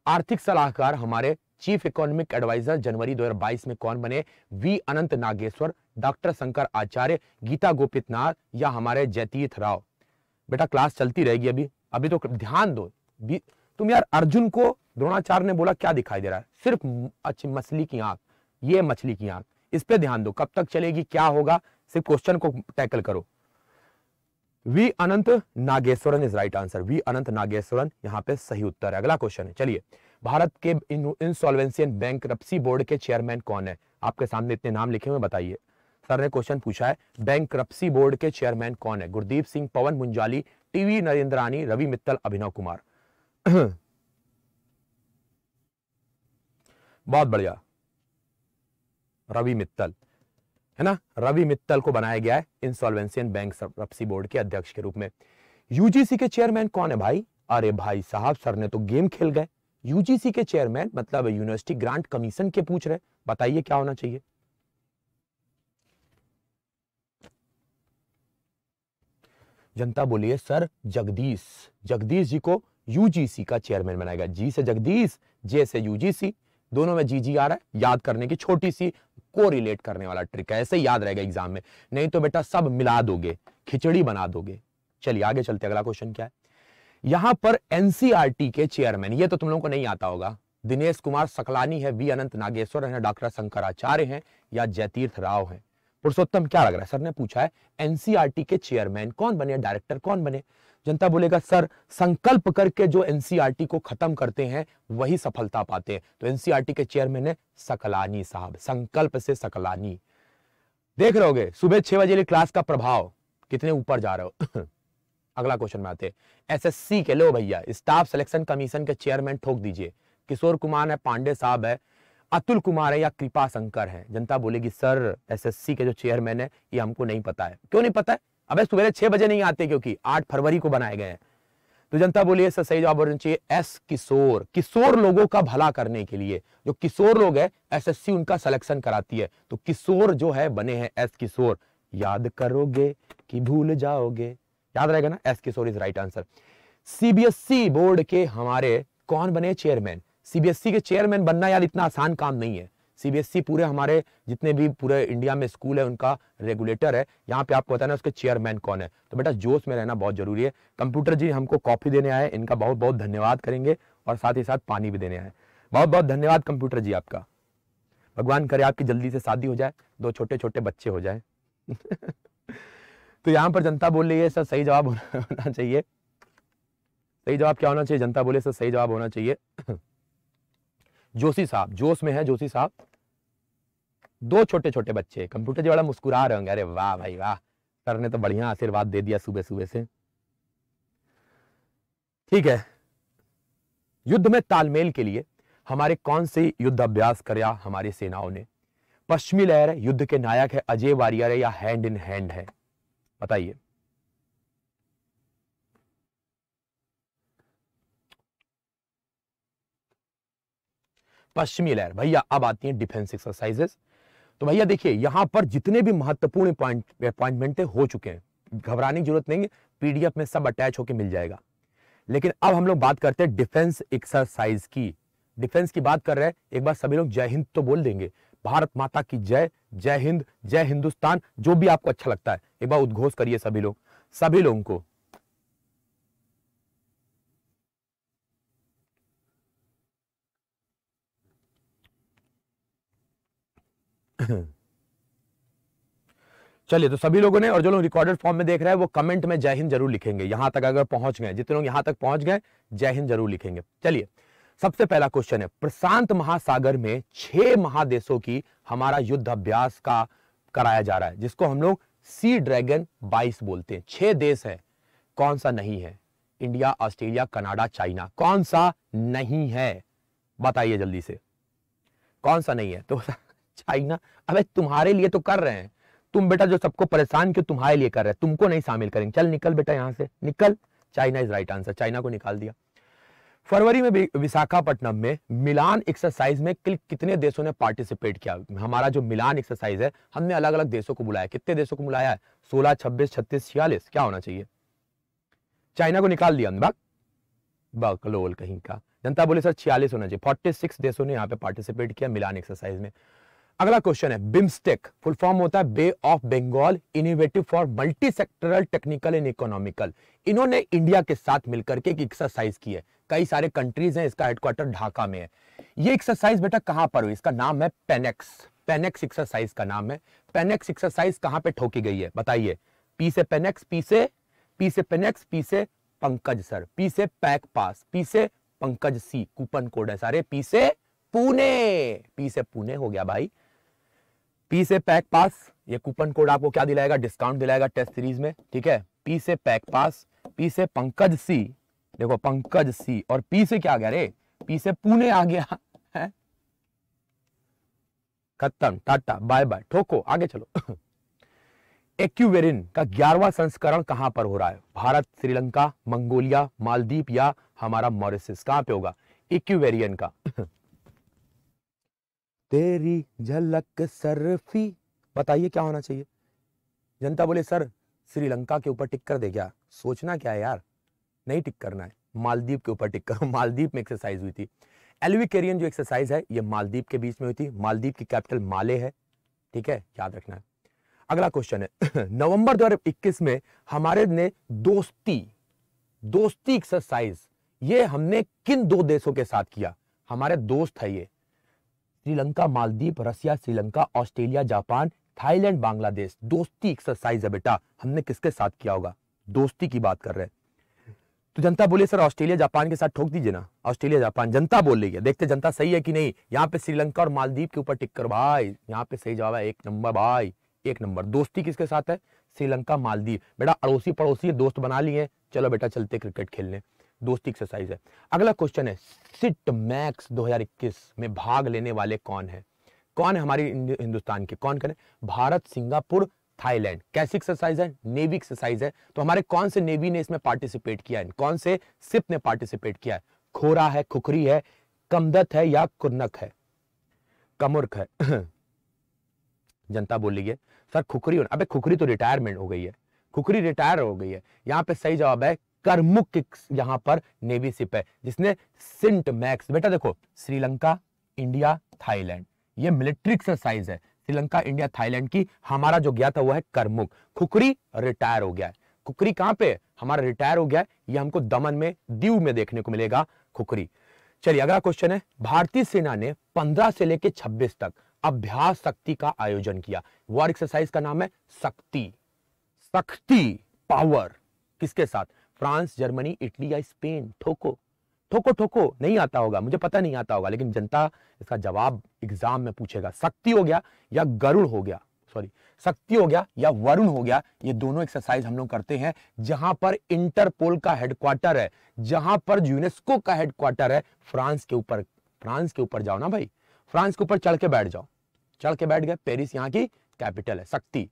आर्थिक सलाहकार हमारे चीफ इकोनॉमिक एडवाइजर जनवरी 2022 में कौन बने वी अनंत नागेश्वर डॉक्टर शंकर आचार्य गीता गोपित या हमारे जयतीर्थ राव बेटा क्लास चलती रहेगी अभी अभी तो ध्यान दो तुम यार अर्जुन को द्रोणाचार्य ने बोला क्या दिखाई दे रहा है सिर्फ अच्छी मछली की आंख ये मछली की आंख इस पे ध्यान दो कब तक चलेगी क्या होगा सिर्फ क्वेश्चन को टैकल करो V Anant Nageswaran is right answer V Anant Nageswaran यहाँ पे सही उत्तर है अगला क्वेश्चन है चलिए भारत के इंसॉल्वेंसी एंड बैंक बोर्ड के चेयरमैन कौन है आपके सामने इतने नाम लिखे हुए बताइए सर ने क्वेश्चन पूछा है बैंक रप्सी बोर्ड के चेयरमैन कौन है गुरदीप सिंह पवन मुंजाली टीवी नरेंद्रानी रवि मित्तल अभिनव कुमार *coughs* बहुत बढ़िया रवि मित्तल है ना रवि मित्तल को बनाया गया है insolvency and bankruptcy board के अध्यक्ष के रूप में यूजीसी के चेयरमैन कौन है भाई अरे भाई साहब सर ने तो गेम खेल गए यूजीसी के चेयरमैन मतलब यूनिवर्सिटी ग्रांट कमीशन के पूछ रहे बताइए क्या होना चाहिए जनता बोलिए सर जगदीश जगदीश जी को यूजीसी का चेयरमैन बनाया गया जी से जगदीश जे से यूजीसी दोनों में जी जी आ रहा है याद करने की छोटी सी को रिलेट करने वाला ट्रिक है ऐसे याद रहेगा एग्जाम में नहीं तो बेटा सब मिला दोगे खिचड़ी बना दोगे चलिए आगे चलते अगला क्वेश्चन क्या है यहां पर एनसीआरटी e के चेयरमैन ये तो तुम लोगों को नहीं आता होगा दिनेश कुमार सकलानी है वी अनंत नागेश्वर है डॉक्टर शंकराचार्य हैं या जयतीर्थ राव हैं पुरुषोत्तम क्या लग रहा है सर ने पूछा है एनसीआरटी e के चेयरमैन कौन बने डायरेक्टर कौन बने जनता बोलेगा सर संकल्प करके जो एनसीईआरटी को खत्म करते हैं वही सफलता पाते हैं तो एनसीईआरटी के चेयरमैन है सकलानी साहब संकल्प से सकलानी देख रहोगे सुबह छह बजे क्लास का प्रभाव कितने ऊपर जा रहे हो *clears throat* अगला क्वेश्चन में आते एसएससी के लो भैया स्टाफ सिलेक्शन कमीशन के चेयरमैन ठोक दीजिए किशोर कुमार है पांडे साहब है अतुल कुमार है या कृपा शंकर है जनता बोलेगी सर एसएससी के जो चेयरमैन है ये हमको नहीं पता है क्यों नहीं पता है अब सवेरे छह बजे नहीं आते क्योंकि आठ फरवरी को बनाए गए तो जनता बोलिए सही जवाब चाहिए एस किशोर किशोर लोगों का भला करने के लिए जो किशोर लोग है एसएससी उनका सिलेक्शन कराती है तो किशोर जो है बने हैं एस किशोर याद करोगे कि भूल जाओगे याद रहेगा ना S Kishore is right answer CBSE board के हमारे कौन बने चेयरमैन सीबीएसई e के चेयरमैन बनना यार इतना आसान काम नहीं है सीबीएसई e पूरे हमारे जितने भी पूरे इंडिया में स्कूल है उनका रेगुलेटर है यहाँ पे आपको बताना उसके चेयरमैन कौन है तो बेटा जोश में रहना बहुत जरूरी है कंप्यूटर जी हमको कॉफी देने आए इनका बहुत बहुत धन्यवाद करेंगे और साथ ही साथ पानी भी देने आए बहुत बहुत धन्यवाद कंप्यूटर जी आपका भगवान करे आपकी जल्दी से शादी हो जाए दो छोटे छोटे बच्चे हो जाए *laughs* तो यहाँ पर जनता बोल रही है सर सही जवाब होना चाहिए सही जवाब क्या होना चाहिए जनता बोले सर सही जवाब होना चाहिए *clears throat* जोशी साहब जोश में है जोशी साहब दो छोटे छोटे बच्चे कंप्यूटर जी वाला मुस्कुरा रहे होंगे अरे वाह भाई वाह सर ने तो बढ़िया आशीर्वाद दे दिया सुबह सुबह से ठीक है युद्ध में तालमेल के लिए हमारे कौन से युद्ध अभ्यास कराया हमारी सेनाओं ने पश्चिमी लहर युद्ध के नायक है अजय वारियर है या हैंड इन हैंड है बताइए पश्चिमी लहर भैया अब आती है डिफेंस एक्सरसाइजेस तो भैया देखिए यहाँ पर जितने भी महत्वपूर्ण अपॉइंटमेंट हो चुके हैं घबराने की जरूरत नहीं है पीडीएफ में सब अटैच होकर मिल जाएगा लेकिन अब हम लोग बात करते हैं डिफेंस एक्सरसाइज की डिफेंस की बात कर रहे हैं एक बार सभी लोग जय हिंद तो बोल देंगे भारत माता की जय जय हिंद जय हिंदुस्तान जो भी आपको अच्छा लगता है एक बार उद्घोष करिए सभी लोग सभी लोगों को चलिए तो सभी लोगों ने और जो लोग रिकॉर्डेड फॉर्म में देख रहे हैं वो कमेंट में जय हिंद जरूर लिखेंगे यहां तक अगर पहुंच गए जितने लोग यहां तक पहुंच गए जय हिंद जरूर लिखेंगे चलिए सबसे पहला क्वेश्चन है प्रशांत महासागर में छह महादेशों की हमारा युद्ध अभ्यास का कराया जा रहा है जिसको हम लोग सी ड्रैगन 22 बोलते हैं छह देश है कौन सा नहीं है इंडिया ऑस्ट्रेलिया कनाडा चाइना कौन सा नहीं है बताइए जल्दी से कौन सा नहीं है तो चाइना अबे तुम्हारे लिए तो कर रहे हैं तुम बेटा जो सबको परेशान क्यों तुम्हारे लिए कर रहे हैं तुमको नहीं शामिल करेंगे चल निकल बेटा यहाँ से निकल China is right answer China को निकाल दिया फरवरी में विशाखापट्टनम में मिलान एक्सरसाइज में कितने देशों ने पार्टिसिपेट किया हमारा जो मिलान एक्सरसाइज है हमने अलग अलग देशों को बुलाया कितने देशों को बुलाया है सोलह छब्बीस छत्तीस छियालीस क्या होना चाहिए चाइना को निकाल दिया अनबाग बकलोल कहीं का जनता बोले सर छियालीस होना चाहिए फोर्टी देशों ने यहाँ पे पार्टिसिपेट किया मिलान एक्सरसाइज में अगला क्वेश्चन है बिम्स्टेक फुल फॉर्म होता है bay of Bengal innovative for multi sectoral technical and economical इन्होंने इंडिया के साथ मिलकर के एक एक्सरसाइज की है कई सारे कंट्रीज हैं इसका हेडक्वार्टर ढाका में है ये एक्सरसाइज बेटा कहां पर हुई इसका नाम है पेनेक्स पेनेक्स एक्सरसाइज का नाम है पेनेक्स एक्सरसाइज कहां पर ठोकी गई है बताइए पी से पेनेक्स पी से पी से पेनेक्स पी से पंकज सर पी से पैक पास पी से पंकज सी कूपन कोड है सारे पी से पुणे पी से पुणे हो गया भाई पी से पैक पास ये कूपन कोड आपको क्या दिलाएगा डिस्काउंट दिलाएगा टेस्ट सीरीज में ठीक है पी से पैक पास पी से पंकज सी देखो पंकज सी और पी से क्या आ गया रे पी से पुणे आ गया है खत्म टाटा बाय बाय ठोको आगे चलो *coughs* एक्यूवेरिन का ग्यारहवा संस्करण कहां पर हो रहा है भारत श्रीलंका मंगोलिया मालदीप या हमारा मॉरिसिस कहां पे होगा इक्यूवेरियन का तेरी झलक सरफी बताइए क्या होना चाहिए जनता बोले सर श्रीलंका के ऊपर टिक कर दे क्या सोचना क्या है यार नहीं टिक करना है मालदीप के ऊपर टिक *laughs* मालदीप में एक्सरसाइज हुई थी एलविकेरियन जो एक्सरसाइज है ये मालदीप के बीच में हुई थी मालदीप की कैपिटल माले है ठीक है याद रखना है अगला क्वेश्चन है *clears throat* नवंबर 2021 में हमारे ने दोस्ती दोस्ती एक्सरसाइज ये हमने किन दो देशों के साथ किया हमारे दोस्त है ये Sri Lanka Maldives Russia Sri Lanka Australia Japan Thailand Bangladesh दोस्ती एक्सरसाइज है बेटा हमने किसके साथ किया होगा दोस्ती की बात कर रहे हैं तो जनता बोले सर ऑस्ट्रेलिया जापान के साथ ठोक दीजिए ना ऑस्ट्रेलिया जापान जनता बोल रही है देखते जनता सही है कि नहीं यहाँ पे श्रीलंका और मालदीप के ऊपर टिक कर भाई यहाँ पे सही जवाब है एक नंबर भाई एक नंबर दोस्ती किसके साथ है श्रीलंका मालदीप बेटा अड़ोसी पड़ोसी दोस्त बना लिए चलो बेटा चलते क्रिकेट खेलने दोस्ती एक्सरसाइज है अगला क्वेश्चन है सिट मैक्स 2021 में भाग लेने वाले कौन है कौन है हमारी हिंदुस्तान के कौन करें भारत सिंगापुर थाईलैंड कैसी एक्सरसाइज है नेवी एक्सरसाइज है तो हमारे कौन से नेवी ने इसमें पार्टिसिपेट किया है कौन से सिप ने पार्टिसिपेट किया है खोरा है खुखरी है कमदत है या कुर्नक है कमुर्ख है *clears throat* जनता बोली है सर खुखरी अबे खुखरी तो रिटायरमेंट हो गई है खुखरी रिटायर हो गई है यहाँ पे सही जवाब है करमुख यहां पर नेवी सिप है जिसने सिंट मैक्स बेटा देखो श्रीलंका इंडिया थाईलैंड ये मिलिट्री एक्सरसाइज है श्रीलंका इंडिया थाईलैंड की हमारा जो गया था वो है करमुख खुकरी रिटायर हो गया है खुकरी कहां पे हमारा रिटायर हो गया है ये हमको दमन में दीव में देखने को मिलेगा खुकरी चलिए अगला क्वेश्चन है भारतीय सेना ने 15 से लेकर 26 तक अभ्यास शक्ति का आयोजन किया वॉर एक्सरसाइज का नाम है शक्ति शक्ति पावर किसके साथ फ्रांस जर्मनी इटली या स्पेन ठोको ठोको ठोको नहीं आता होगा मुझे पता नहीं आता होगा लेकिन जनता इसका जवाब एग्जाम में पूछेगा शक्ति हो गया या गरुड़ हो गया सॉरी शक्ति हो गया या वरुण हो गया ये दोनों एक्सरसाइज हम लोग करते हैं जहां पर इंटरपोल का हेडक्वार्टर है जहां पर यूनेस्को का हेडक्वार्टर है फ्रांस के ऊपर फ्रांस के ऊपर जाओ ना भाई फ्रांस के ऊपर चढ़ के बैठ जाओ चढ़ के बैठ गए पेरिस यहाँ की कैपिटल है शक्ति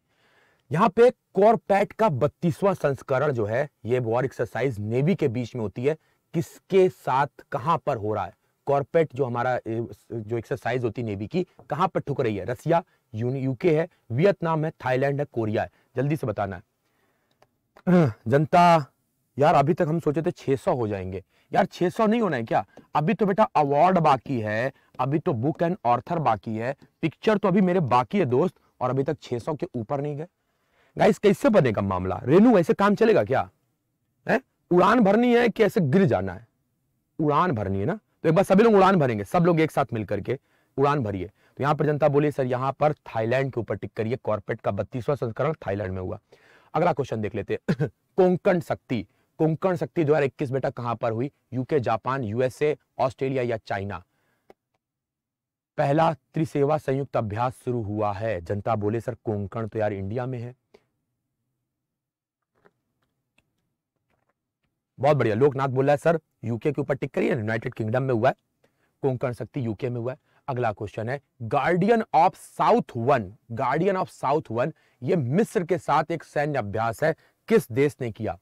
यहाँ पे कॉरपैट का बत्तीसवां संस्करण जो है ये वॉर एक्सरसाइज नेवी के बीच में होती है किसके साथ कहां पर हो रहा है कॉरपेट जो हमारा जो एक्सरसाइज होती है नेवी की कहां पर ठुक रही है रसिया यूके है वियतनाम है थाईलैंड है कोरिया है जल्दी से बताना है *clears throat* जनता यार अभी तक हम सोचे थे 600 हो जाएंगे यार 600 नहीं होना है क्या अभी तो बेटा अवार्ड बाकी है अभी तो बुक एंड ऑर्थर बाकी है पिक्चर तो अभी मेरे बाकी है दोस्त और अभी तक 600 के ऊपर नहीं गए गाइस कैसे बनेगा मामला रेनू ऐसे काम चलेगा क्या है उड़ान भरनी है कि ऐसे गिर जाना है उड़ान भरनी है ना तो एक बार सभी लोग उड़ान भरेंगे सब लोग एक साथ मिलकर के उड़ान भरिए तो यहां पर जनता बोलिए सर यहां पर थाईलैंड के ऊपर टिक करिए कॉर्पोरेट का बत्तीसवां संस्करण थाईलैंड में हुआ अगला क्वेश्चन देख लेते *coughs* कोंकण शक्ति कोंकण शक्ति दो इक्कीस बेटा कहां पर हुई यूके जापान यूएसए ऑस्ट्रेलिया या चाइना पहला त्रिसेवा संयुक्त अभ्यास शुरू हुआ है जनता बोले सर कोंकण तो यार इंडिया में है बहुत बढ़िया लोकनाथ बोल रहा है सर यूके के ऊपर टिक करिए यूनाइटेड किंगडम में हुआ है कोंकण शक्ति यूके में हुआ है अगला क्वेश्चन है guardian of south one guardian of south one ये मिस्र के साथ एक सैन्य अभ्यास है किस देश ने किया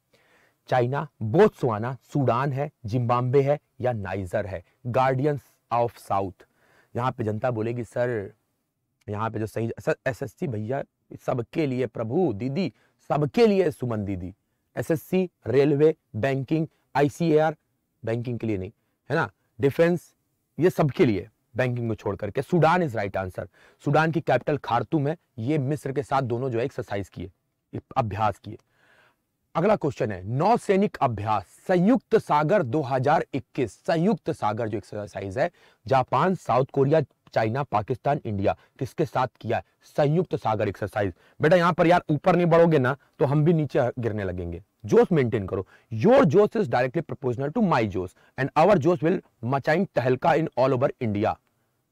चाइना बोत्सवाना सूडान है जिम्बाब्वे है या नाइजर है गार्डियन ऑफ साउथ यहाँ पे जनता बोलेगी सर यहाँ पे जो सही एस सी भैया सबके लिए प्रभु दीदी सबके लिए सुमन दीदी SSC railway banking ICAR banking के लिए नहीं है ना डिफेंस ये सबके लिए बैंकिंग को छोड़ करके Sudan is right answer Sudan की कैपिटल खारतूम है ये मिस्र के साथ दोनों जो है एक्सरसाइज किए अभ्यास किए अगला क्वेश्चन है नौ सैनिक अभ्यास संयुक्त सागर 2021 संयुक्त सागर जो एक्सरसाइज है Japan South Korea China Pakistan India किसके साथ किया है संयुक्त सागर एक्सरसाइज बेटा यहां पर यार ऊपर नहीं बढ़ोगे ना तो हम भी नीचे गिरने लगेंगे जोश मेंटेन करो योर जोश is directly proportional to my जोश एंड आवर जोश विल मचाइंग तहलका इन ऑल ओवर इंडिया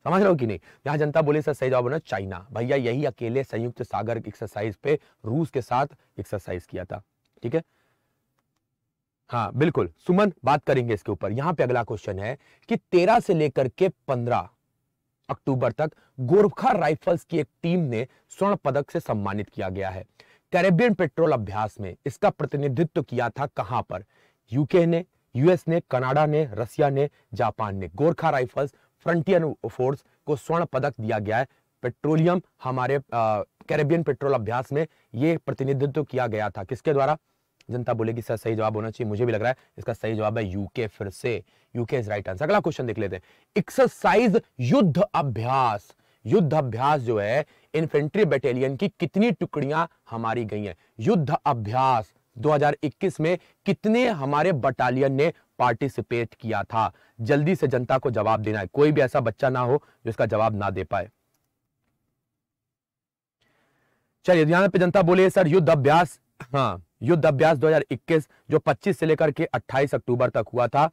समझ रहे हो कि नहीं यहां जनता बोले सर सही जवाब होना चाइना भैया यही अकेले संयुक्त सागर एक्सरसाइज पे रूस के साथ एक्सरसाइज किया था ठीक है हाँ बिल्कुल सुमन बात करेंगे इसके ऊपर यहां पे अगला क्वेश्चन है कि तेरह से लेकर के पंद्रह अक्टूबर तक गोरखा राइफल्स की एक टीम ने स्वर्ण पदक से सम्मानित किया गया है कैरेबियन पेट्रोल अभ्यास में इसका प्रतिनिधित्व किया था कहां पर यूके ने यूएस ने कनाडा ने रसिया ने जापान ने गोरखा राइफल्स फ्रंटियर फोर्स को स्वर्ण पदक दिया गया है पेट्रोलियम हमारे कैरेबियन पेट्रोल अभ्यास में यह प्रतिनिधित्व किया गया था किसके द्वारा जनता बोलेगी सर सही जवाब होना चाहिए मुझे भी लग रहा है इसका सही जवाब है यूके फिर से यूके इज राइट आंसर अगला क्वेश्चन देख लेते हैं एक्सरसाइज युद्ध अभ्यास युद्ध अभ्यास जो है इन्फेंट्री बटालियन की कितनी टुकड़ियां हमारी गई हैं युद्ध अभ्यास 2021 में कितने हमारे बटालियन ने पार्टिसिपेट किया था जल्दी से जनता को जवाब देना है कोई भी ऐसा बच्चा ना हो जो इसका जवाब ना दे पाए चलिए ध्यान पे जनता बोले सर युद्ध अभ्यास हाँ युद्ध अभ्यास 2021 जो 25 से लेकर के 28 अक्टूबर तक हुआ था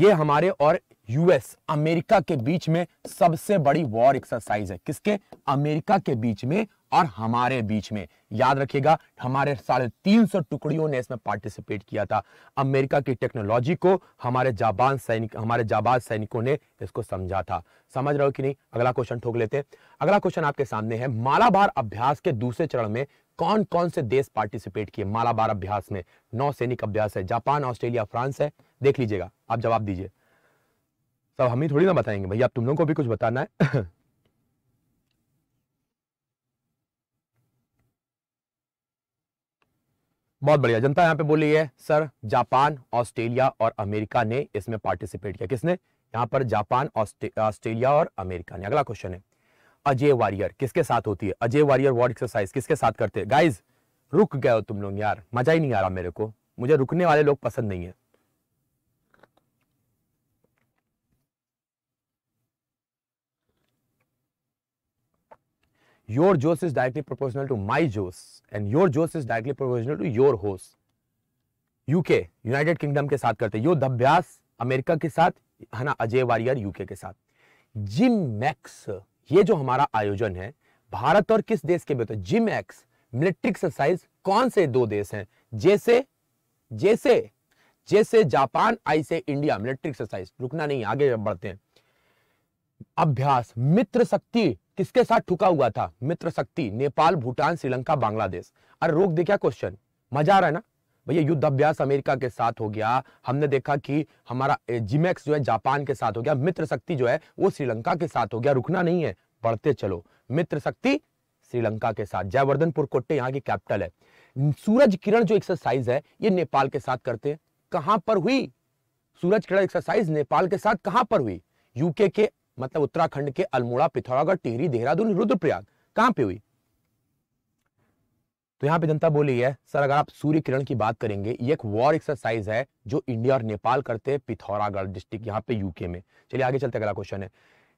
ये हमारे और यूएस अमेरिका के बीच में सबसे बड़ी वॉर एक्सरसाइज है किसके अमेरिका के बीच में और हमारे बीच में याद रखिएगा हमारे साढ़े तीन सौ टुकड़ियों ने इसमें पार्टिसिपेट किया था अमेरिका की टेक्नोलॉजी को हमारे जाबान सैनिक हमारे जाबाज सैनिकों ने इसको समझा था समझ रहे हो कि नहीं अगला क्वेश्चन ठोक लेते अगला क्वेश्चन आपके सामने है मालाबार अभ्यास के दूसरे चरण में कौन कौन से देश पार्टिसिपेट किए मालाबार अभ्यास में नौ सैनिक अभ्यास है जापान ऑस्ट्रेलिया फ्रांस है देख लीजिएगा आप जवाब दीजिए सब हम ही थोड़ी ना बताएंगे भैया आप तुम लोग को भी कुछ बताना है *laughs* बहुत बढ़िया जनता यहाँ पे बोली है सर जापान ऑस्ट्रेलिया और अमेरिका ने इसमें पार्टिसिपेट किया किसने यहाँ पर जापान ऑस्ट्रेलिया और अमेरिका ने अगला क्वेश्चन है अजय वॉरियर किसके साथ होती है अजय वॉरियर वॉर एक्सरसाइज किसके साथ करते हैं गाइज रुक गए हो तुम लोग यार मजा ही नहीं आ रहा मेरे को मुझे रुकने वाले लोग पसंद नहीं है your Joule is directly proportional to my Joule and your Joule is directly proportional to your host. UK United Kingdom के साथ करते युद्ध अभ्यास अमेरिका के साथ है ना अजय वारियर यूके के साथ जिम मैक्स ये जो हमारा आयोजन है भारत और किस देश के बीच जिम एक्स मिलिट्री एक्सरसाइज कौन से दो देश हैं जैसे जैसे जैसे जापान आई से इंडिया मिलिट्री एक्सरसाइज रुकना नहीं आगे बढ़ते हैं अभ्यास मित्र शक्ति किसके साथ ठुका हुआ था मित्र शक्ति नेपाल भूटान श्रीलंका बांग्लादेश अरे रोक दे क्या क्वेश्चन मजा आ रहा है ना भैया युद्ध अभ्यास अमेरिका के साथ हो गया हमने देखा कि हमारा जिमेक्स जो है जापान के साथ हो गया मित्र शक्ति जो है वो श्रीलंका के साथ हो गया रुकना नहीं है बढ़ते चलो मित्र शक्ति श्रीलंका के साथ जयवर्धनपुर कोट्टे यहाँ की कैपिटल है सूरज किरण जो एक्सरसाइज है ये नेपाल के साथ करते हैं कहां पर हुई सूरज किरण एक्सरसाइज नेपाल के साथ कहां पर हुई यूके के मतलब उत्तराखंड के अल्मोड़ा पिथौरागढ़ टिहरी देहरादून रुद्रप्रयाग कहां पे हुई तो यहाँ पे जनता बोली है सर अगर आप सूर्य किरण की बात करेंगे ये एक वॉर एक्सरसाइज है जो इंडिया और नेपाल करते हैं पिथौरागढ़ डिस्ट्रिक्ट यहां पे यूके में चलिए आगे चलते अगला क्वेश्चन है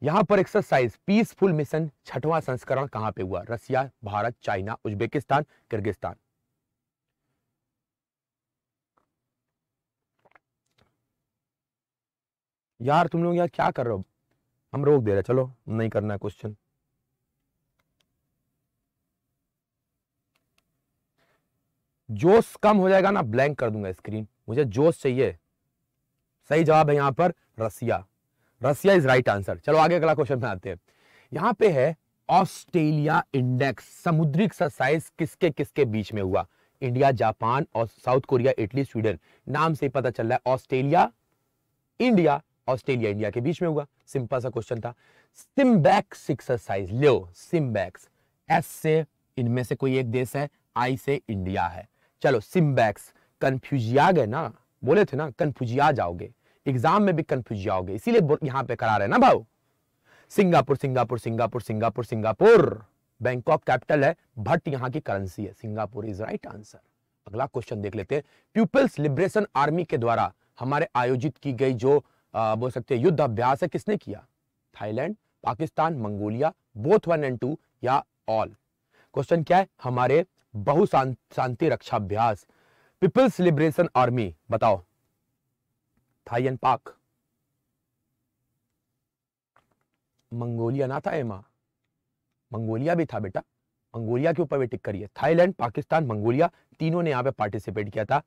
यहां पर एक्सरसाइज पीसफुल मिशन छठवां संस्करण कहां पे हुआ Russia Bharat China Uzbekistan Kyrgyzstan यार तुम लोग यार क्या कर रहे हो हम रोक दे रहे चलो नहीं करना है क्वेश्चन जोश कम हो जाएगा ना ब्लैंक कर दूंगा स्क्रीन मुझे जोश चाहिए सही जवाब है यहां पर Russia Russia is right answer चलो आगे अगला क्वेश्चन में आते हैं यहां पे है ऑस्ट्रेलिया इंडेक्स समुद्री एक्सरसाइज किसके किसके बीच में हुआ इंडिया जापान और साउथ कोरिया इटली स्वीडन नाम से पता चल रहा है ऑस्ट्रेलिया इंडिया ऑस्ट्रेलिया इंडिया के बीच में हुआ सिंपल सा क्वेश्चन था सिम्बैक्स एक्सरसाइज लो सिम्बैक्स एस से इनमें से कोई एक देश है आई से इंडिया है चलो सिम्बैक्स कन्फ्यूजिया गए ना बोले थे ना कन्फ्यूजिया जाओगे एग्जाम में भी कन्फ्यूज जाओगे इसीलिए यहां पे करा रहे ना भाव Singapore Singapore Singapore Singapore Singapore Bangkok capital है भट्ट यहां की करेंसी है सिंगापुर इज राइट आंसर अगला क्वेश्चन देख लेते हैं पीपल्स लिबरेशन आर्मी के द्वारा हमारे आयोजित की गई जो आ, बोल सकते हैं युद्ध अभ्यास है किसने किया Thailand Pakistan Mongolia both one and two या ऑल क्वेश्चन क्या है हमारे बहु शांति रक्षा अभ्यास पीपल्स लिबरेशन आर्मी बताओ थाई एंड पाक मंगोलिया ना था एमा मंगोलिया भी था बेटा मंगोलिया के ऊपर भी टिक करिए थाईलैंड पाकिस्तान मंगोलिया तीनों ने यहां पे पार्टिसिपेट किया था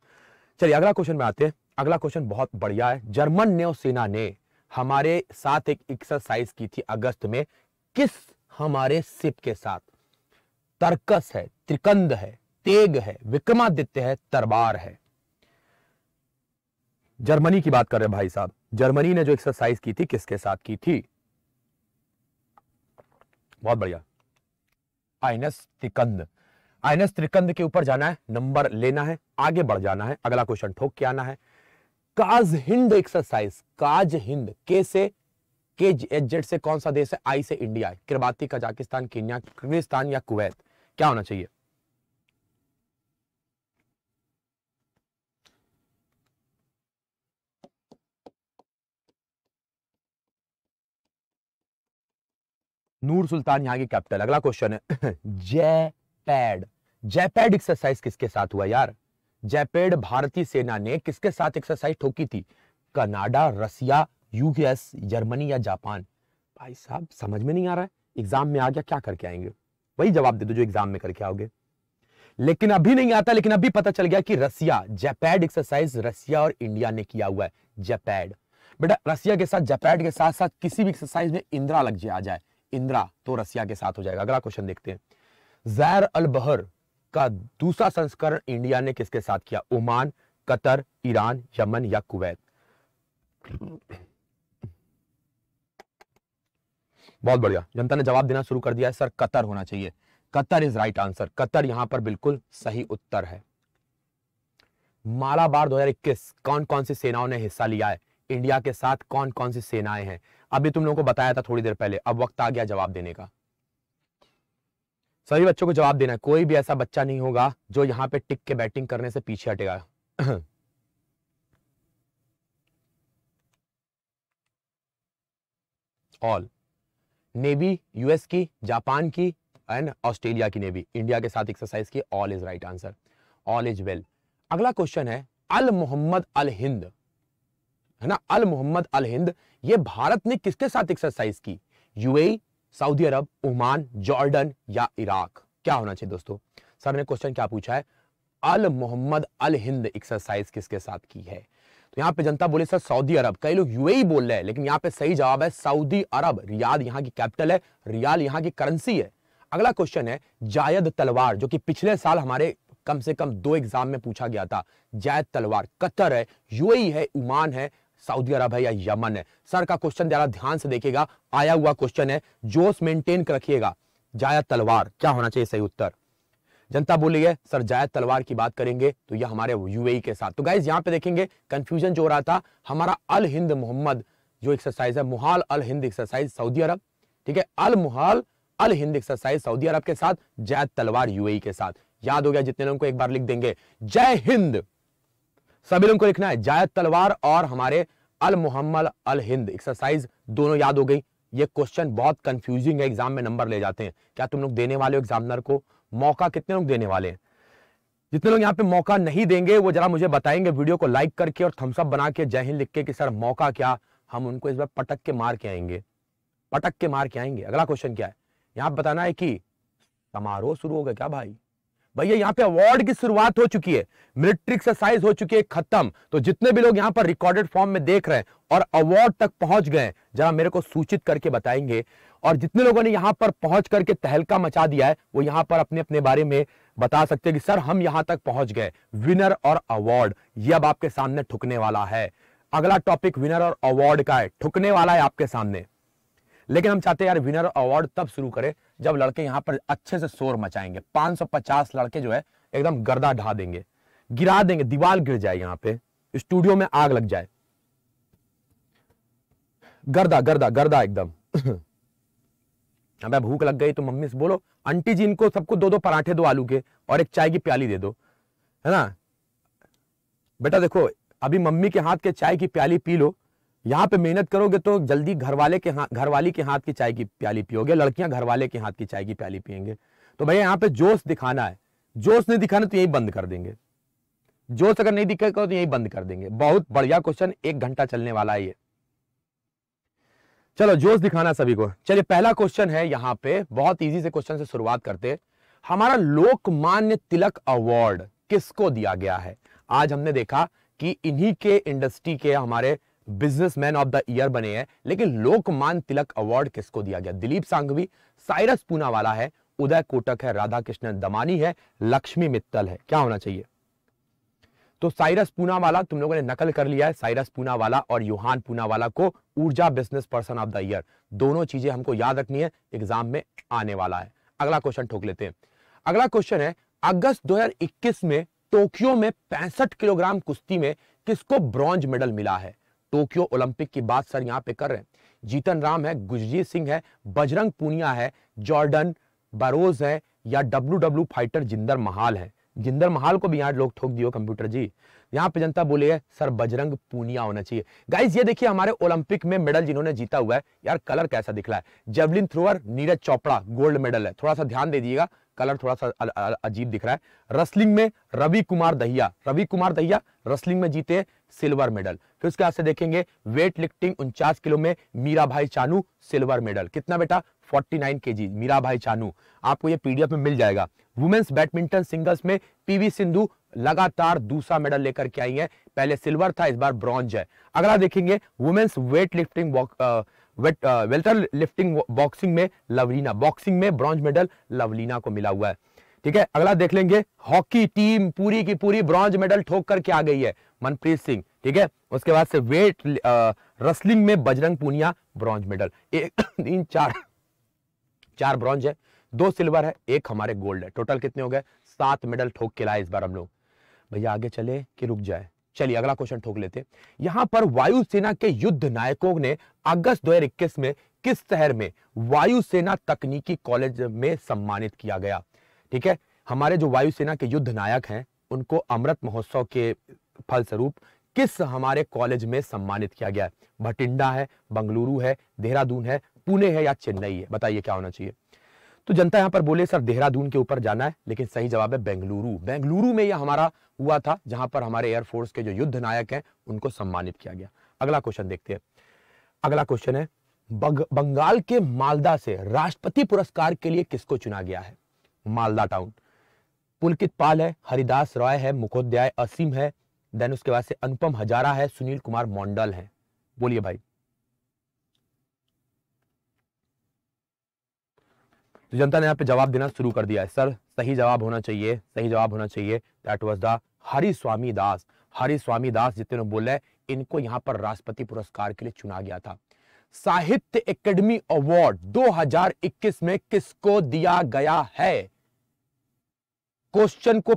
चलिए अगला क्वेश्चन में आते हैं अगला क्वेश्चन बहुत बढ़िया है जर्मन नौसेना ने हमारे साथ एक एक्सरसाइज की थी अगस्त में किस हमारे सिप के साथ तर्कस है त्रिकंद है तेग है विक्रमादित्य है तरबार है जर्मनी की बात कर रहे हैं भाई साहब जर्मनी ने जो एक्सरसाइज की थी किसके साथ की थी बहुत बढ़िया आइनस त्रिकंद आइनस त्रिकंद के ऊपर जाना है नंबर लेना है आगे बढ़ जाना है अगला क्वेश्चन ठोक के आना है Kazind exercise Kazind के से के जेड से कौन सा देश है आई से India Kiribati Kazakhstan Kenya Kyrgyzstan या कुवैत क्या होना चाहिए नूर सुल्तान यहाँ की कैपिटल अगला क्वेश्चन है *clears throat* जयपैड जयपैड एक्सरसाइज किसके साथ हुआ यार जयपेड भारतीय सेना ने किसके साथ एक्सरसाइज ठोकी थी कनाडा रसिया यूएस जर्मनी या जापान भाई साहब समझ में नहीं आ रहा है एग्जाम में आ गया क्या करके आएंगे वही जवाब दे दो जो एग्जाम में करके आओगे लेकिन अभी नहीं आता लेकिन अभी पता चल गया कि रसिया जैपैड एक्सरसाइज रसिया और इंडिया ने किया हुआ है जैपैड बेटा रसिया के साथ जैपैड के साथ साथ किसी भी एक्सरसाइज में इंदिरा लग आ जाए इंदिरा तो रसिया के साथ हो जाएगा अगला क्वेश्चन देखते हैं जैर अल बहर का दूसरा संस्करण इंडिया ने किसके साथ किया ओमान कतर ईरान यमन या कुवैत बहुत बढ़िया जनता ने जवाब देना शुरू कर दिया है सर कतर होना चाहिए Qatar is right answer Qatar यहां पर बिल्कुल सही उत्तर है मालाबार 2021 कौन कौन सी सेनाओं ने हिस्सा लिया है इंडिया के साथ कौन कौन सी सेनाएं हैं अभी तुम लोगों को बताया था थोड़ी देर पहले अब वक्त आ गया जवाब देने का सभी बच्चों को जवाब देना है कोई भी ऐसा बच्चा नहीं होगा जो यहां पे टिक के बैटिंग करने से पीछे हटेगा ऑल नेवी यूएस की जापान की एंड ऑस्ट्रेलिया की नेवी इंडिया के साथ एक्सरसाइज की all is right answer all is well अगला क्वेश्चन है अल मोहम्मद अल हिंद है ना अल मोहम्मद अल हिंद ये भारत ने किसके साथ एक्सरसाइज की UAE Saudi Arabia Oman Jordan या इराक क्या होना चाहिए दोस्तों सर ने क्वेश्चन क्या पूछा है Al Mohammed Al Hind exercise किसके साथ की है तो यहाँ पे जनता बोले सर सऊदी अरब कई लोग यूएई बोल रहे हैं लेकिन यहाँ पे सही जवाब है सऊदी अरब रियाद यहाँ की कैपिटल है रियाल यहाँ की करेंसी है अगला क्वेश्चन है जायद तलवार जो कि पिछले साल हमारे कम से कम दो एग्जाम में पूछा गया था जायद तलवार कतर है यूएई है उमान है सऊदी अरब है या यमन है सर का क्वेश्चन जरा ध्यान से देखिएगा आया हुआ क्वेश्चन है जोश मेंटेन कर रखिएगा जाया तलवार क्या होना चाहिए सही उत्तर जनता बोलिए सर जायद तलवार की बात करेंगे तो यह हमारे यूएई e के साथ तो गाइज यहां पे देखेंगे कंफ्यूजन जो हो रहा था हमारा अल हिंद मोहम्मद जो एक्सरसाइज है Mohed Al Hind exercise Saudi Arabia ठीक है Al Mohed Al Hind exercise Saudi Arabia के साथ जायद तलवार यूएई e के साथ याद हो गया जितने लोगों को एक बार लिख देंगे जय हिंद सभी लोगों को लिखना है जायद तलवार और हमारे Al Mohammed Al Hind exercise दोनों याद हो गई ये क्वेश्चन बहुत कंफ्यूजिंग है एग्जाम में नंबर ले जाते हैं क्या तुम लोग देने वाले हो एग्जामिनर को मौका कितने लोग देने वाले हैं जितने लोग यहाँ पे मौका नहीं देंगे वो जरा मुझे बताएंगे वीडियो को लाइक करके और थम्सअप बना के जय हिंद लिख के कि सर मौका क्या हम उनको इस बार पटक के मार के आएंगे पटक के मार के आएंगे अगला क्वेश्चन क्या है यहाँ बताना है कि समारोह शुरू हो गया क्या भाई भैया यहाँ पे अवार्ड की शुरुआत हो चुकी है मिलिट्री एक्सरसाइज हो चुकी है खत्म तो जितने भी लोग यहाँ पर रिकॉर्डेड फॉर्म में देख रहे हैं और अवार्ड तक पहुंच गए जरा मेरे को सूचित करके बताएंगे और जितने लोगों ने यहाँ पर पहुंच करके तहलका मचा दिया है वो यहाँ पर अपने अपने बारे में बता सकते हैं कि सर हम यहाँ तक पहुंच गए विनर और अवार्ड ये अब आपके सामने ठुकने वाला है अगला टॉपिक विनर और अवार्ड का है ठुकने वाला है आपके सामने लेकिन हम चाहते हैं यार विनर अवार्ड तब शुरू करें जब लड़के यहाँ पर अच्छे से शोर मचाएंगे 550 लड़के जो है एकदम गर्दा ढा देंगे गिरा देंगे दीवार गिर जाए यहाँ पे स्टूडियो में आग लग जाए गर्दा गर्दा गर्दा एकदम अब भूख लग गई तो मम्मी से बोलो आंटी जी इनको सबको दो दो पराठे दो आलू के और एक चाय की प्याली दे दो है ना बेटा देखो अभी मम्मी के हाथ के चाय की प्याली पी लो यहाँ पे मेहनत करोगे तो जल्दी घरवाले के हाथ घरवाली के हाथ की चाय की प्याली पियोगे लड़कियां घरवाले के हाथ की चाय की प्याली पियेंगे तो भैया यहाँ पे जोश दिखाना है जोश नहीं दिखाना तो यही बंद कर देंगे जोश अगर नहीं दिखेगा तो यही बंद कर देंगे बहुत बढ़िया क्वेश्चन एक घंटा चलने वाला है ये चलो जोश दिखाना सभी को चलिए पहला क्वेश्चन है यहाँ पे बहुत ईजी से क्वेश्चन से शुरुआत करते हमारा लोकमान्य तिलक अवार्ड किसको दिया गया है आज हमने देखा कि इन्हीं के इंडस्ट्री के हमारे बिजनेसमैन ऑफ द ईयर बने हैं लेकिन लोकमान तिलक अवार्ड किसको दिया गया दिलीप सांघवी साइरस पूनावाला है उदय कोटक है राधा कृष्ण दमानी है लक्ष्मी मित्तल है क्या होना चाहिए तो साइरस पूनावाला तुम लोगों ने नकल कर लिया है साइरस पूनावाला और युहान पूनावाला को ऊर्जा business person of the year दोनों चीजें हमको याद रखनी है एग्जाम में आने वाला है अगला क्वेश्चन ठोक लेते हैं अगला क्वेश्चन है अगस्त 2021 में टोक्यो में पैंसठ किलोग्राम कुश्ती में किसको ब्रॉन्ज मेडल मिला है टोक्यो ओलंपिक की बात सर यहाँ पे कर रहे हैं जीतन राम है गुजरीत सिंह है बजरंग पूनिया है जॉर्डन बरोज है या डब्ल्यू डब्ल्यू फाइटर जिंदर महाल है जिंदर महाल को भी यहाँ लोग ठोक दियो कंप्यूटर जी यहाँ पे जनता बोले है सर बजरंग पूनिया होना चाहिए गाइज ये देखिए हमारे ओलंपिक में मेडल जिन्होंने जीता हुआ है यार कलर कैसा दिख रहा है javelin thrower Neeraj Chopra gold medal है थोड़ा सा ध्यान दे दिएगा कलर थोड़ा सा अजीब दिख रहा है रसलिंग में रवि कुमार दहिया रवि कुमार दहिया रसलिंग में जीते सिल्वर मेडल फिर उसके बाद से देखेंगे वेट लिफ्टिंग उनचास किलो में मीरा भाई चानू सिल्वर मेडल कितना बेटा 49 नाइन के जी मीरा भाई चानू आपको ये पीडीएफ में मिल जाएगा वुमेन्स बैडमिंटन सिंगल्स में पीवी सिंधु लगातार दूसरा मेडल लेकर के आई है पहले सिल्वर था इस बार ब्रॉन्ज है अगला देखेंगे women's weightlifting welter lifting boxing में लवलीना बॉक्सिंग में ब्रॉन्ज मेडल लवलीना को मिला हुआ है ठीक है अगला देख लेंगे हॉकी टीम पूरी की पूरी ब्रॉन्ज मेडल ठोक करके आ गई है मनप्रीत सिंह ठीक है उसके बाद से वेट रसलिंग uh, में बजरंग पूनिया ब्रॉन्ज मेडल एक *coughs* तीन चार चार ब्रॉन्ज है दो सिल्वर है एक हमारे गोल्ड है टोटल कितने हो गए सात मेडल ठोक के लाए इस बार हम लोग भैया आगे चले कि रुक जाए चलिए अगला क्वेश्चन ठोक लेते यहां पर वायुसेना के युद्ध नायकों ने अगस्त दो में किस शहर में वायुसेना तकनीकी कॉलेज में सम्मानित किया गया ठीक है हमारे जो वायुसेना के युद्ध नायक हैं उनको अमृत महोत्सव के फलस्वरूप किस हमारे कॉलेज में सम्मानित किया गया है भटिंडा है बंगलुरु है देहरादून है पुणे है या चेन्नई है बताइए क्या होना चाहिए तो जनता यहाँ पर बोले सर देहरादून के ऊपर जाना है लेकिन सही जवाब है बेंगलुरु बेंगलुरु में यह हमारा हुआ था जहां पर हमारे एयरफोर्स के जो युद्ध नायक हैं उनको सम्मानित किया गया अगला क्वेश्चन देखते हैं अगला क्वेश्चन है बग, बंगाल के मालदा से राष्ट्रपति पुरस्कार के लिए किसको चुना गया है मालदा टाउन पुलकित पाल है हरिदास रॉय है मुखोध्याय असीम है देन उसके बाद से अनुपम हजारा है सुनील कुमार मोंडल है बोलिए भाई तो जनता ने यहाँ पे जवाब देना शुरू कर दिया है सर सही जवाब होना चाहिए सही जवाब होना चाहिए that was the Hari Swami Das Hari Swami Das जितने लोग इनको यहाँ पर राष्ट्रपति पुरस्कार के लिए चुना गया था साहित्य एकेडमी अवार्ड 2021 में किसको दिया गया है क्वेश्चन को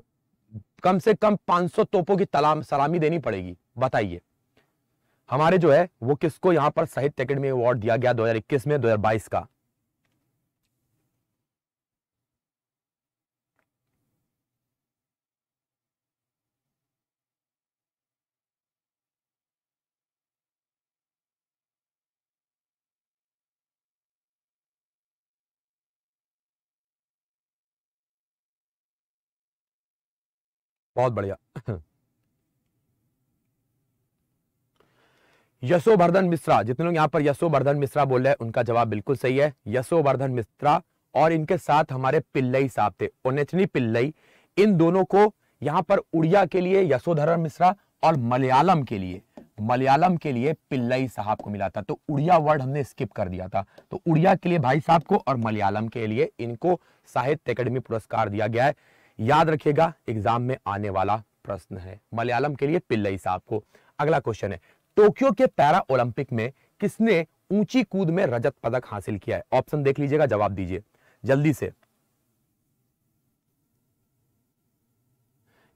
कम से कम 500 तोपों की तलाम सलामी देनी पड़ेगी बताइए हमारे जो है वो किसको यहां पर साहित्य एकेडमी अवार्ड दिया गया 2021 में 2022 का बहुत बढ़िया यशोवर्धन मिश्रा जितने लोग यहाँ पर यशोवर्धन मिश्रा बोल रहे हैं उनका जवाब बिल्कुल सही है यशोवर्धन मिश्रा और इनके साथ हमारे पिल्लई साहब थे पिल्लई इन दोनों को यहाँ पर उड़िया के लिए यशोधर मिश्रा और मलयालम के लिए मलयालम के लिए पिल्लई साहब को मिला था तो उड़िया वर्ड हमने स्किप कर दिया था तो उड़िया के लिए भाई साहब को और मलयालम के लिए इनको साहित्य अकेडमी पुरस्कार दिया गया है याद रखिएगा एग्जाम में आने वाला प्रश्न है मलयालम के लिए पिल्लई साहब को अगला क्वेश्चन है टोक्यो के पैरा ओलंपिक में किसने ऊंची कूद में रजत पदक हासिल किया है ऑप्शन देख लीजिएगा जवाब दीजिए जल्दी से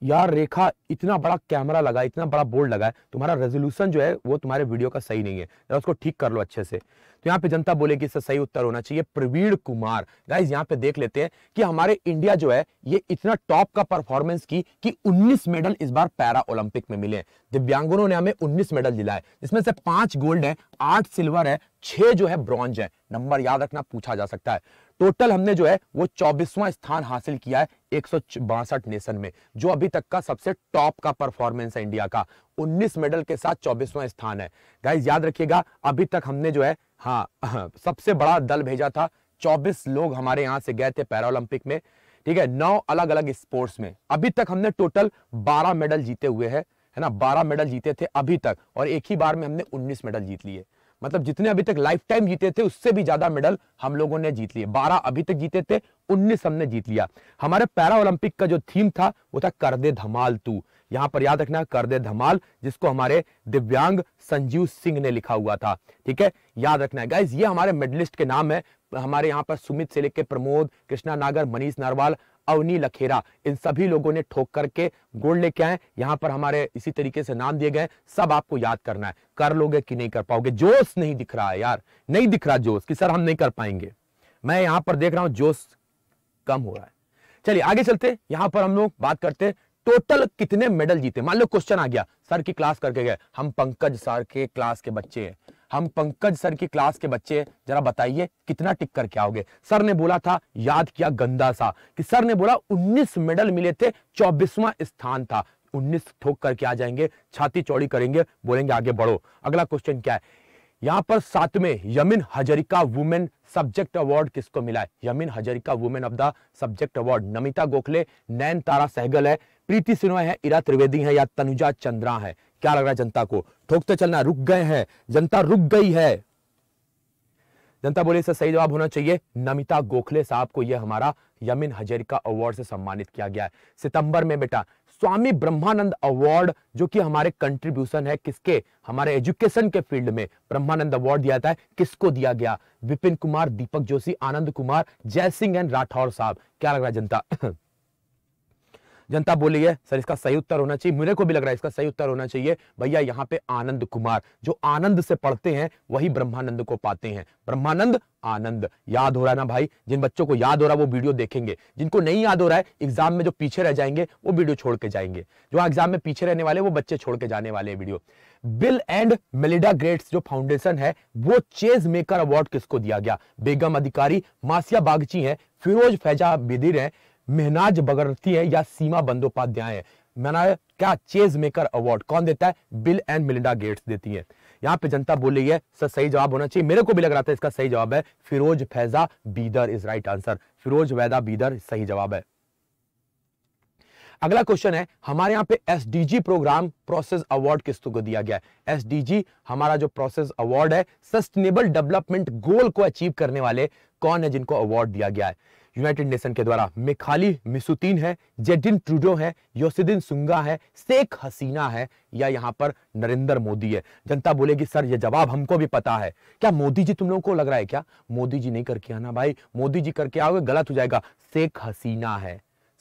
यार रेखा इतना बड़ा कैमरा लगा इतना बड़ा बोर्ड लगा है तुम्हारा रेजोल्यूशन जो है वो तुम्हारे वीडियो का सही नहीं है जरा उसको ठीक कर लो अच्छे से तो यहाँ पे जनता बोलेगी इससे सही उत्तर होना चाहिए प्रवीण कुमार गाइज यहाँ पे देख लेते हैं कि हमारे इंडिया जो है ये इतना टॉप का परफॉर्मेंस की कि 19 मेडल इस बार पैरा ओलंपिक में मिले दिव्यांगों ने हमें 19 मेडल दिलाए जिसमें से पांच गोल्ड है आठ सिल्वर है छह जो है ब्रॉन्ज है नंबर याद रखना पूछा जा सकता है टोटल हमने जो है वो चौबीसवां स्थान हासिल किया है एक नेशन में जो अभी तक का सबसे टॉप का परफॉर्मेंस है इंडिया का 19 मेडल के साथ चौबीसवां स्थान है गाइज याद रखिएगा अभी तक हमने जो है हाँ *laughs* सबसे बड़ा दल भेजा था चौबीस लोग हमारे यहाँ से गए थे पैरालंपिक में ठीक है नौ अलग अलग स्पोर्ट्स में अभी तक हमने टोटल बारह मेडल जीते हुए है है ना बारह मेडल जीते थे अभी तक और एक ही बार में हमने उन्नीस मेडल जीत लिए मतलब जितने अभी तक लाइफ टाइम जीते थे उससे भी ज्यादा मेडल हम लोगों ने जीत लिए बारह अभी तक जीते थे उन्नीस हमने जीत लिया हमारे पैरा ओलंपिक का जो थीम था वो था कर दे धमाल तू यहाँ पर याद रखना कर दे धमाल जिसको हमारे दिव्यांग संजीव सिंह ने लिखा हुआ था ठीक है याद रखना है गाइज ये हमारे मेडलिस्ट के नाम है हमारे यहाँ पर सुमित से लेकर प्रमोद कृष्णा नागर मनीष नरवाल अवनी लखेरा इन सभी लोगों ने ठोक करके गोल्ड लेके आए यहां पर हमारे इसी तरीके से नाम दिए गए सब आपको याद करना है कर लोगे कि नहीं कर पाओगे जोश नहीं दिख रहा है यार नहीं दिख रहा जोश कि सर हम नहीं कर पाएंगे मैं यहां पर देख रहा हूं जोश कम हो रहा है चलिए आगे चलते यहां पर हम लोग बात करते टोटल कितने मेडल जीते मान लो क्वेश्चन आ गया सर की क्लास करके गए हम पंकज सर के क्लास के बच्चे हैं हम पंकज सर की क्लास के बच्चे जरा बताइए कितना टिक क्या होगे सर ने बोला था याद किया गंदा सा कि सर ने बोला 19 मेडल मिले थे चौबीसवां स्थान था 19 ठोक करके आ जाएंगे छाती चौड़ी करेंगे बोलेंगे आगे बढ़ो अगला क्वेश्चन क्या है यहाँ पर सातवें Yamin Hazarika woman subject award किसको मिला है Yamin Hazarika woman of the subject award Namita Gokhale Nayantara Sahgal है प्रीति सिन्हा है इरा त्रिवेदी है या तनुजा चंद्रा है क्या लग रहा है जनता को ठोकते चलना रुक गए हैं जनता रुक गई है जनता बोले इसका सही जवाब होना चाहिए नमिता गोखले साहब को यह हमारा यमिन हजेरिका अवार्ड से सम्मानित किया गया है सितंबर में बेटा स्वामी ब्रह्मानंद अवार्ड जो कि हमारे कंट्रीब्यूशन है किसके हमारे एजुकेशन के फील्ड में ब्रह्मानंद अवार्ड दिया जाता है किसको दिया गया विपिन कुमार दीपक जोशी आनंद कुमार जयसिंह एंड राठौर साहब क्या लग रहा है जनता जनता बोली है सर इसका सही उत्तर होना चाहिए मेरे को भी लग रहा है इसका सही उत्तर होना चाहिए भैया यहाँ पे आनंद कुमार जो आनंद से पढ़ते हैं वही ब्रह्मानंद को पाते हैं ब्रह्मानंद आनंद याद हो रहा है ना भाई जिन बच्चों को याद हो रहा है वो वीडियो देखेंगे जिनको नहीं याद हो रहा है एग्जाम में जो पीछे रह जाएंगे वो वीडियो छोड़ के जाएंगे जो हाँ, एग्जाम में पीछे रहने वाले वो बच्चे छोड़ के जाने वाले video Bill and Melinda Gates जो फाउंडेशन है वो चेज मेकर अवार्ड किसको दिया गया बेगम अधिकारी मासिया बागची है फिरोज फैजा बिदिर है मेहनाज बगरती है या सीमा बंदोपाध्याय है मैंने क्या चेज मेकर अवार्ड कौन देता है बिल एंड मिलिंडा गेट्स देती है यहाँ पे जनता बोल रही है सर सही जवाब होना चाहिए मेरे को भी लग रहा था इसका सही जवाब है Firoz Faiza Bidar is right answer Firoz Vaida Bidar सही जवाब है अगला क्वेश्चन है हमारे यहाँ पे एसडीजी प्रोग्राम प्रोसेस अवार्ड किसको को दिया गया है एसडीजी हमारा जो प्रोसेस अवार्ड है सस्टेनेबल डेवलपमेंट गोल को अचीव करने वाले कौन है जिनको अवार्ड दिया गया है यूनाइटेड नेशन के द्वारा मेखाली मिसुतीन है जेडिन ट्रूडो है योसिदिन सुंगा है शेख हसीना है या यहाँ पर नरेंद्र मोदी है जनता बोलेगी सर ये जवाब हमको भी पता है क्या मोदी जी तुम लोगों को लग रहा है क्या मोदी जी नहीं करके आना भाई मोदी जी करके आओगे गलत हो जाएगा शेख हसीना है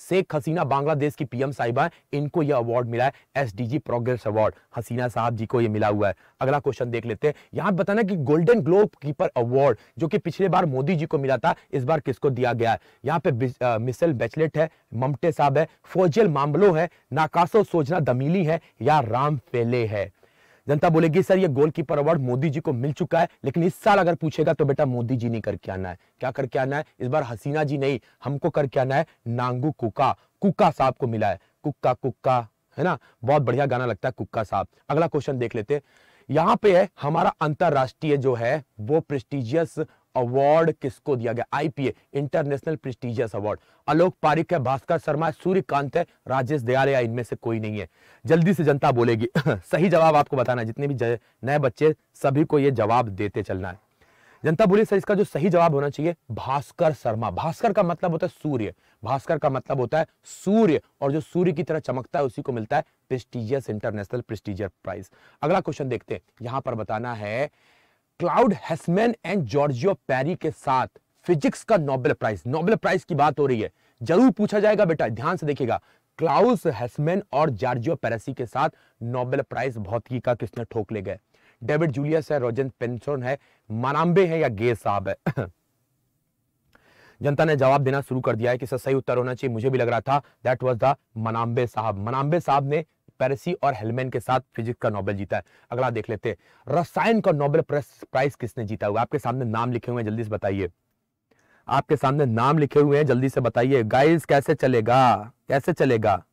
शेख हसीना बांग्लादेश की पीएम साहिबा है इनको यह अवार्ड मिला है एसडीजी प्रोग्रेस अवार्ड हसीना साहब जी को यह मिला हुआ है अगला क्वेश्चन देख लेते हैं यहां बताना कि गोल्डन ग्लोब कीपर अवार्ड जो कि पिछले बार मोदी जी को मिला था इस बार किसको दिया गया है यहाँ पे मिसल बेचलेट है ममटे साहब है फोजल मामलो है नाकासो सोजना दमीली है या राम पेले है जनता बोलेगी सर ये गोलकीपर अवार्ड मोदी जी को मिल चुका है लेकिन इस साल अगर पूछेगा तो बेटा मोदी जी नहीं करके आना है क्या करके आना है इस बार हसीना जी नहीं हमको करके आना है नांगू कुका कुका साहब को मिला है कुका कुका है ना बहुत बढ़िया गाना लगता है कुका साहब अगला क्वेश्चन देख लेते हैं यहाँ पे है हमारा अंतरराष्ट्रीय जो है वो प्रेस्टिजियस अवार्ड किसको दिया गया IPA international prestigious award Alok Pareek है भास्कर शर्मा सूर्यकांत है राजेश दयाल या इनमें से कोई नहीं है जल्दी से जनता बोलेगी *laughs* सही जवाब आपको बताना है जितने भी नए बच्चे सभी को ये जवाब देते चलना है जनता बोली सर इसका जो सही जवाब होना चाहिए भास्कर शर्मा भास्कर का मतलब होता है सूर्य भास्कर का मतलब होता है सूर्य और जो सूर्य की तरह चमकता है उसी को मिलता है प्रेस्टिजियस इंटरनेशनल प्रेस्टिजियस प्राइज अगला क्वेश्चन देखते हैं यहां पर बताना है Klaus Hasselmann and Giorgio Parisi के साथ फिजिक्स का नोबेल प्राइज नोबेल प्राइज की बात हो रही है जरूर पूछा जाएगा बेटा ध्यान से देखिएगा क्लाउस हेसमैन और जॉर्जियो पेरेसी के साथ नोबेल प्राइज भौतिकी का किसने ठोक ले गए डेविड जूलियस है रोजन पेंसोन है मनाम्बे है या गे साहब है जनता ने जवाब देना शुरू कर दिया है कि सर सही उत्तर होना चाहिए मुझे भी लग रहा था दैट वाज द मनाम्बे साहब मनाम्बे साहब ने पेरिसी और हेलमेन के साथ फिजिक्स का नोबेल जीता है अगला देख लेते हैं रसायन का नोबेल प्राइज किसने जीता हुआ आपके सामने नाम लिखे हुए हैं जल्दी से बताइए आपके सामने नाम लिखे हुए हैं जल्दी से बताइए गाइस कैसे चलेगा कैसे चलेगा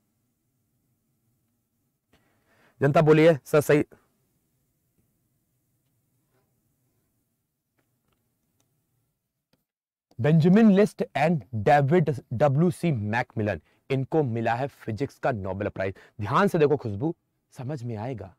जनता बोलिए सर सही Benjamin List and David W C MacMillan इनको मिला है फिजिक्स का नोबेल प्राइज ध्यान से देखो खुशबू समझ में आएगा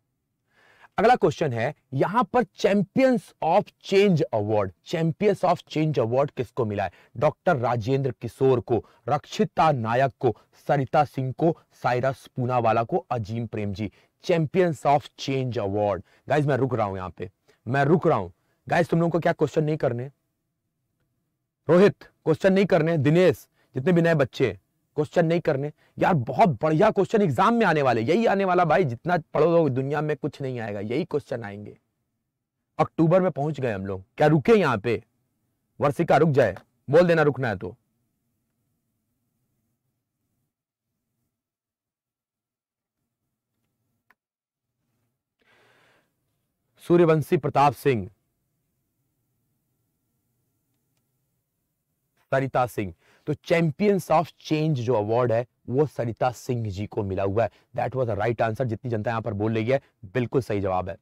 अगला क्वेश्चन है यहां पर champions of change award champions of change award किसको मिला है डॉक्टर राजेंद्र किशोर को रक्षिता नायक को सरिता सिंह को साइरस पूनावाला को Azim Premji champions of change award guys मैं रुक रहा हूं यहां पे मैं रुक रहा हूं गाइज तुम लोगों को क्या क्वेश्चन नहीं करने रोहित क्वेश्चन नहीं करने दिनेश जितने भी नए बच्चे हैं क्वेश्चन नहीं करने यार बहुत बढ़िया क्वेश्चन एग्जाम में आने वाले यही आने वाला भाई जितना पढ़ो दुनिया में कुछ नहीं आएगा यही क्वेश्चन आएंगे अक्टूबर में पहुंच गए हम लोग क्या रुके यहाँ पे वर्षिका रुक जाए बोल देना रुकना है तो सूर्यवंशी प्रताप सिंह सरिता सिंह तो चैंपियंस ऑफ चेंज जो अवार्ड है वो सरिता सिंह जी को मिला हुआ है that was a right answer जितनी जनता यहाँ पर बोल रही है बिल्कुल सही जवाब है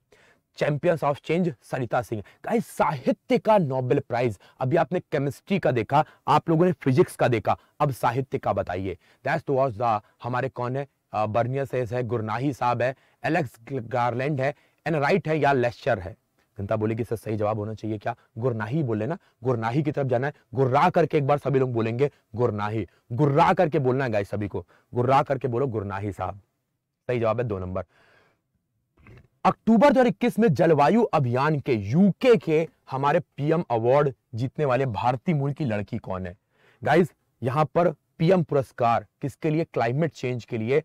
champions of change Sarita Singh का साहित्य का नोबेल प्राइज अभी आपने केमिस्ट्री का देखा आप लोगों ने फिजिक्स का देखा अब साहित्य का बताइए दैट वॉज द हमारे कौन है बर्नियस है गुरनाही साहब है एलेक्स गार्लैंड है एन राइट है या लेस्चर है जनता बोली कि सर सही जवाब होना चाहिए क्या गुरनाही बोले ना गुरनाही की तरफ जाना है गुर्रा करके एक बार सभी लोग बोलेंगे गुरनाही गुर्रा करके बोलना है गाइस सभी को गुर्रा करके बोलो गुरनाही साहब सही जवाब है दो नंबर अक्टूबर 2021 में जलवायु अभियान के यूके के हमारे पीएम अवार्ड जीतने वाले भारतीय मूल की लड़की कौन है गाइज यहां पर पीएम पुरस्कार किसके लिए क्लाइमेट चेंज के लिए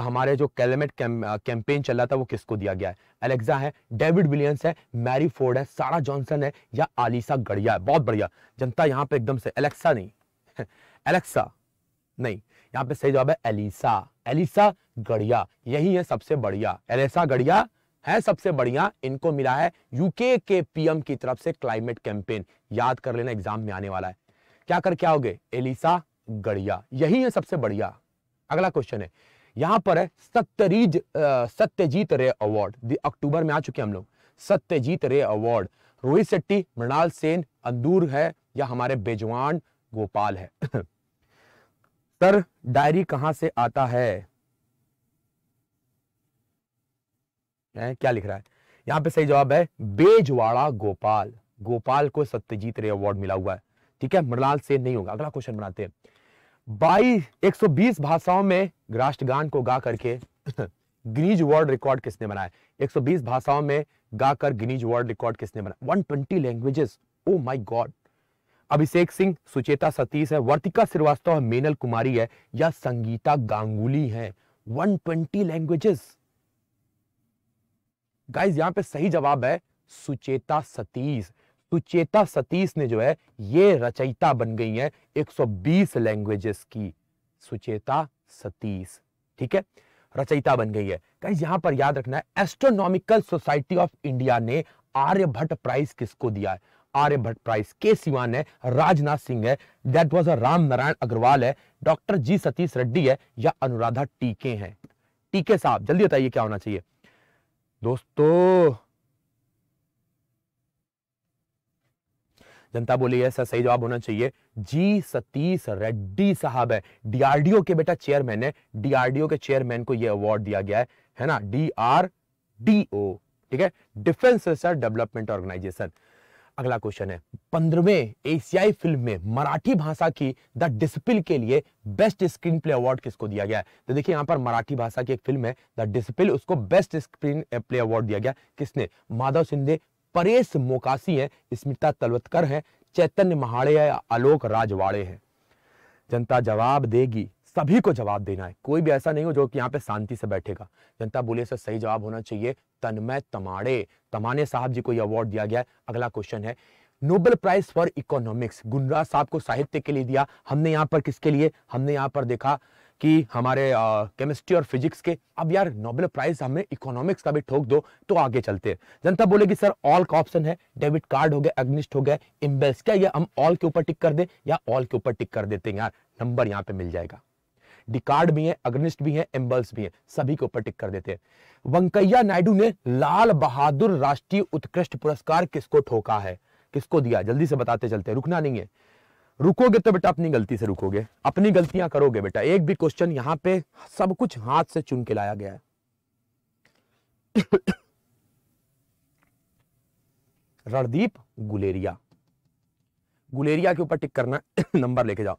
हमारे जो कैलमेट कैंपेन चल रहा था वो किसको दिया गया है एलेक्सा है डेविड विलियंस है मैरी फोर्ड है सारा जॉनसन है या आलिसा गढ़िया है बहुत बढ़िया जनता यहाँ पे एकदम से एलेक्सा नहीं एलेक्सा *laughs* नहीं यहाँ पे सही जवाब है एलिसा एलिसा गढ़िया यही है सबसे बढ़िया एलिसा गढ़िया है सबसे बढ़िया इनको मिला है यूके के पीएम की तरफ से क्लाइमेट कैंपेन याद कर लेना एग्जाम में आने वाला है क्या करके आओगे एलिसा गढ़िया यही है सबसे बढ़िया अगला क्वेश्चन है यहां पर है सत्यरीज सत्यजीत रे अवार्ड अक्टूबर में आ चुके हम लोग सत्यजीत रे अवार्ड रोहित शेट्टी मृणाल सेन अंदूर है या हमारे बेजवान गोपाल है *laughs* सर डायरी कहां से आता है क्या लिख रहा है यहां पे सही जवाब है बेजवाड़ा गोपाल गोपाल को सत्यजीत रे अवार्ड मिला हुआ है ठीक है मृणाल सेन नहीं होगा अगला क्वेश्चन बनाते हैं बाई बीस भाषाओं में राष्ट्रगान को गा करके *clears throat* गिनीज वर्ल्ड रिकॉर्ड किसने बनाया 120 भाषाओं में गाकर गिनीज वर्ल्ड रिकॉर्ड किसने बनाया 120 languages oh my god Abhishek Singh Sucheta Satish है वर्तिका श्रीवास्तव है मेनल कुमारी है या संगीता गांगुली है 120 लैंग्वेजेस गाइस यहां पे सही जवाब है सुचेता सतीश तो चेता सतीश ने जो है ये रचयिता बन गई है 120 लैंग्वेजेस की सुचेता सतीश ठीक है रचयिता बन गई है कहीं यहां पर याद रखना है एस्ट्रोनॉमिकल सोसाइटी ऑफ इंडिया ने आर्यभट्ट प्राइज किसको दिया है आर्यभट्ट प्राइज के सिवान है राजनाथ सिंह है that was a Ram Narayan Agarwal है डॉक्टर जी सतीश रेड्डी है या अनुराधा टीके हैं टीके साहब जल्दी बताइए क्या होना चाहिए दोस्तों जनता बोली सर सही जवाब होना चाहिए जी सतीश रेड्डी साहब है डीआरडीओ के बेटा चेयरमैन है डीआरडीओ के चेयरमैन को यह अवार्ड दिया गया है है ना डी आर डी ओ ठीक है डिफेंस रिसर्च डेवलपमेंट ऑर्गेनाइजेशन अगला क्वेश्चन है पंद्रहवें एशियाई फिल्म में मराठी भाषा की द डिसिप्लिन के लिए बेस्ट स्क्रीन प्ले अवार्ड किसको दिया गया है तो देखिए यहाँ पर मराठी भाषा की एक फिल्म है द डिसिप्लिन उसको बेस्ट स्क्रीन प्ले अवार्ड दिया गया किसने माधव सिंधे परेश मोकासी हैं स्मिता तलवतकर हैं चैतन्य महाड़े या आलोक राजवाड़े हैं जनता जवाब देगी सभी को जवाब देना है कोई भी ऐसा नहीं हो जो कि यहाँ पे शांति से बैठेगा जनता बोले सर सही जवाब होना चाहिए तन्मय तमाड़े तमाने साहब जी को यह अवार्ड दिया गया है अगला क्वेश्चन है नोबेल प्राइज फॉर इकोनॉमिक्स गुनराज साहब को साहित्य के लिए दिया हमने यहाँ पर किसके लिए हमने यहाँ पर देखा कि हमारे केमिस्ट्री और फिजिक्स के अब यार नोबेल प्राइज हमें इकोनॉमिक्स का भी ठोक दो तो आगे चलते हैं जनता बोलेगी सर ऑल का ऑप्शन है डेबिट कार्ड हो गया अग्निस्ट हो गया इम्बेल्स क्या ये हम ऑल के ऊपर टिक कर दे या ऑल के ऊपर टिक कर देते हैं यार नंबर यहाँ पे मिल जाएगा डिकार्ड भी है अग्निस्ट भी है एम्बल्स भी है सभी के ऊपर टिक कर देते हैं वेंकैया नायडू ने लाल बहादुर राष्ट्रीय उत्कृष्ट पुरस्कार किसको ठोका है किसको दिया जल्दी से बताते चलते हैं रुकना नहीं है रुकोगे तो बेटा अपनी गलती से रुकोगे अपनी गलतियां करोगे बेटा एक भी क्वेश्चन यहाँ पे सब कुछ हाथ से चुन के लाया गया है रणदीप गुलेरिया गुलेरिया के ऊपर टिक करना नंबर लेके जाओ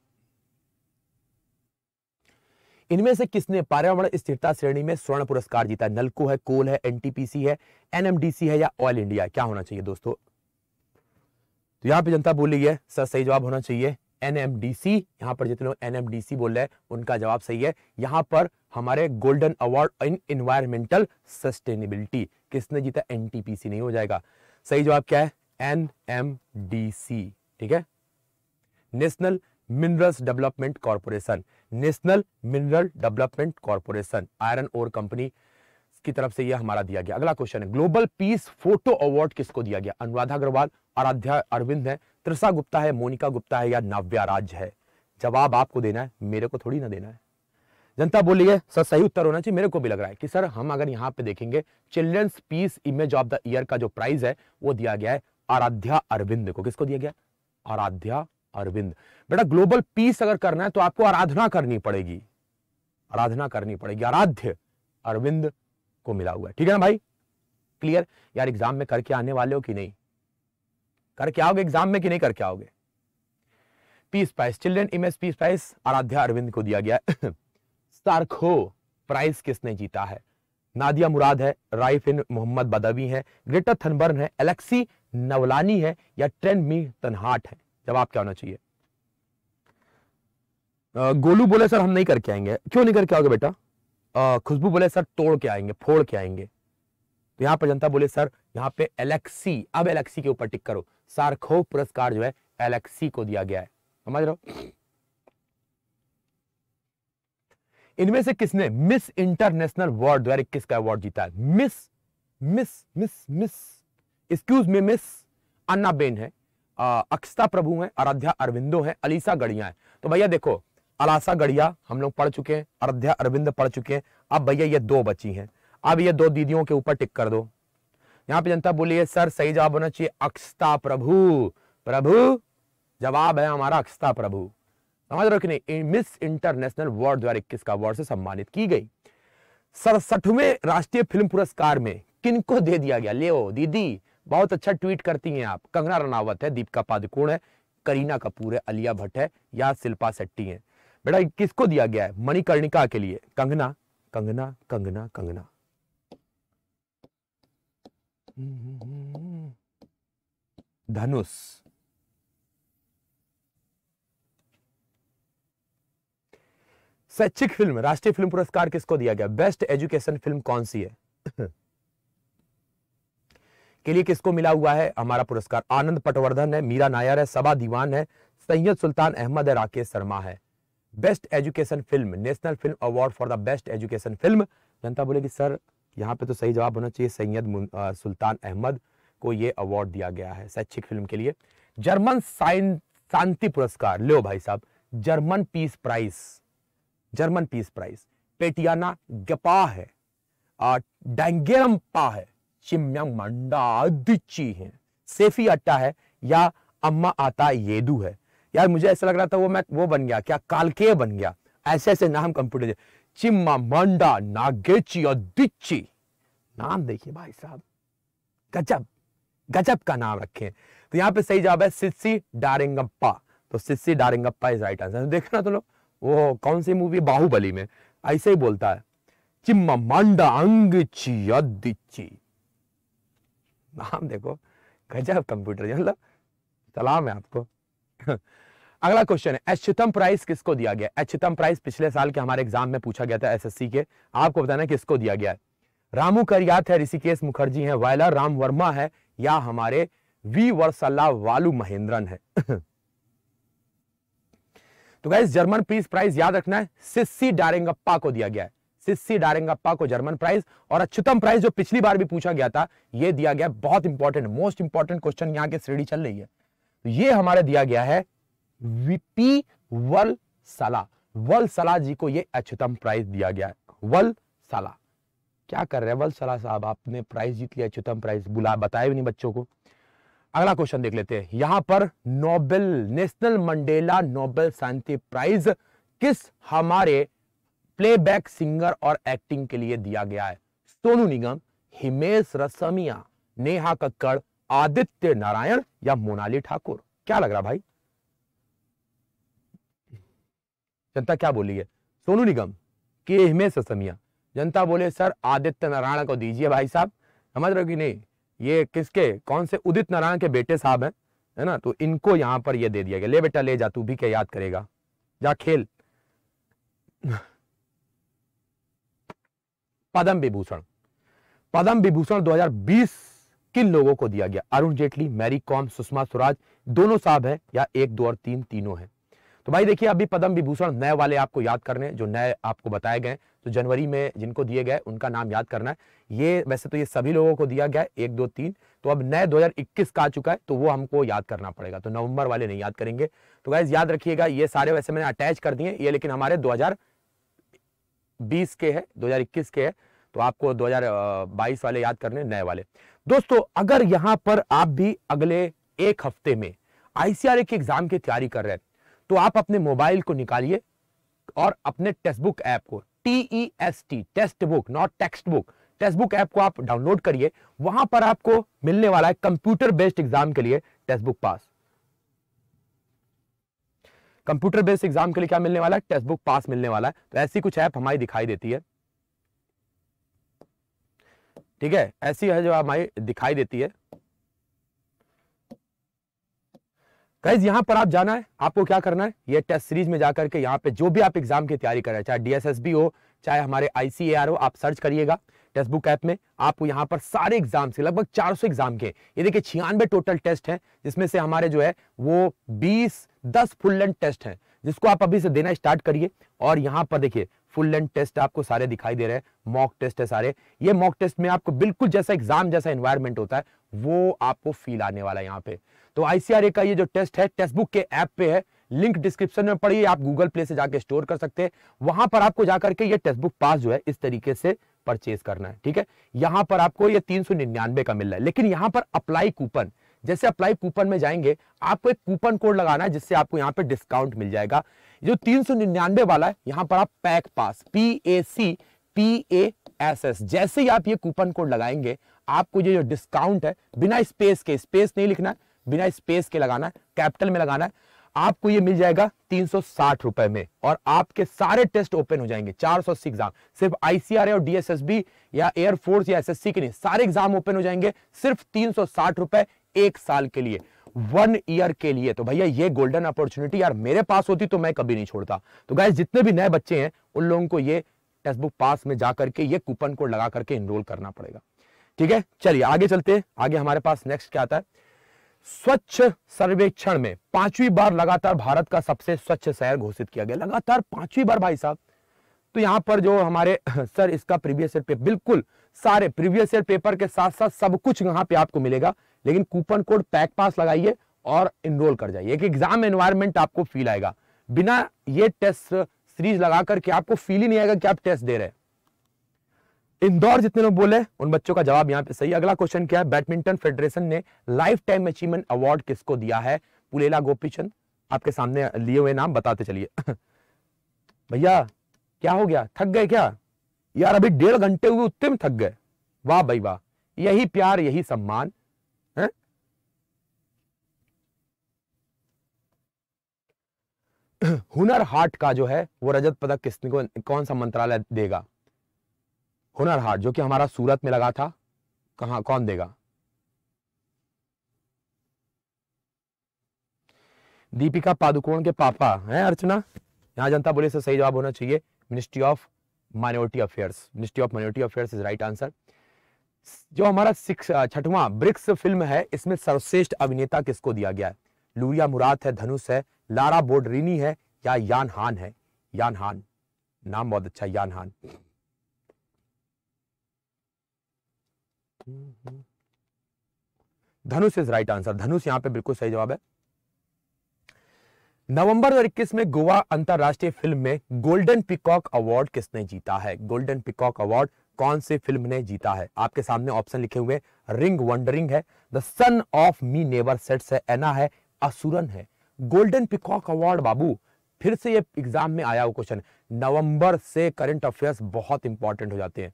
इनमें से किसने पर्यावरण स्थिरता श्रेणी में स्वर्ण पुरस्कार जीता है नलको है कोल है एनटीपीसी है एनएमडीसी है या ऑयल इंडिया क्या होना चाहिए दोस्तों तो यहाँ पे जनता बोली है सर सही जवाब होना चाहिए एनएमडीसी यहाँ पर जितने डी एनएमडीसी बोल रहे हैं उनका जवाब सही है यहाँ पर हमारे golden award in environmental sustainability किसने जीता एनटीपीसी नहीं हो जाएगा सही जवाब क्या है एनएमडीसी ठीक है national minerals development corporation national mineral development corporation iron ore company की तरफ से यह हमारा दिया गया अगला क्वेश्चन है ग्लोबल पीस फोटो अवार्ड किसको दिया गया अनुराधा अग्रवाल आराध्या अरविंद है त्रिषा गुप्ता है मोनिका गुप्ता है या नव्या राज है जवाब आपको देना है मेरे को थोड़ी ना देना है जनता बोली है सर सही उत्तर होना चाहिए मेरे को भी लग रहा है कि सर हम अगर यहाँ पे देखेंगे children's peace image of the year का जो प्राइज है वो दिया गया है आराध्या अरविंद को किसको दिया गया आराध्या अरविंद बेटा ग्लोबल पीस अगर करना है तो आपको आराधना करनी पड़ेगी आराधना करनी पड़ेगी आराध्य अरविंद को मिला हुआ है ठीक है ना भाई क्लियर यार एग्जाम में करके आने वाले हो कि नहीं करके आओगे एग्जाम में कि नहीं करके आओगे peace prize children image peace prize Aaradhya Arvind को दिया गया है प्राइस *laughs* किसने जीता है नादिया मुराद है राइफिन मोहम्मद बदवी है ग्रेटर थनबर्न है एलेक्सी नवलानी है या ट्रेन मी तनहाट है जवाब क्या होना चाहिए गोलू बोले सर हम नहीं करके आएंगे क्यों नहीं करके आओगे बेटा खुशबू बोले सर तोड़ के आएंगे फोड़ के आएंगे तो यहां पर जनता बोले सर यहाँ पे एलेक्सी अब एलेक्सी के ऊपर टिक करो सारखो पुरस्कार जो है एलेक्सी को दिया गया है समझ रहे हो इनमें से किसने मिस इंटरनेशनल वर्ल्ड दो का अवार्ड जीता है miss miss miss miss excuse me miss Anna Ben है अक्षता प्रभु है आराध्या अरविंदो है अलीसा गढ़िया है तो भैया देखो अलासा गढ़िया हम लोग पढ़ चुके हैं आराध्या अरविंद पढ़ चुके हैं अब भैया ये दो बची हैं अब ये दो दीदियों के ऊपर टिक कर दो यहां पे जनता बोली है सर सही जवाब होना चाहिए अक्षता प्रभु प्रभु जवाब है हमारा अक्षता प्रभु समझ रखने मिस इंटरनेशनल वर्ल्ड द्वारा इक्कीस का अवार्ड से सम्मानित की गई सड़सठवें राष्ट्रीय फिल्म पुरस्कार में किनको दे दिया गया ले दीदी बहुत अच्छा ट्वीट करती हैं आप कंगना रनावत है दीपिका पादुकोण है करीना कपूर है अलिया भट्ट है या शिल्पा शेट्टी है बेटा किसको दिया गया है मणिकर्णिका के लिए कंगना कंगना कंगना कंगना धनुष शैक्षिक फिल्म राष्ट्रीय फिल्म पुरस्कार किसको दिया गया बेस्ट एजुकेशन फिल्म कौन सी है के लिए किसको मिला हुआ है हमारा पुरस्कार आनंद पटवर्धन है मीरा नायर है सबा दीवान है सैयद सुल्तान अहमद है राकेश शर्मा है best education film national film award for the best education film जनता बोलेगी सर यहाँ पे तो सही जवाब होना चाहिए सैयद सुल्तान अहमद को ये अवार्ड दिया गया है शैक्षिक फिल्म के लिए जर्मन साइन शांति पुरस्कार लो भाई साहब German peace prize German peace prize पेटियाना गपा है पा है चिम्यंग मंडा दिची है सेफी अट्टा है या अम्मा आता येदू है यार मुझे ऐसा लग रहा था वो मैं वो बन गया क्या कालके बन गया ऐसे ऐसे नाम कंप्यूटर चिम्मा मंडा नागेची और दिच्ची नाम देखिए भाई साहब गजब गजब का नाम रखे तो यहाँ पे सही जवाब है सिस्सी डारिंगप्पा तो सिस्सी डारिंगप्पा इज राइट आंसर देखो ना तो लोग वो कौन सी मूवी बाहुबली में ऐसे ही बोलता है चिम्मा मंडा अंग यदिची नाम देखो गजब कंप्यूटर मतलब सलाम है आपको अगला क्वेश्चन है अच्छुतम प्राइस किसको दिया गया अच्छुतम प्राइस पिछले साल के हमारे एग्जाम में पूछा गया था एसएससी के आपको बताना किसको दिया गया है रामू करियात है ऋषिकेश मुखर्जी है वायला राम वर्मा है या हमारे वी वर्सल्ला वालू महेंद्रन है *laughs* तो गाइज जर्मन पीस प्राइज याद रखना है सिस्सी डारेंगप्पा को दिया गया है सिस्सी डारेंगप्पा को जर्मन प्राइज और अच्छुतम प्राइज जो पिछली बार भी पूछा गया था यह दिया गया बहुत इंपॉर्टेंट मोस्ट इंपॉर्टेंट क्वेश्चन यहाँ के श्रेणी चल रही है तो ये हमारे दिया गया है वीपी वल सला वल सला जी को ये अच्युतम प्राइज दिया गया है वल सला क्या कर रहे हैं वल सला साहब आपने प्राइज जीत लिया अच्छुतम प्राइज बुला बताए भी नहीं बच्चों को अगला क्वेश्चन देख लेते हैं यहां पर नोबेल नेशनल मंडेला नोबेल शांति प्राइज किस हमारे प्लेबैक सिंगर और एक्टिंग के लिए दिया गया है सोनू निगम हिमेश रसमिया नेहा कक्कड़ आदित्य नारायण या मोनाली ठाकुर क्या लग रहा भाई जनता क्या बोली है सोनू निगम के में ससमिया जनता बोले सर आदित्य नारायण को दीजिए भाई साहब समझ रहे हो कि नहीं ये किसके कौन से उदित नारायण के बेटे साहब हैं है ना तो इनको यहाँ पर ये दे दिया गया ले बेटा ले जा तू भी क्या याद करेगा जा खेल पदम विभूषण पदम विभूषण 2020 किन लोगों को दिया गया अरुण जेटली मैरी कॉम सुषमा स्वराज दोनों साहब हैं या एक दो और तीन तीनों हैं तो भाई देखिए अभी पद्म विभूषण नए वाले आपको याद करने जो नए आपको बताए गए तो जनवरी में जिनको दिए गए उनका नाम याद करना है ये वैसे तो ये सभी लोगों को दिया गया एक दो तीन तो अब नए 2021 का आ चुका है तो वो हमको याद करना पड़ेगा तो नवंबर वाले नहीं याद करेंगे तो गैस याद रखिएगा ये सारे वैसे मैंने अटैच कर दिए ये लेकिन हमारे दो के है दो के है तो आपको दो वाले याद करने नए वाले दोस्तों अगर यहाँ पर आप भी अगले एक हफ्ते में आईसीआरए के एग्जाम की तैयारी कर रहे हैं तो आप अपने मोबाइल को निकालिए और अपने टेक्स्ट बुक ऐप को T E S e T textbook not textbook textbook app को आप डाउनलोड करिए वहां पर आपको मिलने वाला है कंप्यूटर बेस्ड एग्जाम के लिए text book pass computer based exam के लिए क्या मिलने वाला है टेक्स्ट बुक पास मिलने वाला है तो ऐसी कुछ ऐप हमारी दिखाई देती है ठीक है ऐसी है जो हमारी दिखाई देती है गाइज यहाँ पर आप जाना है आपको क्या करना है ये टेस्ट सीरीज में जाकर के यहाँ पे जो भी आप एग्जाम की तैयारी कर रहे हैं चाहे डीएसएसबी हो चाहे हमारे आईसीएर हो आप सर्च करिएगा टेस्ट बुक ऐप में आपको यहाँ पर सारे एग्जाम से लगभग 400 एग्जाम के ये देखिए छियानवे टोटल टेस्ट हैं जिसमें से हमारे जो है वो 20 10 फुल लेंथ टेस्ट हैं जिसको आप अभी से देना स्टार्ट करिए और यहाँ पर देखिए फुल लेंथ टेस्ट आपको सारे दिखाई दे रहे हैं मॉक टेस्ट है सारे ये मॉक टेस्ट में आपको बिल्कुल जैसा एग्जाम जैसा एनवायरमेंट होता है वो आपको फील आने वाला है यहाँ पे तो आईसीआर का ये जो टेस्ट है टेस्ट बुक के ऐप पे है लिंक डिस्क्रिप्शन में पड़ी आप गूगल प्ले से जाके स्टोर कर सकते हैं वहां पर आपको जाकर के ये टेस्ट बुक पास जो है इस तरीके से परचेज करना है ठीक है यहां पर आपको ये तीन का मिल रहा है लेकिन यहां पर अप्लाई कूपन जैसे अप्लाई कूपन में जाएंगे आपको एक कूपन कोड लगाना है जिससे आपको यहाँ पे डिस्काउंट मिल जाएगा जो निन्यानवे वाला है यहां पर आप pack pass P A C P A S S जैसे ही आप ये कूपन कोड लगाएंगे आपको ये जो डिस्काउंट है बिना स्पेस के स्पेस नहीं लिखना बिना स्पेस के लगाना है कैपिटल में लगाना है आपको ये मिल जाएगा तीन रुपए में और आपके सारे टेस्ट ओपन हो जाएंगे चार सौ एग्जाम सिर्फ आईसीआर और डीएसएसबी या एयरफोर्स या एसएससी के नहीं सारे एग्जाम ओपन हो जाएंगे सिर्फ तीन रुपए एक साल के लिए वन ईयर के लिए तो भैया ये गोल्डन अपॉर्चुनिटी यार मेरे पास होती तो मैं कभी नहीं छोड़ता तो गाय जितने भी नए बच्चे हैं उन लोगों को ये टेक्स बुक पास में जा करके ये कूपन कोड लगा करके इनरोल करना पड़ेगा ठीक है चलिए आगे चलते हैं आगे हमारे पास नेक्स्ट क्या आता है स्वच्छ सर्वेक्षण में पांचवी बार लगातार भारत का सबसे स्वच्छ शहर घोषित किया गया लगातार पांचवी बार भाई साहब तो यहां पर जो हमारे *clears throat* सर इसका प्रीवियस ईयर पेपर बिल्कुल सारे प्रीवियस ईयर पेपर के साथ साथ सब कुछ यहां पे आपको मिलेगा लेकिन कूपन कोड पैक पास लगाइए और इनरोल कर जाइए एक एग्जाम एनवायरमेंट आपको फील आएगा बिना ये टेस्ट सीरीज लगा करके आपको फील ही नहीं आएगा कि आप टेस्ट दे रहे हैं इंदौर जितने लोग बोले उन बच्चों का जवाब यहाँ पे सही अगला क्वेश्चन क्या है बैडमिंटन फेडरेशन ने लाइफ टाइम अचीवमेंट अवार्ड किसको दिया है पुलेला गोपीचंद आपके सामने लिए हुए नाम बताते चलिए *laughs* भैया क्या हो गया थक गए क्या यार अभी डेढ़ घंटे हुए उत्तम थक गए वाह भाई वाह यही प्यार यही सम्मान हुनर हाट का जो है वो रजत पदक किसने को कौन सा मंत्रालय देगा हुनर हाट जो कि हमारा सूरत में लगा था कहा कौन देगा दीपिका पादुकोण के पापा हैं अर्चना यहां जनता बोले से सही जवाब होना चाहिए ministry of minority affairs ministry of minority affairs is right answer जो हमारा सिक्स छठवां ब्रिक्स फिल्म है इसमें सर्वश्रेष्ठ अभिनेता किसको दिया गया है लूरिया मुराद है धनुष है लारा बोर्डरिनी है या यान हान है यान हान नाम बहुत अच्छा यान हान Dhanush is right answer Dhanush यहां पे बिल्कुल सही जवाब है नवंबर 2021 में गोवा अंतरराष्ट्रीय फिल्म में गोल्डन पिकॉक अवार्ड किसने जीता है गोल्डन पिकॉक अवार्ड कौन से फिल्म ने जीता है आपके सामने ऑप्शन लिखे हुए रिंग वंडरिंग है the sun of me never sets है एना है असुरन है गोल्डन पिकॉक अवार्ड बाबू फिर से ये एग्जाम में आया वो क्वेश्चन नवंबर से करंट अफेयर्स बहुत इंपॉर्टेंट हो जाते हैं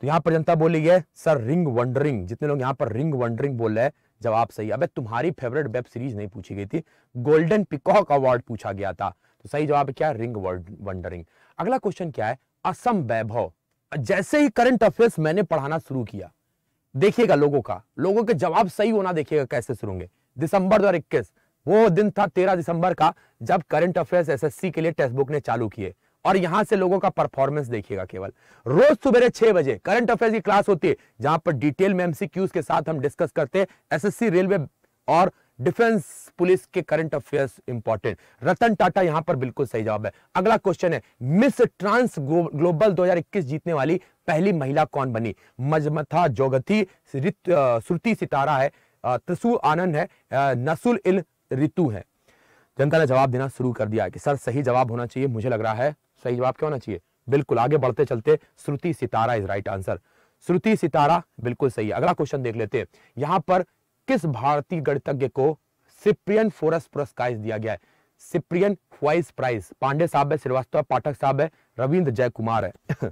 तो यहां पर जनता बोली है सर रिंग वंडरिंग जितने लोग यहां पर रिंग वंडरिंग बोल रहे हैं जवाब सही अबे तुम्हारी फेवरेट वेब सीरीज नहीं पूछी गई थी गोल्डन पिकॉक अवार्ड पूछा गया था तो सही जवाब क्या रिंग वंडरिंग अगला क्वेश्चन क्या है असम वैभव जैसे ही करंट अफेयर्स मैंने पढ़ाना शुरू किया देखिएगा लोगों का लोगों के जवाब सही होना देखिएगा कैसे शुरू दिसंबर दो हजार इक्कीस वो दिन था तेरह दिसंबर का जब करंट अफेयर्स एसएससी के लिए टेक्स्ट बुक ने चालू किए और यहां से लोगों का परफॉर्मेंस देखिएगा केवल रोज सुबह छह बजे करंट अफेयर्स की क्लास होती है जहां पर डिटेल में एमसीक्यूज के साथ हम डिस्कस करते हैं एस रेलवे और डिफेंस पुलिस के current affairs important Ratan Tata यहां पर बिल्कुल सही जवाब है अगला क्वेश्चन है मिस ट्रांस ग्लोबल 2021 जीतने वाली पहली महिला कौन बनी मजमथा जोगथी श्रुति सितारा है त्रिशु आनंद है नसुल इल ऋतु है जनता ने जवाब देना शुरू कर दिया कि सर सही जवाब होना चाहिए मुझे लग रहा है सही जवाब क्या होना चाहिए बिल्कुल आगे बढ़ते चलते Shruti Sitara is right answer Shruti Sitara बिल्कुल सही है अगला क्वेश्चन देख लेते हैं यहां पर किस भारतीय गणितज्ञ को सिप्रियन फोरस पुरस्कार दिया गया है सिप्रियन फॉइस प्राइज पांडे साहब है श्रीवास्तव पाठक साहब है रविंद्र जय कुमार है *laughs*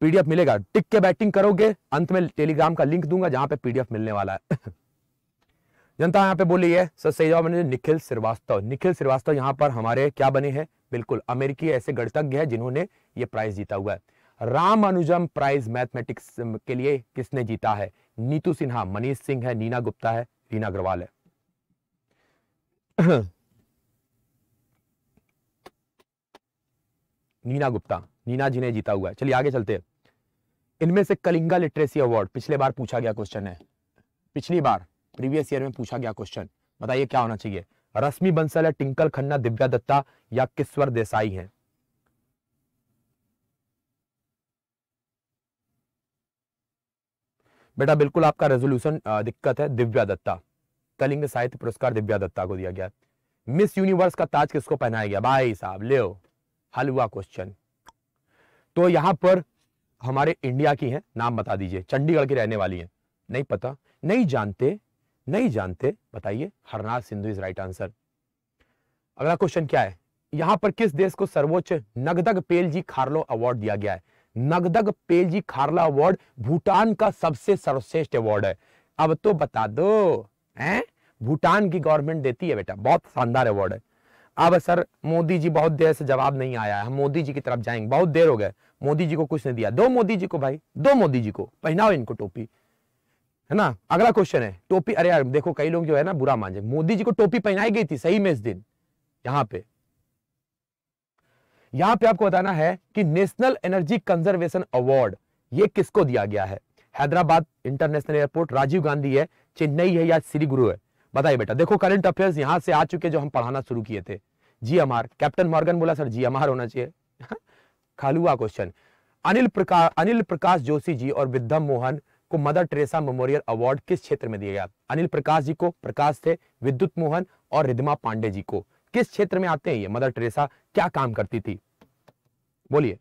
पीडीएफ मिलेगा टिक के बैटिंग करोगे अंत में टेलीग्राम का लिंक दूंगा जहां पे पीडीएफ मिलने वाला है *laughs* जनता यहाँ पे बोली है सर सही जवाब निखिल श्रीवास्तव निखिल श्रीवास्तव यहाँ पर हमारे क्या बने हैं बिल्कुल अमेरिकी ऐसे गणतज्ञ है जिन्होंने ये प्राइज जीता हुआ है राम अनुजम प्राइज मैथमेटिक्स के लिए किसने जीता है नीतू सिन्हा मनीष सिंह है नीना गुप्ता है रीना अग्रवाल है नीना गुप्ता नीना जी ने जीता हुआ है चलिए आगे चलते हैं इनमें से कलिंगा लिटरेसी अवार्ड पिछले बार पूछा गया क्वेश्चन है पिछली बार प्रीवियस ईयर में पूछा गया क्वेश्चन बताइए क्या होना चाहिए रश्मि बंसल है टिंकल खन्ना दिव्या दत्ता या किश्वर देसाई है बेटा बिल्कुल आपका रेजोल्यूशन दिक्कत है दिव्या दत्ता कलिंग साहित्य पुरस्कार दिव्या दत्ता को दिया गया मिस यूनिवर्स का ताज किसको पहनाया गया भाई साहब ले हल हुआ क्वेश्चन तो यहाँ पर हमारे इंडिया की हैं नाम बता दीजिए चंडीगढ़ की रहने वाली हैं नहीं पता नहीं जानते नहीं जानते बताइए Harnath Sindhu is right answer अगला क्वेश्चन क्या है यहां पर किस देश को सर्वोच्च नगदग जी खारलो अवार्ड दिया गया है नगदग जी खारला अवार्ड भूटान का सबसे सर्वश्रेष्ठ अवार्ड है अब तो बता दो हैं भूटान की गवर्नमेंट देती है बेटा बहुत शानदार अवार्ड है अब सर मोदी जी बहुत देर से जवाब नहीं आया है हम मोदी जी की तरफ जाएंगे बहुत देर हो गए मोदी जी को कुछ नहीं दिया दो मोदी जी को भाई दो मोदी जी को पहनाओ इनको टोपी है ना अगला क्वेश्चन है टोपी अरे यार देखो कई लोग जो है ना बुरा मान जाए मोदी जी को टोपी पहनाई गई थी सही में इस दिन यहां पे यहां पे आपको बताना है कि नेशनल एनर्जी कंजर्वेशन अवार्ड ये किसको दिया गया है हैदराबाद इंटरनेशनल एयरपोर्ट राजीव गांधी है चेन्नई है या श्री गुरु है बताइए बेटा देखो करंट अफेयर्स यहां से आ चुके जो हम पढ़ाना शुरू किए थे जी एम कैप्टन मॉर्गन बोला सर जी एम होना चाहिए *laughs* खालुआ क्वेश्चन अनिल प्रकाश अनिल प्रकाश जोशी जी और विद्यम मोहन को मदर टेरेसा मेमोरियल अवार्ड किस क्षेत्र में दिया गया अनिल प्रकाश जी को प्रकाश थे विद्युत मोहन और रिद्मा पांडे जी को किस क्षेत्र में आते हैं ये मदर टेरेसा क्या काम करती थी बोलिए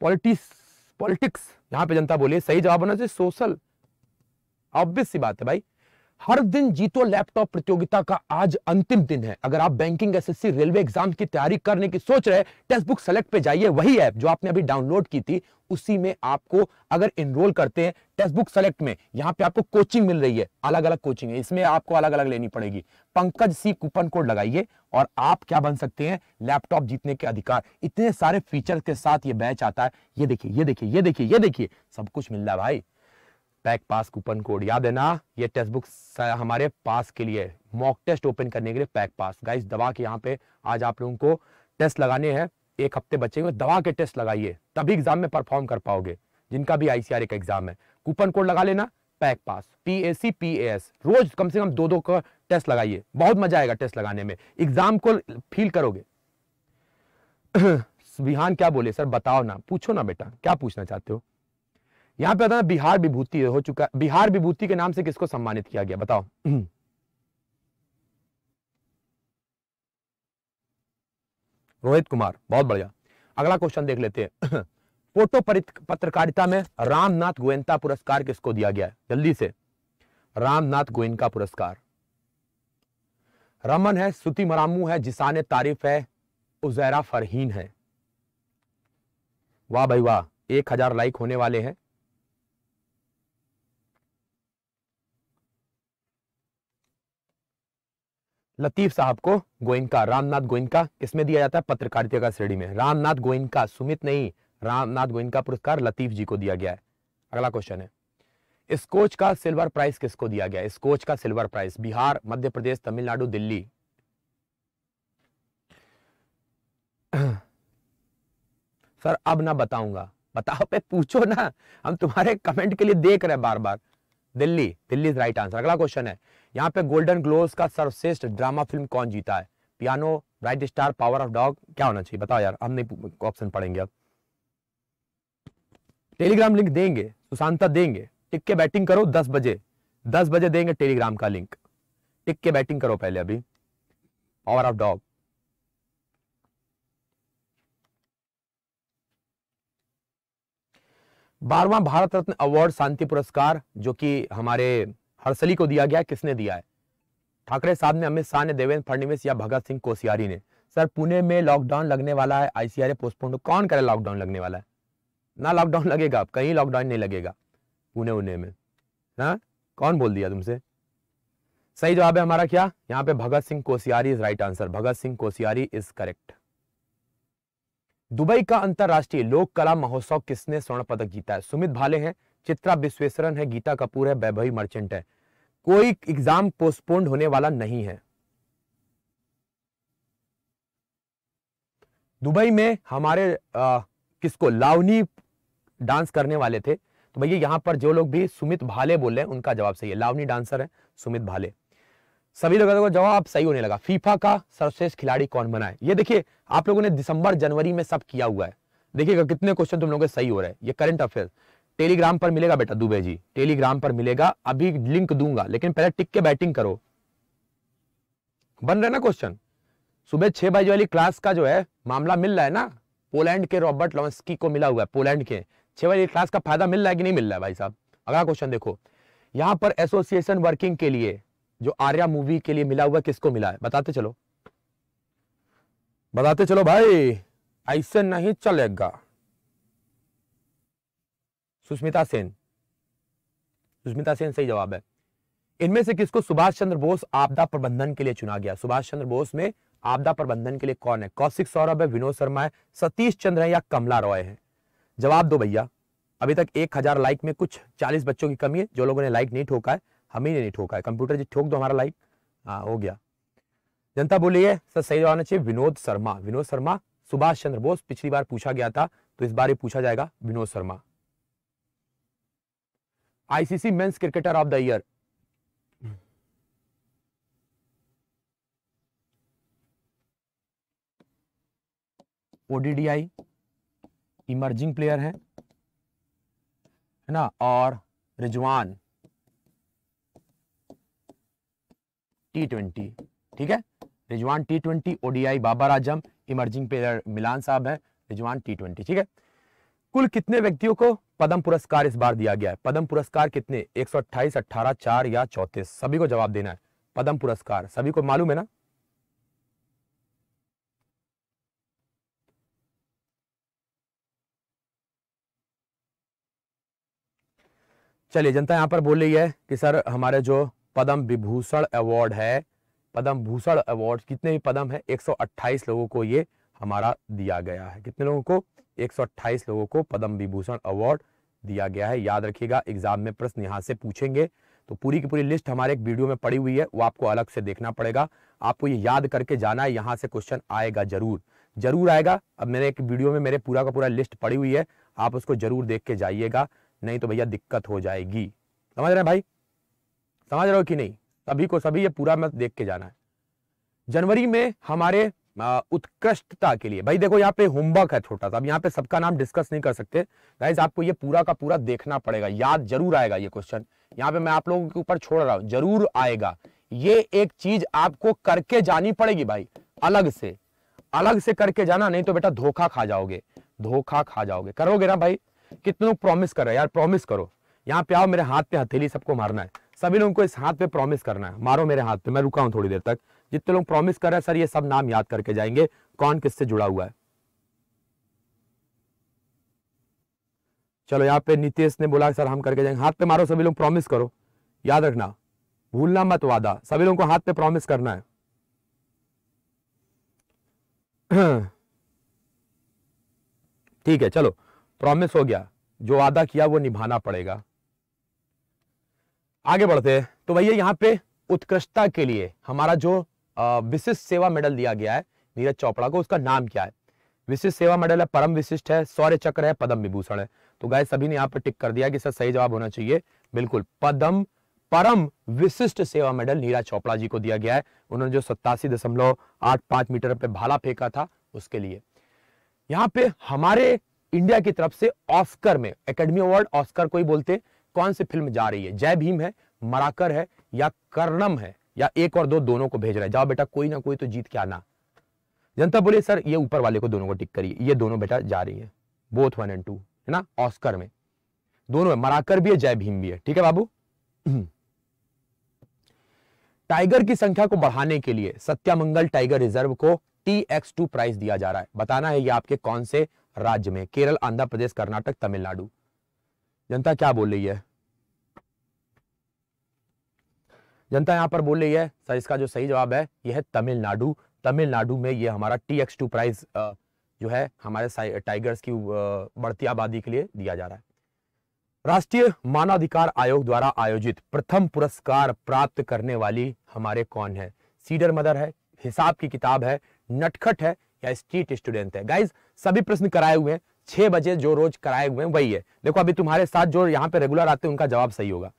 पॉलिटिक्स पॉलिटिक्स यहां पे जनता बोलिए सही जवाब होना चाहिए सोशल ऑब्वियस सी बात है भाई हर दिन जीतो लैपटॉप प्रतियोगिता का आज अंतिम दिन है अगर आप बैंकिंग एसएससी रेलवे एग्जाम की तैयारी करने की सोच रहे टेक्स्ट बुक सेलेक्ट पे जाइए वही ऐप जो आपने अभी डाउनलोड की थी उसी में आपको अगर इनरोल करते हैं टेक्स्ट बुक सेलेक्ट में यहाँ पे आपको कोचिंग मिल रही है अलग अलग कोचिंग है इसमें आपको अलग अलग लेनी पड़ेगी पंकज सी कूपन कोड लगाइए और आप क्या बन सकते हैं लैपटॉप जीतने के अधिकार इतने सारे फीचर के साथ ये बैच आता है ये देखिए ये देखिए ये देखिए ये देखिए सब कुछ मिल रहा है भाई पैक पास कूपन कोड याद है ना ये टेस्ट बुक हमारे पास के लिए मॉक टेस्ट ओपन करने के लिए पैक पास गाइस दवा के यहाँ पे आज आप लोगों को टेस्ट लगाने हैं एक हफ्ते बचे हुए दवा के टेस्ट लगाइए तभी एग्जाम में परफॉर्म कर पाओगे जिनका भी आईसीआर का एग्जाम है कूपन कोड लगा लेना pack pass P A C P A S रोज कम से कम दो दो का टेस्ट लगाइए बहुत मजा आएगा टेस्ट लगाने में एग्जाम को फील करोगे विहान *coughs* क्या बोले सर बताओ ना पूछो ना बेटा क्या पूछना चाहते हो यहां पे आता है बिहार विभूति हो चुका बिहार विभूति के नाम से किसको सम्मानित किया गया बताओ *clears throat* रोहित कुमार बहुत बढ़िया अगला क्वेश्चन देख लेते हैं *clears throat* फोटो पत्रकारिता में रामनाथ गोयनका पुरस्कार किसको दिया गया है जल्दी से रामनाथ गोयनका पुरस्कार रमन है सुति मरामू है जिसान तारीफ है उजैरा फरहीन है वाह भाई वाह एक हजार लाइक होने वाले हैं लतीफ साहब को गोइनका रामनाथ गोइनका किसमें दिया जाता है पत्रकारिता का श्रेणी में रामनाथ गोइनका सुमित नहीं रामनाथ गोइनका पुरस्कार लतीफ जी को दिया गया है अगला क्वेश्चन है स्कोच का सिल्वर प्राइस किसको दिया गया स्कोच का silver prize Bihar Madhya Pradesh Tamil Nadu Delhi *clears throat* sir अब ना बताऊंगा बताओ पे पूछो ना हम तुम्हारे कमेंट के लिए देख रहे हैं बार बार Delhi Delhi is right answer अगला क्वेश्चन है यहाँ पे गोल्डन ग्लोव का सर्वश्रेष्ठ ड्रामा फिल्म कौन जीता है piano bright star power of dog क्या होना चाहिए बताओ यार हम नहीं ऑप्शन पढ़ेंगे अब टेलीग्राम लिंक देंगे सुशांता देंगे टिक के बैटिंग करो दस बजे दस बजे देंगे टेलीग्राम का लिंक टिक के बैटिंग करो पहले अभी पावर ऑफ डॉग बारवा भारत रत्न अवार्ड शांति पुरस्कार जो कि हमारे हरसली को दिया गया किसने दिया है ठाकरे साहब ने अमित शाह ने देवेंद्र फडणवीस या भगत सिंह कोशियारी ने सर पुणे में लॉकडाउन लगने वाला है आईसीआर पोस्टपोन तो कौन करे लॉकडाउन लगने वाला है ना लॉकडाउन लगेगा कहीं लॉकडाउन नहीं लगेगा पुणे उने में ना? हाँ? कौन बोल दिया तुमसे सही जवाब है हमारा क्या यहाँ पे Bhagat Singh Koshyari is right answer Bhagat Singh Koshyari is correct Dubai का अंतरराष्ट्रीय लोक कला महोत्सव किसने स्वर्ण पदक जीता है सुमित भाले हैं चित्रा विश्वेश्वरन है गीता कपूर है वैभवी मर्चेंट है कोई एग्जाम पोस्टपोन्ड होने वाला नहीं है दुबई में हमारे आ, किसको लावनी डांस करने वाले थे तो भैया यहां पर जो लोग भी सुमित भाले बोल रहे हैं उनका जवाब सही है लावनी डांसर है सुमित भाले सभी लोगों का जवाब सही होने लगा फीफा का सर्वश्रेष्ठ खिलाड़ी कौन बना है ये देखिए आप लोगों ने दिसंबर जनवरी में सब किया हुआ है देखिएगा कितने क्वेश्चन तुम लोगों के सही हो रहे हैं ये करंट अफेयर टेलीग्राम पर मिलेगा बेटा दुबे जी टेलीग्राम पर मिलेगा अभी लिंक दूंगा लेकिन पहले टिक के बैटिंग करो बन रहे ना क्वेश्चन सुबह छह बजे वाली क्लास का जो है मामला मिल रहा है ना पोलैंड के रॉबर्ट लॉन्सकी को मिला हुआ है पोलैंड के छह बजे क्लास का फायदा मिल रहा है कि नहीं मिल रहा है भाई साहब अगला क्वेश्चन देखो यहां पर एसोसिएशन वर्किंग के लिए जो आर्या मूवी के लिए मिला हुआ किसको मिला है बताते चलो बताते चलो भाई ऐसे नहीं चलेगा सुष्मिता सेन सुष्मिता सेन सही जवाब है इनमें से किसको सुभाष चंद्र बोस आपदा प्रबंधन के लिए चुना गया सुभाष चंद्र बोस में आपदा प्रबंधन के लिए कौन है कौशिक सौरभ है विनोद शर्मा है सतीश चंद्र है या कमला रॉय है जवाब दो भैया अभी तक एक हजार लाइक में कुछ चालीस बच्चों की कमी है जो लोगों ने लाइक नहीं ठोका है हम ही नहीं ठोका है कंप्यूटर जी ठोक दो हमारा लाइक हाँ हो गया जनता बोलिए सर सही जवाब चाहिए विनोद शर्मा विनोद शर्मा सुभाष चंद्र बोस पिछली बार पूछा गया था तो इस बार ही पूछा जाएगा Vinod Sharma ICC men's cricketer of the year ODI emerging player है है ना और रिजवान टी ट्वेंटी ठीक है Rizwan T twenty ODI Babar Azam emerging player मिलान साहब है रिजवान टी ट्वेंटी ठीक है कुल कितने व्यक्तियों को पद्म पुरस्कार इस बार दिया गया है पद्म पुरस्कार कितने एक सौ अट्ठाईस अट्ठारह चार या चौतीस सभी को जवाब देना है पद्म पुरस्कार सभी को मालूम है ना चलिए जनता यहां पर बोल रही है कि सर हमारे जो पद्म विभूषण अवार्ड है पद्म भूषण अवार्ड कितने भी पद्म है 128 लोगों को ये हमारा दिया गया है कितने लोगों को 128 लोगों को पद्म विभूषण अवार्ड दिया गया है याद रखिएगा एग्जाम में प्रश्न यहाँ से पूछेंगे तो पूरी की पूरी लिस्ट हमारे एक वीडियो में पड़ी हुई है वो आपको अलग से देखना पड़ेगा आपको ये याद करके जाना है यहाँ से क्वेश्चन आएगा जरूर जरूर आएगा अब मेरे एक वीडियो में मेरे पूरा का पूरा लिस्ट पड़ी हुई है आप उसको जरूर देख के जाइएगा नहीं तो भैया दिक्कत हो जाएगी समझ रहे हैं भाई समझ रहे हो कि नहीं सभी को सभी ये पूरा मत देख के जाना है जनवरी में हमारे उत्कृष्टता के लिए भाई देखो यहाँ पे होमवर्क है छोटा सा अब यहाँ पे सबका नाम डिस्कस नहीं कर सकते गाइज आपको ये पूरा का पूरा देखना पड़ेगा याद जरूर आएगा ये क्वेश्चन यहाँ पे मैं आप लोगों के ऊपर छोड़ रहा हूँ जरूर आएगा ये एक चीज आपको करके जानी पड़ेगी भाई अलग से अलग से करके जाना नहीं तो बेटा धोखा खा जाओगे धोखा खा जाओगे करोगे ना भाई कितने लोग प्रॉमिस कर रहे हैं यार प्रॉमिस करो यहाँ पे आओ मेरे हाथ पे हथेली सबको मारना है सभी लोगों को इस हाथ पे प्रॉमिस करना है मारो मेरे हाथ पे मैं रुका हूँ थोड़ी देर तक जितने लोग प्रॉमिस कर रहे हैं सर ये सब नाम याद करके जाएंगे कौन किससे जुड़ा हुआ है चलो यहाँ पे नीतीश ने बोला सर हम करके जाएंगे हाथ पे मारो सभी लोग प्रॉमिस करो याद रखना भूलना मत वादा सभी लोगों को हाथ पे प्रॉमिस करना है *clears throat* ठीक है चलो प्रॉमिस हो गया जो वादा किया वो निभाना पड़ेगा आगे बढ़ते हैं तो भैया यहाँ पे उत्कृष्टता के लिए हमारा जो विशिष्ट सेवा मेडल दिया गया है नीरज चोपड़ा को उसका नाम क्या है विशिष्ट सेवा मेडल है परम विशिष्ट है सौर्य चक्र है पदम विभूषण है तो गाय सभी ने यहाँ पर टिक कर दिया कि सर सही जवाब होना चाहिए बिल्कुल पदम परम विशिष्ट सेवा मेडल नीरज चोपड़ा जी को दिया गया है उन्होंने जो सत्तासी दशमलव आठ पांच मीटर पे भाला फेंका था उसके लिए यहाँ पे हमारे इंडिया की तरफ से ऑस्कर में एकेडमी अवार्ड ऑस्कर को ही बोलते कौन सी फिल्म जा रही है जय भीम है मराकर है या कर्णम है या एक और दो दोनों को भेज रहा है जाओ बेटा कोई ना कोई तो जीत के आना जनता बोले सर ये ऊपर वाले को दोनों को टिक करिए ये दोनों बेटा जा रही है बोथ वन एंड टू है ना ऑस्कर में दोनों में मराकर भी है जय भीम भी है ठीक है बाबू टाइगर *clears throat* की संख्या को बढ़ाने के लिए सत्यामंगल टाइगर रिजर्व को टी एक्स टू प्राइस दिया जा रहा है बताना है ये आपके कौन से राज्य में केरल आंध्र प्रदेश कर्नाटक तमिलनाडु जनता क्या बोल रही है जनता यहाँ पर बोल रही है सर इसका जो सही जवाब है यह है तमिलनाडु तमिलनाडु में ये हमारा टी एक्स टू प्राइज जो है हमारे टाइगर्स की बढ़ती आबादी के लिए दिया जा रहा है राष्ट्रीय मानवाधिकार आयोग द्वारा आयोजित प्रथम पुरस्कार प्राप्त करने वाली हमारे कौन है सीडर मदर है हिसाब की किताब है नटखट है या स्ट्रीट स्टूडेंट है गाइज सभी प्रश्न कराए हुए हैं छह बजे जो रोज कराए हुए हैं वही है देखो अभी तुम्हारे साथ जो यहाँ पे रेगुलर आते हैं उनका जवाब सही होगा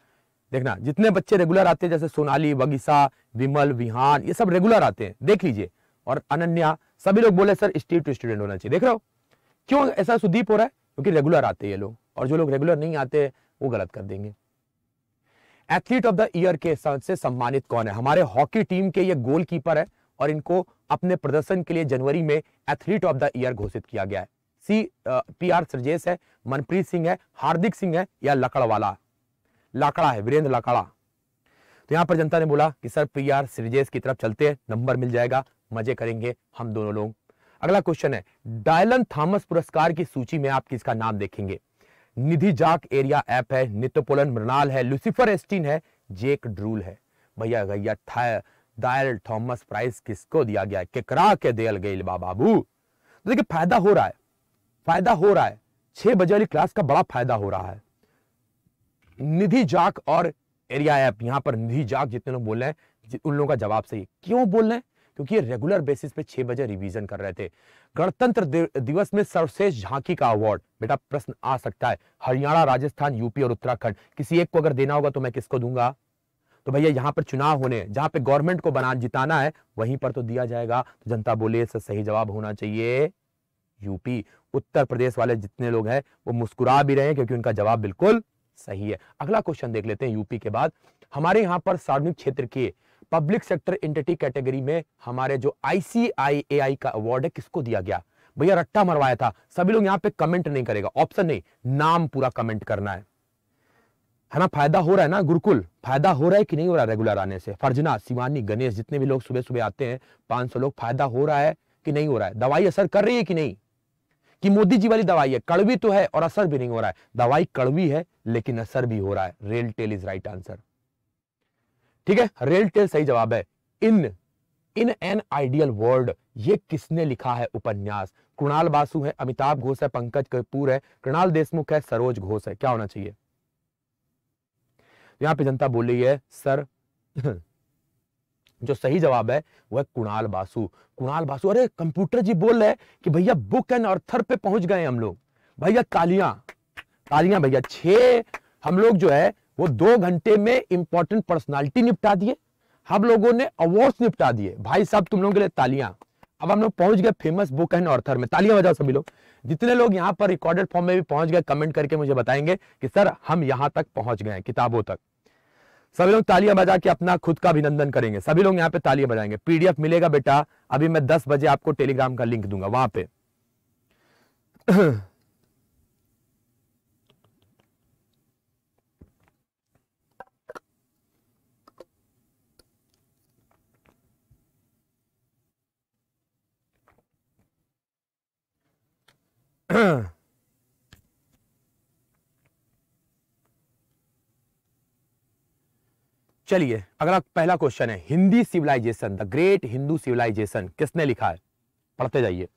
देखना जितने बच्चे रेगुलर आते हैं जैसे सोनाली बगीसा विमल विहान ये सब रेगुलर आते हैं देख लीजिए और अनन्या सभी लोग बोले सर स्टीव टू स्टूडेंट होना चाहिए देख रहे हो क्यों ऐसा सुदीप हो रहा है क्योंकि रेगुलर आते हैं ये लोग और जो लोग रेगुलर नहीं आते वो गलत कर देंगे एथलीट ऑफ द ईयर के से सम्मानित कौन है हमारे हॉकी टीम के ये गोलकीपर है और इनको अपने प्रदर्शन के लिए जनवरी में एथलीट ऑफ द ईयर घोषित किया गया है सी पी आर सरजेश है मनप्रीत सिंह है हार्दिक सिंह है या लकड़वाला लाकड़ा है वीरेंद्र लाकड़ा तो यहां पर जनता ने बोला कि सर पी आर सीरीजेस की तरफ चलते हैं नंबर मिल जाएगा मजे करेंगे हम दोनों लोग अगला क्वेश्चन है डायलन थॉमस पुरस्कार की सूची में आप किसका नाम देखेंगे निधि जाक एरिया ऐप है नित्यपोलन मृणाल है लुसिफर एस्टीन है जेक ड्रूल है भैया भैया डायल थॉमस प्राइस किसको दिया गया है केकरा के दियल गई बाबू तो देखिए फायदा हो रहा है फायदा हो रहा है छह बजे वाली क्लास का बड़ा फायदा हो रहा है निधि जाक और एरिया ऐप यहां पर निधि जाक जितने लोग बोल रहे हैं उन लोगों का जवाब सही क्यों बोल रहे हैं क्योंकि ये रेगुलर बेसिस पे छह बजे रिवीजन कर रहे थे गणतंत्र दिवस में सर्वश्रेष्ठ झांकी का अवार्ड बेटा प्रश्न आ सकता है हरियाणा राजस्थान यूपी और उत्तराखंड किसी एक को अगर देना होगा तो मैं किसको दूंगा तो भैया यहाँ पर चुनाव होने जहां पे गवर्नमेंट को बना जिताना है वहीं पर तो दिया जाएगा तो जनता बोले इसका सही जवाब होना चाहिए यूपी उत्तर प्रदेश वाले जितने लोग हैं वो मुस्कुरा भी रहे हैं क्योंकि उनका जवाब बिल्कुल सही है अगला क्वेश्चन देख लेते हैं यूपी के बाद हमारे यहाँ पर सार्वजनिक क्षेत्र के पब्लिक सेक्टर इंटिटी कैटेगरी में हमारे जो आईसीआई का अवार्ड है किसको दिया गया भैया रट्टा मरवाया था सभी लोग यहाँ पे कमेंट नहीं करेगा ऑप्शन नहीं नाम पूरा कमेंट करना है है ना फायदा हो रहा है ना गुरुकुल फायदा हो रहा है कि नहीं हो रहा रेगुलर आने से फर्जना शिवानी गणेश जितने भी लोग सुबह सुबह आते हैं पांच सौ लोग फायदा हो रहा है कि नहीं हो रहा है दवाई असर कर रही है कि नहीं कि मोदी जी वाली दवाई है कड़वी तो है और असर भी नहीं हो रहा है दवाई कड़वी है लेकिन असर भी हो रहा है rail tail is right answer ठीक है रेल टेल सही जवाब है in in an ideal world ये किसने लिखा है उपन्यास कृणाल बासु है अमिताभ घोष है पंकज कपूर है कृणाल देशमुख है सरोज घोष है क्या होना चाहिए यहां पे जनता बोल रही है सर जो सही जवाब है वह कुणाल बासु कुणाल बासु अरे कंप्यूटर जी बोल रहे कि भैया बुक एंड ऑर्थर पे पहुंच गए हम लोग भैया तालियां तालियां भैया छः हम लोग जो है वो दो घंटे में इंपॉर्टेंट पर्सनालिटी निपटा दिए हम लोगों ने अवार्ड्स निपटा दिए भाई साहब तुम लोगों के लिए तालियां अब हम लोग पहुंच गए फेमस बुक एंड ऑर्थर में तालियां बजाओ सभी लोग जितने लोग यहाँ पर रिकॉर्डेड फॉर्म में भी पहुंच गए कमेंट करके मुझे बताएंगे कि सर हम यहाँ तक पहुंच गए किताबों तक सभी लोग तालियां बजा के अपना खुद का अभिनंदन करेंगे सभी लोग यहाँ पे तालियां बजाएंगे पीडीएफ मिलेगा बेटा अभी मैं दस बजे आपको टेलीग्राम का लिंक दूंगा वहां पे Ahem. चलिए अगला पहला क्वेश्चन है Hindi civilisation the great Hindu civilisation किसने लिखा है पढ़ते जाइए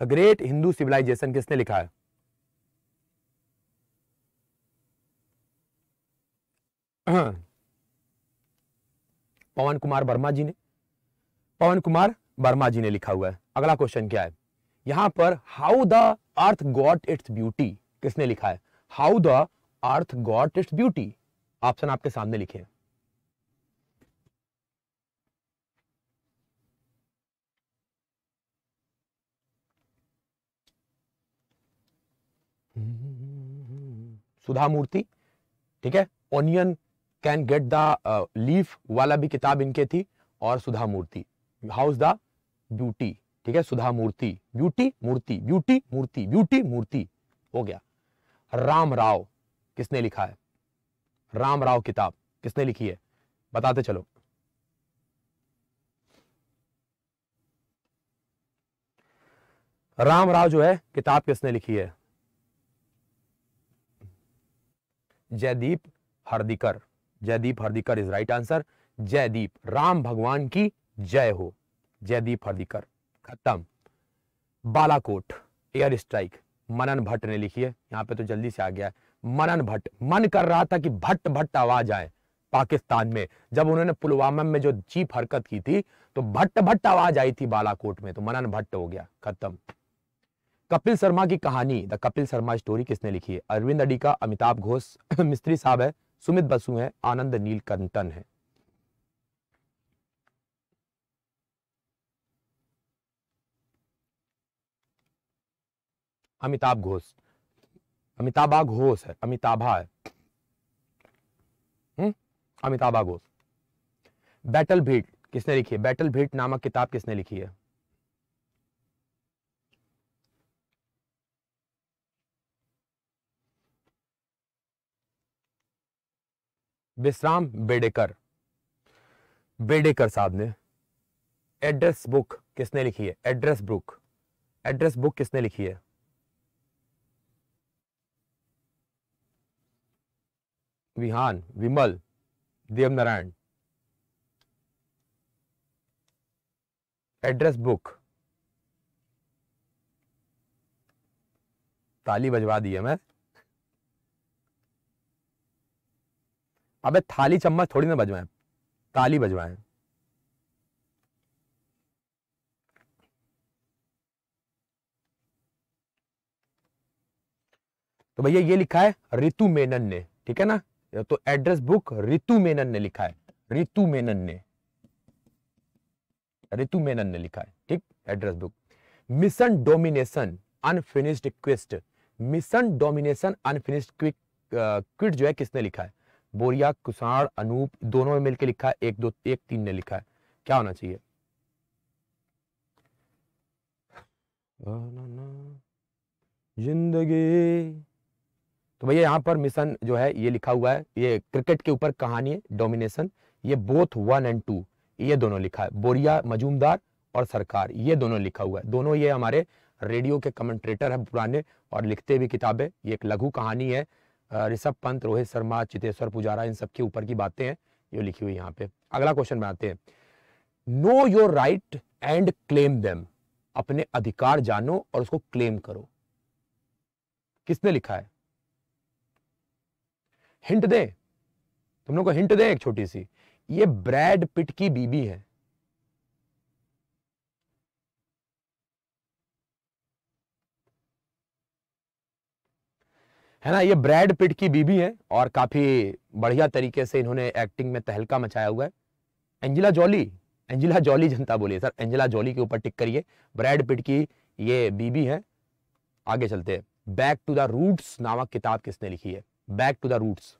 द ग्रेट हिंदू सिविलाइजेशन किसने लिखा है *clears throat* पवन कुमार वर्मा जी ने पवन कुमार वर्मा जी ने लिखा हुआ है अगला क्वेश्चन क्या है यहां पर how the earth got its beauty किसने लिखा है how the earth got its beauty option आपके सामने लिखे हैं सुधा मूर्ति ठीक है onion can get the leaf वाला भी किताब इनके थी और Sudha Murthy house the beauty ठीक है Sudha Murthy beauty Murthy beauty Murthy beauty Murthy हो गया राम राव किसने लिखा है राम राव किताब किसने लिखी है बताते चलो राम राव जो है किताब किसने लिखी है Jaideep Hardikar Jaideep Hardikar is right answer Jaideep Ram भगवान की जय हो जयदीप हरदिकर खत्म बालाकोट एयर स्ट्राइक मनन भट्ट ने लिखी है यहाँ पे तो जल्दी से आ गया है मनन भट्ट मन कर रहा था कि भट्ट भट्ट आवाज आए पाकिस्तान में जब उन्होंने पुलवामा में जो चीप हरकत की थी तो भट्ट भट्ट आवाज आई थी बालाकोट में तो मनन भट्ट हो गया खत्म कपिल शर्मा की कहानी द कपिल शर्मा स्टोरी किसने लिखी है अरविंद अडीका अमिताभ घोष *clears throat* मिस्त्री साहब है सुमित बसु है आनंद नीलकंठन है अमिताभ घोष अमिताभा घोष है अमिताभा है हम्म? अमिताभा घोष बैटल भीट किसने लिखी है बैटल भीट नामक किताब किसने लिखी है विश्राम बेडेकर बेडेकर साहब ने एड्रेस बुक किसने लिखी है एड्रेस बुक एड्रेस बुक किसने लिखी है विहान विमल देवनारायण एड्रेस बुक ताली बजवा दी है मैं अबे थाली चम्मच थोड़ी ना बजवाएं ताली बजवाएं तो भैया ये लिखा है ऋतु मेनन ने ठीक है ना तो एड्रेस बुक रितु मेनन ने लिखा है रितु मेनन ने रितु मेनन ने लिखा है ठीक address book mission domination unfinished quest mission domination unfinished quick quit जो है किसने लिखा है बोरिया कुसार अनूप दोनों में मिलकर लिखा है एक दो एक तीन ने लिखा है क्या होना चाहिए जिंदगी तो भैया यहाँ पर मिशन जो है ये लिखा हुआ है ये क्रिकेट के ऊपर कहानी है डोमिनेशन ये बोथ वन एंड टू ये दोनों लिखा है बोरिया मजूमदार और सरकार ये दोनों लिखा हुआ है दोनों ये हमारे रेडियो के कमेंट्रेटर हैं पुराने और लिखते भी किताबें ये एक लघु कहानी है ऋषभ पंत रोहित शर्मा चितेश्वर पुजारा इन सबके ऊपर की बातें हैं ये लिखी हुई यहाँ पे अगला क्वेश्चन बनाते हैं know your right and claim them अपने अधिकार जानो और उसको क्लेम करो किसने लिखा है हिंट दे तुम लोग को हिंट दे एक छोटी सी ये ब्रैड पिट की बीबी है है ना ये ब्रैड पिट की बीबी है और काफी बढ़िया तरीके से इन्होंने एक्टिंग में तहलका मचाया हुआ है एंजिला जॉली एंजिला जॉली जनता बोलिए सर एंजिला जॉली के ऊपर टिक करिए ब्रैड पिट की ये बीबी है आगे चलते हैं बैक टू द रूट्स नामक किताब किसने लिखी है back to the roots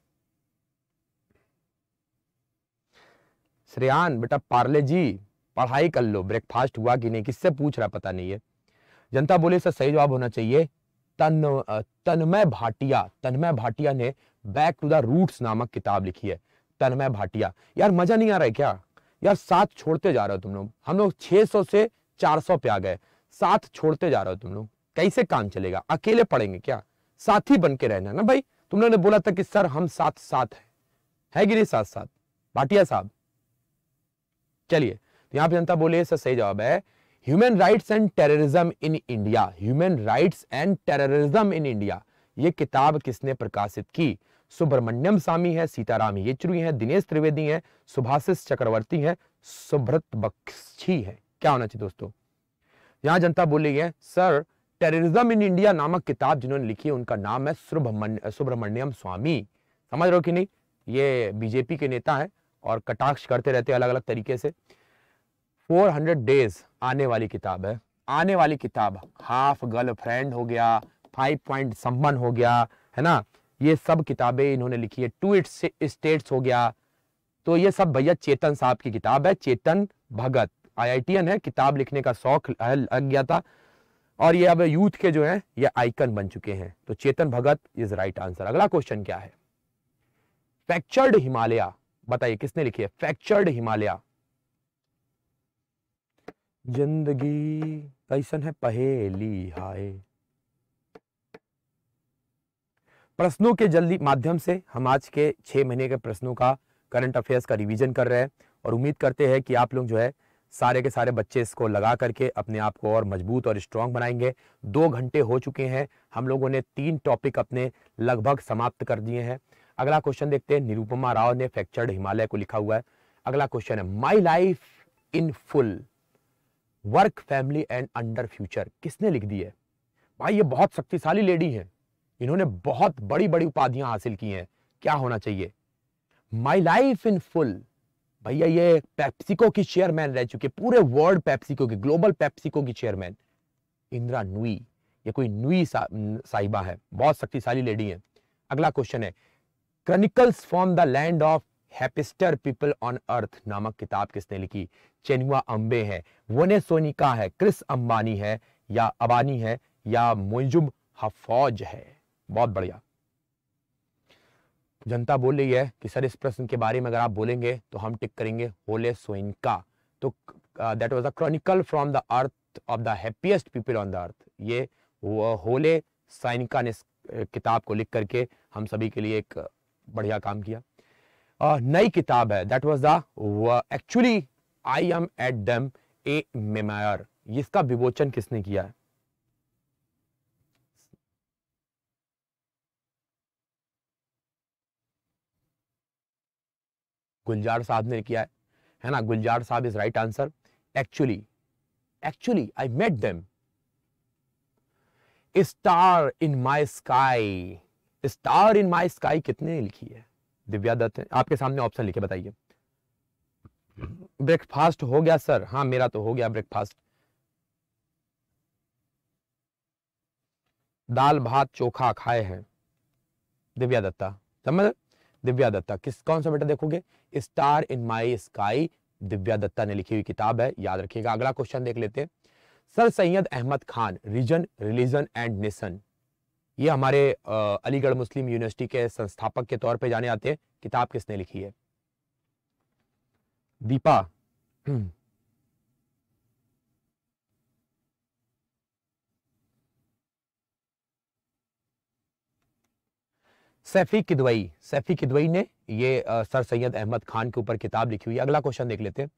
Shreyan बेटा पार्ले जी पढ़ाई कर लो ब्रेकफास्ट हुआ कि नहीं किससे पूछ रहा पता नहीं है जनता बोले सर सही जवाब होना चाहिए तन तन्मय भाटिया तन्मय भाटिया ने बैक टू द रूट्स नामक किताब लिखी है तन्मय भाटिया यार मजा नहीं आ रहा है क्या यार साथ छोड़ते जा रहे हो तुम लोग हम लोग 600 से 400 पे आ गए साथ छोड़ते जा रहे हो तुम लोग कैसे काम चलेगा अकेले पढ़ेंगे क्या साथ ही बन के रहना ना भाई तुम लोगों ने बोला था कि सर हम साथ साथ हैं है कि नहीं साथ साथ भाटिया साहब चलिए तो यहां पर जनता बोले सर सही जवाब है human rights and terrorism in India human rights and terrorism in India ये किताब किसने प्रकाशित की सुब्रमण्यम स्वामी है सीताराम येचुरी है दिनेश त्रिवेदी है सुभाषिस चक्रवर्ती है सुब्रत बख्शी है क्या होना चाहिए दोस्तों यहां जनता बोली है सर टेररिज्म इन इंडिया नामक किताब जिन्होंने लिखी है उनका नाम है सुब्रमण्यम स्वामी समझ रहे हो कि नहीं ये बीजेपी के नेता हैं और कटाक्ष करते रहते हैं अलग अलग तरीके से 400 डेज आने वाली किताब है आने वाली किताब हाफ फ्रेंड हो गया फाइव पॉइंट सम्मन हो गया है ना ये सब किताबें इन्होंने लिखी है टू इट स्टेट्स हो गया तो ये सब भैया चेतन साहब की किताब है चेतन भगत आई है किताब लिखने का शौक लग गया था और ये अब यूथ के जो हैं ये आइकन बन चुके हैं तो Chetan Bhagat is right answer अगला क्वेश्चन क्या है फ्रैक्चर्ड हिमालय बताइए किसने लिखी है फ्रैक्चर्ड हिमालय जिंदगी कैसन है पहेली हाय प्रश्नों के जल्दी माध्यम से हम आज के छह महीने के प्रश्नों का करंट अफेयर्स का रिवीजन कर रहे हैं और उम्मीद करते हैं कि आप लोग जो है सारे के सारे बच्चे इसको लगा करके अपने आप को और मजबूत और स्ट्रांग बनाएंगे दो घंटे हो चुके हैं हम लोगों ने तीन टॉपिक अपने लगभग समाप्त कर दिए हैं अगला क्वेश्चन देखते हैं निरुपमा राव ने फ्रैक्चर्ड हिमालय को लिखा हुआ है अगला क्वेश्चन है my life in full work family and under future किसने लिख दी है भाई ये बहुत शक्तिशाली लेडी है इन्होंने बहुत बड़ी बड़ी उपाधियां हासिल की हैं क्या होना चाहिए माई लाइफ इन फुल भैया ये पेप्सिको की चेयरमैन रह चुके पूरे वर्ल्ड पेप्सिको के ग्लोबल पेप्सिको की चेयरमैन इंदिरा नुई ये कोई नुई साहिबा है बहुत शक्तिशाली लेडी है अगला क्वेश्चन है chronicles from the land of happiest people on earth नामक किताब किसने लिखी चेनुआ अंबे है वोने सोनिका है क्रिस अंबानी है या अबानी है या मोजुब हफौज है बहुत बढ़िया जनता बोल रही है कि सर इस प्रश्न के बारे में अगर आप बोलेंगे तो हम टिक करेंगे होले सोइनका तो that was a chronicle from the earth of the happiest people on the earth ये होले साइनिका ने किताब को लिख करके हम सभी के लिए एक बढ़िया काम किया नई किताब है that was the actually I met them a memoir इसका विवोचन किसने किया है गुलजार साहब ने किया है है ना गुलजार साहब is right answer actually actually I met them star in my sky star in my sky कितने लिखी है दिव्या दत्त आपके सामने ऑप्शन लिखे बताइए ब्रेकफास्ट हो गया सर हाँ मेरा तो हो गया ब्रेकफास्ट दाल भात चोखा खाए हैं दिव्या दत्ता समझ दिव्या दत्ता किस कौन सा बेटा देखोगे star in my sky Divya Dutta ने लिखी हुई किताब है याद रखिएगा अगला क्वेश्चन देख लेते हैं sir Syed Ahmad Khan reason religion and nation ये हमारे अलीगढ़ मुस्लिम यूनिवर्सिटी के संस्थापक के तौर पे जाने आते हैं किताब किसने लिखी है दीपा सैफी किदवई सैफी किदवई ने ये सर सैयद अहमद खान के ऊपर किताब लिखी हुई अगला क्वेश्चन देख लेते हैं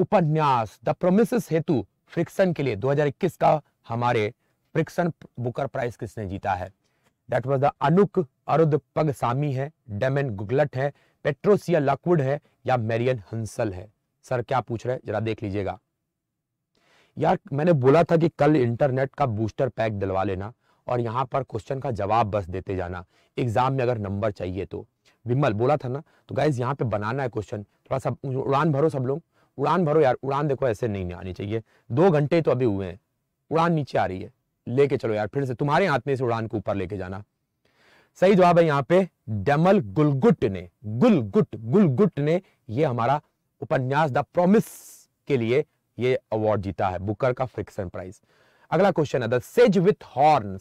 उपन्यास द प्रोमिस हेतु फ्रिक्शन के लिए 2021 का हमारे फ्रिक्शन बुकर प्राइज किसने जीता है that was the Anuk Arudpragasam है डेमेन गुगलट है पेट्रोसिया लकवुड है या मेरियन हंसल है सर क्या पूछ रहे हैं जरा देख लीजिएगा यार मैंने बोला था कि कल इंटरनेट का बूस्टर पैक दिलवा लेना और यहाँ पर क्वेश्चन का जवाब बस देते जाना एग्जाम में अगर नंबर चाहिए तो विमल बोला था ना तो गाइज यहाँ पे बनाना है क्वेश्चन थोड़ा सा उड़ान भरो सब लोग उड़ान भरो यार उड़ान देखो ऐसे नहीं आनी चाहिए दो घंटे तो अभी हुए हैं उड़ान नीचे आ रही है लेके चलो यार फिर से तुम्हारे हाथ में इस उड़ान को ऊपर लेके जाना सही जवाब है यहाँ पे डेमल गुलगुट ने गुलगुट गुलगुट ने ये हमारा उपन्यास द प्रोमिस के लिए ये अवार्ड जीता है बुकर का फ्रिक्शन प्राइज अगला क्वेश्चन है the sage with horn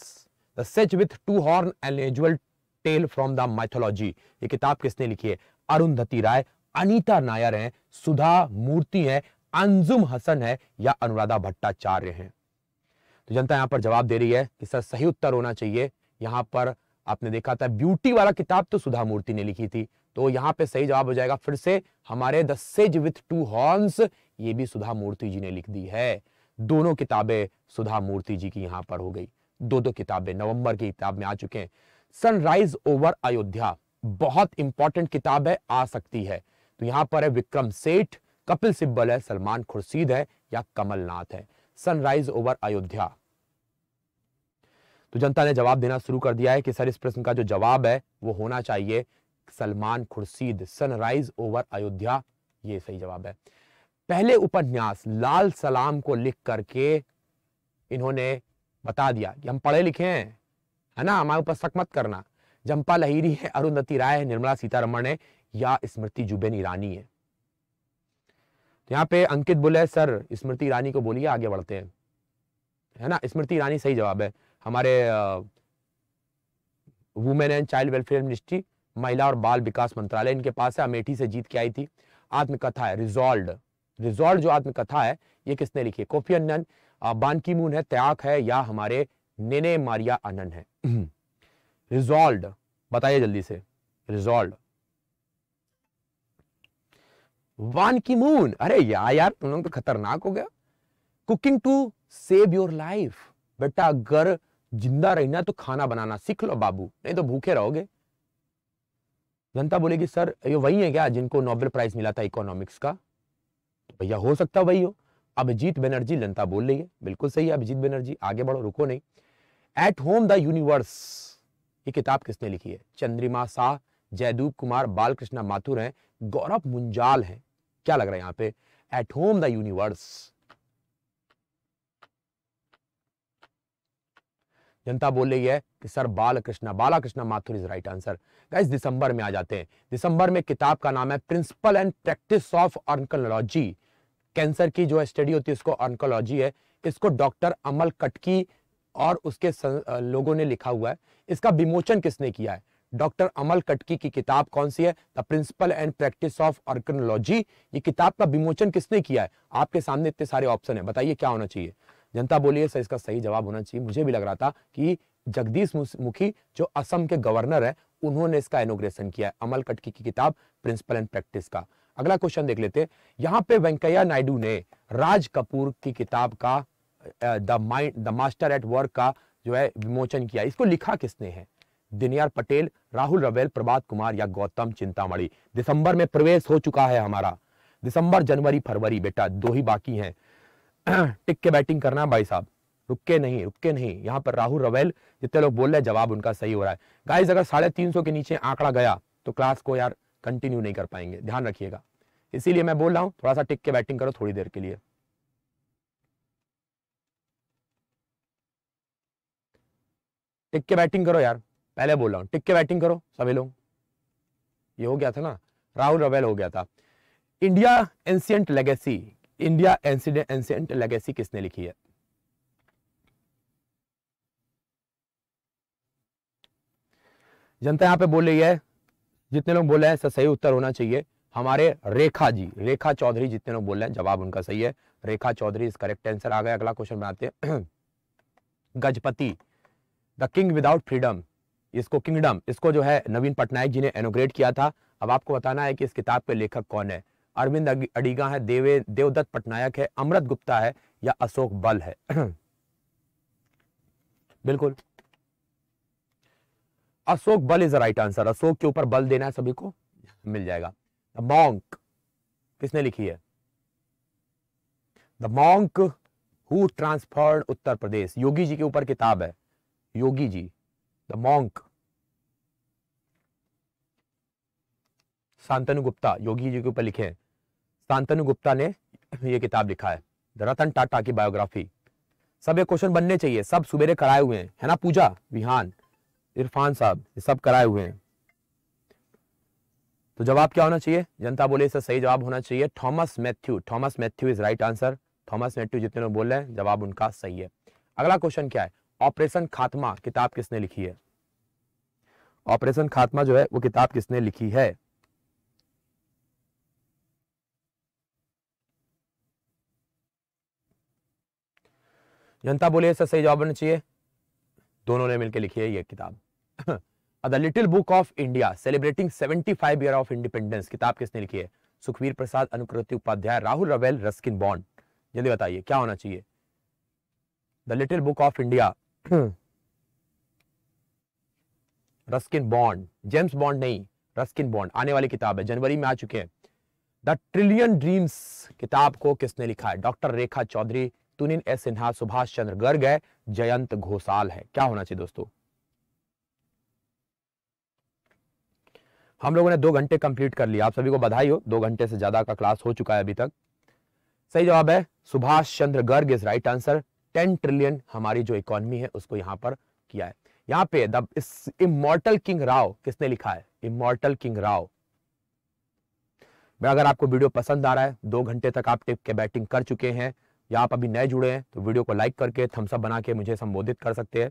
the sage with two horn unusual tale from the mythology ये किताब किसने लिखी है अरुंधति राय अनीता नायर हैं सुधा मूर्ति हैं अंजुम हसन है या अनुराधा भट्टाचार्य हैं तो जनता यहां पर जवाब दे रही है कि सर सही उत्तर होना चाहिए यहां पर आपने देखा था ब्यूटी वाला किताब तो सुधा मूर्ति ने लिखी थी तो यहाँ पे सही जवाब हो जाएगा फिर से हमारे the sage with two horns ये भी सुधा मूर्ति जी ने लिख दी है दोनों किताबें सुधा मूर्ति जी की यहां पर हो गई दो दो किताबें नवंबर की किताब में आ चुके हैं सनराइज ओवर अयोध्या बहुत इंपॉर्टेंट किताब है आ सकती है तो यहां पर है विक्रम सेठ कपिल सिब्बल है सलमान खुर्शीद है या कमलनाथ है सनराइज ओवर अयोध्या तो जनता ने जवाब देना शुरू कर दिया है कि सर इस प्रश्न का जो जवाब है वो होना चाहिए सलमान खुर्शीद सनराइज ओवर अयोध्या ये सही जवाब है पहले उपन्यास लाल सलाम को लिख करके इन्होंने बता दिया कि हम पढ़े लिखे हैं है ना हमारे ऊपर शक मत करना जंपा लहिरी है अरुंधति राय है निर्मला सीतारमण है या स्मृति जुबेन ईरानी है तो यहाँ पे अंकित बोले सर स्मृति ईरानी को बोलिए आगे बढ़ते हैं है ना स्मृति ईरानी सही जवाब है हमारे women and child welfare ministry महिला और बाल विकास मंत्रालय इनके पास है अमेठी से जीत के आई थी आत्मकथा है रिजॉल्व रिजॉर्ट जो आत्मकथा है ये किसने लिखी है कोफी अन्न बानकी मून है त्याग है या हमारे नेने मारिया अनन है *clears throat* रिजॉल्ड बताइए जल्दी से रिजॉल्ड वान की मून अरे या यार तुम लोग तो खतरनाक हो गया cooking to save your life बेटा अगर जिंदा रहना तो खाना बनाना सीख लो बाबू नहीं तो भूखे रहोगे जनता बोलेगी सर ये वही है क्या जिनको नोबेल प्राइज मिला था इकोनॉमिक्स का तो भैया हो सकता वही हो अभिजीत बनर्जी लंता बोल रही है बिल्कुल सही है अभिजीत बनर्जी आगे बढ़ो रुको नहीं एट होम द यूनिवर्स ये किताब किसने लिखी है चंद्रिमा शाह जयदूप कुमार बालकृष्णा माथुर हैं गौरव मुंजाल हैं क्या लग रहा है यहाँ पे एट होम द यूनिवर्स जनता बोल रही है कि sir Balakrishna Balakrishna Mathur is right answer guys दिसंबर में आ जाते हैं दिसंबर में किताब का नाम है principle and practice of oncology cancer की जो है स्टडी होती है इसको ऑर्कोलॉजी है इसको डॉक्टर अमल कटकी और उसके लोगों ने लिखा हुआ है इसका विमोचन किसने किया है डॉक्टर अमल कटकी की किताब कौन सी है the principle and practice of oncology ये किताब का विमोचन किसने किया है आपके सामने इतने सारे ऑप्शन है बताइए क्या होना चाहिए जनता बोलिए सर इसका सही जवाब होना चाहिए मुझे भी लग रहा था कि जगदीश मुखी जो असम के गवर्नर है उन्होंने इसका इनोग्रेशन किया है अमल कटकी की किताब प्रिंसिपल एंड प्रैक्टिस का अगला क्वेश्चन देख लेते यहाँ पे वेंकैया नायडू ने राज कपूर की किताब का the mind the master at work का जो है विमोचन किया इसको लिखा किसने है दिनियार पटेल राहुल रवेल प्रभात कुमार या गौतम चिंतामणि दिसंबर में प्रवेश हो चुका है हमारा दिसंबर जनवरी फरवरी बेटा दो ही बाकी हैं *clears throat* टिक के बैटिंग करना भाई साहब रुक के नहीं रुक के नहीं यहाँ पर राहुल रवेल जितने लोग बोल रहे हैं जवाब उनका सही हो रहा है गाइज अगर साढ़े तीन सौ के नीचे आंकड़ा गया तो क्लास को यार कंटिन्यू नहीं कर पाएंगे ध्यान रखिएगा इसीलिए मैं बोल रहा हूँ थोड़ा सा टिक के बैटिंग करो थोड़ी देर के लिए टिक के बैटिंग करो यार पहले बोल रहा हूँ टिक के बैटिंग करो सभी लोग ये हो गया था ना राहुल रवेल हो गया था India ancient legacy India ancient legacy किसने लिखी है जनता यहां पे बोल रही है जितने लोग बोल रहे हैं सही उत्तर होना चाहिए हमारे रेखा जी रेखा चौधरी जितने लोग बोल रहे हैं जवाब उनका सही है रेखा चौधरी इस करेक्ट आंसर आ गया अगला क्वेश्चन बनाते हैं *clears throat* Gajapati the king without freedom इसको किंगडम इसको जो है नवीन पटनायक जी ने एनोग्रेट किया था अब आपको बताना है कि इस किताब के लेखक कौन है अरविंद अडिगा है देवे देवदत्त पटनायक है अमृत गुप्ता है या अशोक बल है *clears throat* बिल्कुल अशोक बल इज राइट आंसर अशोक के ऊपर बल देना है सभी को मिल जाएगा द मॉन्क किसने लिखी है the monk who transformed Uttar Pradesh Yogi ji के ऊपर किताब है योगी जी द मॉन्क शांतनु गुप्ता योगी जी के ऊपर लिखे हैं शांतनु गुप्ता ने ये किताब लिखा है रतन टाटा की बायोग्राफी सब ये क्वेश्चन बनने चाहिए सब सुबेरे कराए हुए हैं है ना पूजा विहान इरफान साहब ये सब कराए हुए हैं तो जवाब क्या होना चाहिए जनता बोले इसका सही जवाब होना चाहिए Thomas Mathew Thomas Mathew is right answer Thomas Mathew जितने लोग बोल रहे हैं जवाब उनका सही है अगला क्वेश्चन क्या है ऑपरेशन खात्मा किताब किसने लिखी है ऑपरेशन खात्मा जो है वो किताब किसने लिखी है जनता बोले इसका सही जवाब बनना चाहिए दोनों ने मिलकर लिखी है ये किताब the little book of India celebrating 75 year of independence किताब किसने लिखी है सुखवीर प्रसाद अनुकृति उपाध्याय राहुल रवेल रस्किन बॉन्ड जल्दी बताइए क्या होना चाहिए the little book of India Ruskin Bond James Bond नहीं रस्किन बॉन्ड आने वाली किताब है जनवरी में आ चुके हैं द ट्रिलियन ड्रीम्स किताब को किसने लिखा है डॉक्टर रेखा चौधरी तुनिन एस सिन्हा सुभाष चंद्र गर्ग है जयंत घोषाल है क्या होना चाहिए दोस्तों हम लोगों ने दो घंटे कंप्लीट कर लिया आप सभी को बधाई हो दो घंटे से ज्यादा का क्लास हो चुका है अभी तक सही जवाब है Subhash Chandra Garg is right answer ten trillion हमारी जो इकोनॉमी है उसको यहां पर किया है यहां पे द इस इमोर्टल किंग राव किसने लिखा है इमोर्टल किंग राव मैं अगर आपको वीडियो पसंद आ रहा है दो घंटे तक आप टिप के बैटिंग कर चुके हैं या आप अभी नए जुड़े हैं तो वीडियो को लाइक करके थम्सअप बना के मुझे संबोधित कर सकते हैं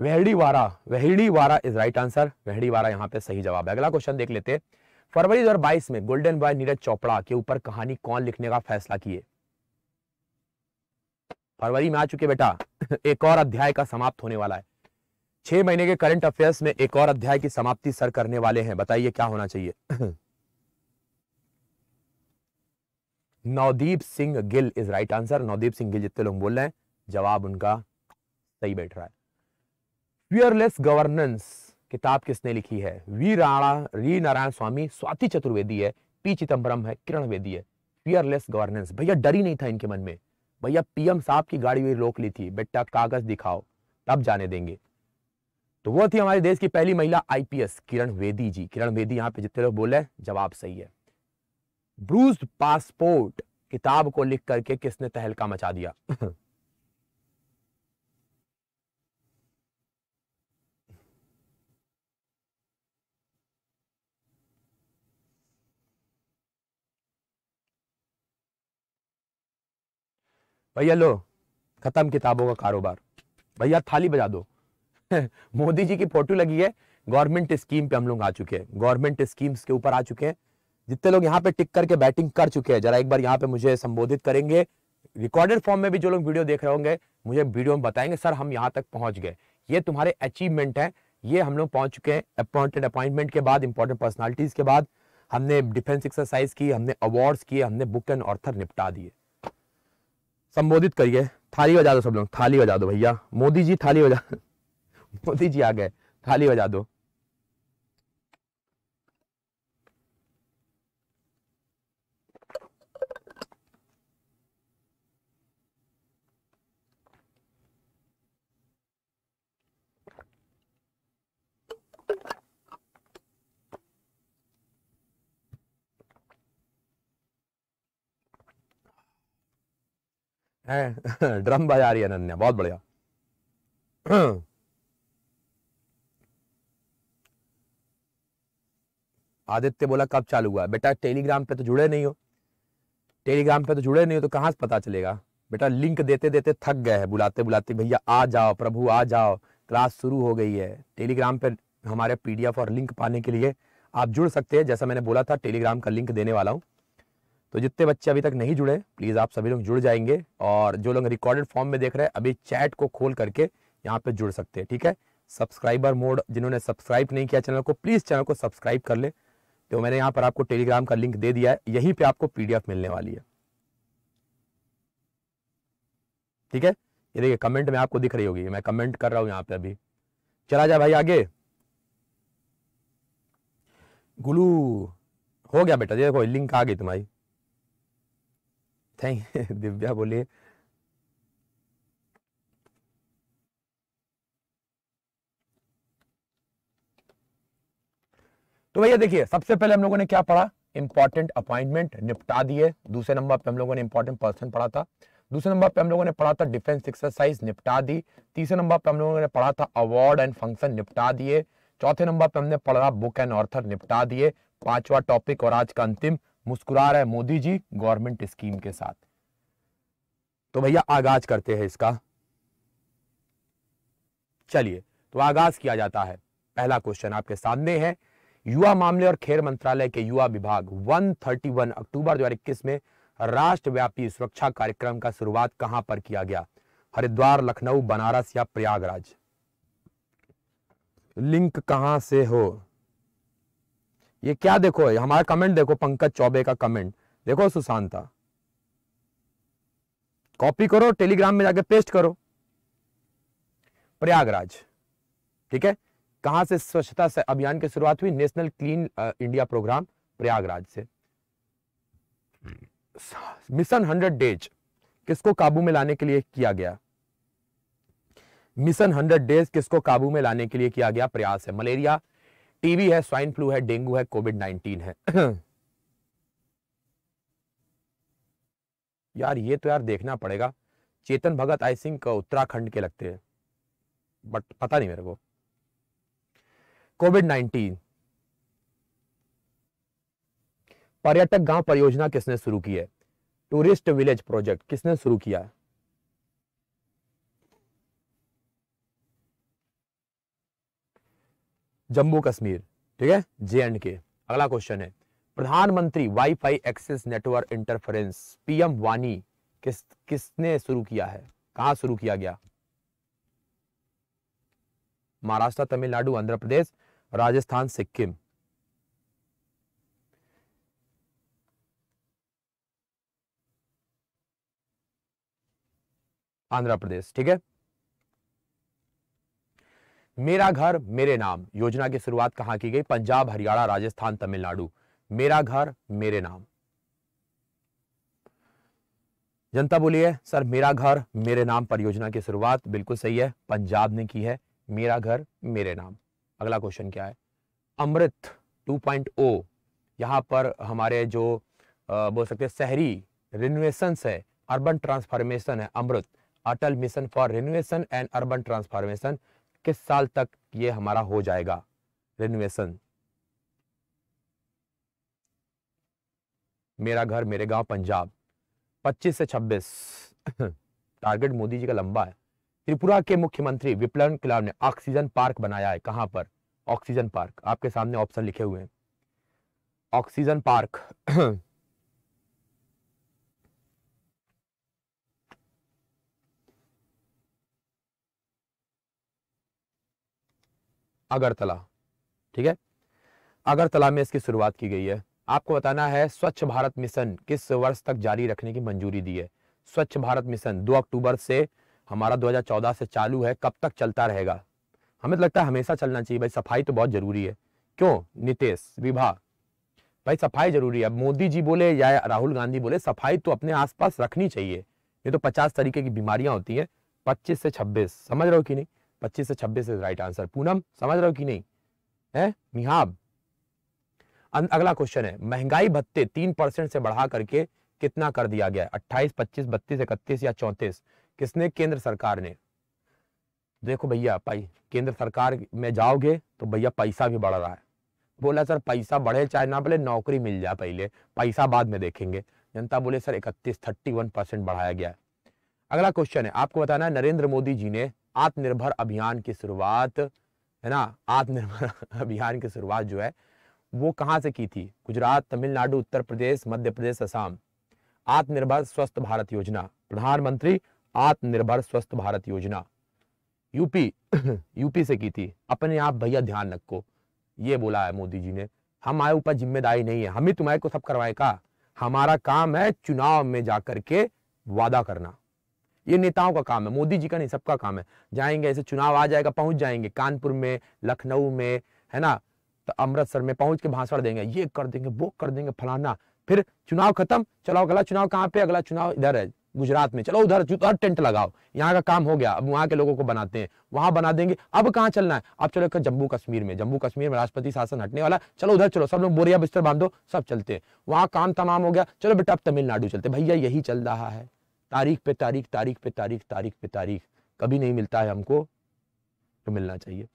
वेहड़ी वारा इज राइट आंसर वारा यहाँ पे सही जवाब है अगला क्वेश्चन देख लेते फरवरी 2022 में गोल्डन बॉय नीरज चोपड़ा के ऊपर कहानी कौन लिखने का फैसला किए फरवरी में आ चुके बेटा *laughs* एक और अध्याय का समाप्त होने वाला है छह महीने के करंट अफेयर्स में एक और अध्याय की समाप्ति सर करने वाले हैं बताइए क्या होना चाहिए *laughs* Navdeep Singh Gill is right answer Navdeep Singh Gill जितने लोग बोल रहे हैं जवाब उनका सही बैठ रहा है फियरलेस गवर्नेंस किताब किसने लिखी है वी राणा री नारायण स्वामी स्वाति चतुर्वेदी है पी चिदम्बरम है किरण वेदी है फियरलेस गवर्नेंस भैया डर ही नहीं था इनके मन में भैया पीएम साहब की गाड़ी हुई रोक ली थी बेटा कागज दिखाओ तब जाने देंगे तो वो थी हमारे देश की पहली महिला आईपीएस किरण वेदी जी किरण वेदी यहाँ पे जितने लोग बोले जवाब सही है ब्रूज पासपोर्ट किताब को लिख करके किसने तहलका मचा दिया भैया लो खत्म किताबों का कारोबार भैया थाली बजा दो *laughs* मोदी जी की फोटो लगी है गवर्नमेंट स्कीम पे हम लोग आ चुके हैं गवर्नमेंट स्कीम्स के ऊपर आ चुके हैं जितने लोग यहाँ पे टिक करके बैटिंग कर चुके हैं जरा एक बार यहाँ पे मुझे संबोधित करेंगे रिकॉर्डेड फॉर्म में भी जो लोग वीडियो देख रहे होंगे मुझे वीडियो में बताएंगे सर हम यहाँ तक पहुंच गए ये तुम्हारे अचीवमेंट है ये हम लोग पहुंच चुके हैं अपॉइंटेड अपॉइंटमेंट के बाद इंपॉर्टेंट पर्सनैलिटीज के बाद हमने डिफेंस एक्सरसाइज की हमने अवार्ड्स किए हमने बुक एंड ऑर्थर निपटा दिए संबोधित करिए थाली बजा दो सब लोग थाली बजा दो भैया मोदी जी थाली बजा *laughs* मोदी जी आ गए थाली बजा दो है ड्रम बजा रही है अनन्या बहुत बढ़िया आदित्य बोला कब चालू हुआ बेटा टेलीग्राम पे तो जुड़े नहीं हो टेलीग्राम पे तो जुड़े नहीं हो तो कहां से पता चलेगा बेटा लिंक देते देते थक गए हैं बुलाते बुलाते भैया आ जाओ प्रभु आ जाओ क्लास शुरू हो गई है टेलीग्राम पे हमारे पीडीएफ और लिंक पाने के लिए आप जुड़ सकते हैं जैसा मैंने बोला था टेलीग्राम का लिंक देने वाला हूँ तो जितने बच्चे अभी तक नहीं जुड़े प्लीज़ आप सभी लोग जुड़ जाएंगे और जो लोग रिकॉर्डेड फॉर्म में देख रहे हैं अभी चैट को खोल करके यहाँ पे जुड़ सकते हैं ठीक है सब्सक्राइबर मोड जिन्होंने सब्सक्राइब नहीं किया चैनल को प्लीज़ चैनल को सब्सक्राइब कर ले तो मैंने यहाँ पर आपको टेलीग्राम का लिंक दे दिया है यहीं पर आपको पी मिलने वाली है ठीक है ये देखिए कमेंट में आपको दिख रही होगी मैं कमेंट कर रहा हूँ यहाँ पे अभी चला जा भाई आगे गुलू हो गया बेटा देखो लिंक आ गई तुम्हारी थैंक *laughs* दिव्या बोलिए तो भैया देखिए सबसे पहले हम लोगों ने क्या पढ़ा इंपॉर्टेंट अपॉइंटमेंट निपटा दिए दूसरे नंबर पे हम लोगों ने इंपॉर्टेंट पर्सन पढ़ा था दूसरे नंबर पे हम लोगों ने पढ़ा था डिफेंस एक्सरसाइज निपटा दी तीसरे नंबर पे हम लोगों ने पढ़ा था अवार्ड एंड फंक्शन निपटा दिए चौथे नंबर पे हमने पढ़ा बुक एंड ऑर्थर निपटा दिए पांचवा टॉपिक और आज का अंतिम मुस्कुरा रहे मोदी जी गवर्नमेंट स्कीम के साथ तो भैया आगाज करते हैं इसका चलिए तो आगाज किया जाता है पहला क्वेश्चन आपके सामने है युवा मामले और खेल मंत्रालय के युवा विभाग 131 अक्टूबर 2021 में राष्ट्रव्यापी सुरक्षा कार्यक्रम का शुरुआत कहां पर किया गया हरिद्वार लखनऊ बनारस या प्रयागराज लिंक कहां से हो ये क्या देखो है हमारा कमेंट देखो पंकज चौबे का कमेंट देखो सुशांता कॉपी करो टेलीग्राम में जाके पेस्ट करो प्रयागराज ठीक है कहां से स्वच्छता से अभियान की शुरुआत हुई national clean India programme Prayagraj से मिशन हंड्रेड डेज किसको काबू में लाने के लिए किया गया मिशन हंड्रेड डेज किसको काबू में लाने के लिए किया गया प्रयास है मलेरिया टीबी है स्वाइन फ्लू है डेंगू है कोविड नाइनटीन है *clears throat* यार ये तो यार देखना पड़ेगा चेतन भगत आई सिंह उत्तराखंड के लगते हैं बट पता नहीं मेरे को कोविड नाइनटीन पर्यटक गांव परियोजना किसने शुरू की है टूरिस्ट विलेज प्रोजेक्ट किसने शुरू किया है जम्मू कश्मीर ठीक है जे एंड के अगला क्वेश्चन है प्रधानमंत्री wifi access network interference PM वानी किस किसने शुरू किया है कहा शुरू किया गया महाराष्ट्र तमिलनाडु आंध्र प्रदेश राजस्थान सिक्किम आंध्र प्रदेश ठीक है मेरा घर मेरे नाम योजना की शुरुआत कहां की गई पंजाब हरियाणा राजस्थान तमिलनाडु मेरा घर मेरे नाम जनता बोलिए सर मेरा घर मेरे नाम परियोजना की शुरुआत बिल्कुल सही है पंजाब ने की है मेरा घर मेरे नाम अगला क्वेश्चन क्या है अमृत 2.0 यहाँ पर हमारे जो आ, बोल सकते हैं शहरी रिनोवेशन है अर्बन ट्रांसफॉर्मेशन है Amrut Atal mission for renovation and urban transformation इक्कीस साल तक ये हमारा हो जाएगा रिनोवेशन मेरा घर मेरे गांव पंजाब 25 से 26 *coughs* टारगेट मोदी जी का लंबा है त्रिपुरा के मुख्यमंत्री विप्लन कलाम ने ऑक्सीजन पार्क बनाया है कहां पर ऑक्सीजन पार्क आपके सामने ऑप्शन लिखे हुए हैं ऑक्सीजन पार्क अगरतला ठीक है अगरतला में इसकी शुरुआत की गई है आपको बताना है स्वच्छ भारत मिशन किस वर्ष तक जारी रखने की मंजूरी दी है स्वच्छ भारत मिशन 2 अक्टूबर से हमारा 2014 से चालू है कब तक चलता रहेगा हमें तो लगता है हमेशा चलना चाहिए भाई सफाई तो बहुत जरूरी है क्यों नितेश विभा भाई सफाई जरूरी है मोदी जी बोले या राहुल गांधी बोले सफाई तो अपने आसपास रखनी चाहिए ये तो पचास तरीके की बीमारियां होती हैं पच्चीस से छब्बीस समझ रहे हो कि नहीं 25 से 26 इज राइट आंसर पूनम समझ रहे हो कि नहीं है मिहाब अगला क्वेश्चन है महंगाई भत्ते तीन परसेंट से बढ़ा करके कितना कर दिया गया अट्ठाईस पच्चीस बत्तीस इकतीस या चौंतीस किसने केंद्र सरकार ने देखो भैया पाई केंद्र सरकार में जाओगे तो भैया पैसा भी बढ़ रहा है बोला सर पैसा बढ़े चाहे ना बोले नौकरी मिल जाए पहले पैसा बाद में देखेंगे जनता बोले सर इकतीस थर्टी वन परसेंट बढ़ाया गया है अगला क्वेश्चन है आपको बताना है नरेंद्र मोदी जी ने आत्मनिर्भर अभियान की शुरुआत है ना आत्मनिर्भर *laughs* अभियान की शुरुआत जो है वो कहाँ से की थी गुजरात तमिलनाडु उत्तर प्रदेश मध्य प्रदेश असम आत्मनिर्भर स्वस्थ भारत योजना प्रधानमंत्री आत्मनिर्भर स्वस्थ भारत योजना यूपी *clears throat* यूपी से की थी अपने आप भैया ध्यान रखो ये बोला है मोदी जी ने हम आए ऊपर जिम्मेदारी नहीं है हम ही तुम्हारे को सब करवाए का हमारा काम है चुनाव में जाकर के वादा करना ये नेताओं का काम है मोदी जी का नहीं सबका काम है जाएंगे ऐसे चुनाव आ जाएगा पहुंच जाएंगे कानपुर में लखनऊ में है ना तो अमृतसर में पहुंच के भाषण देंगे ये कर देंगे वो कर देंगे फलाना फिर चुनाव खत्म चलो अगला चुनाव कहाँ पे अगला चुनाव इधर है गुजरात में चलो उधर उधर टेंट लगाओ यहाँ का काम हो गया अब वहाँ के लोगों को बनाते हैं वहां बना देंगे अब कहाँ चलना है अब चलो जम्मू कश्मीर में जम्मू कश्मीर में राष्ट्रपति शासन हटने वाला चलो उधर चलो सब लोग बोरिया बिस्तर बांधो सब चलते हैं वहाँ काम तमाम हो गया चलो बेटा अब तमिलनाडु चलते भैया यही चल रहा है तारीख पे तारीख तारीख पे तारीख तारीख पे तारीख कभी नहीं मिलता है हमको तो मिलना चाहिए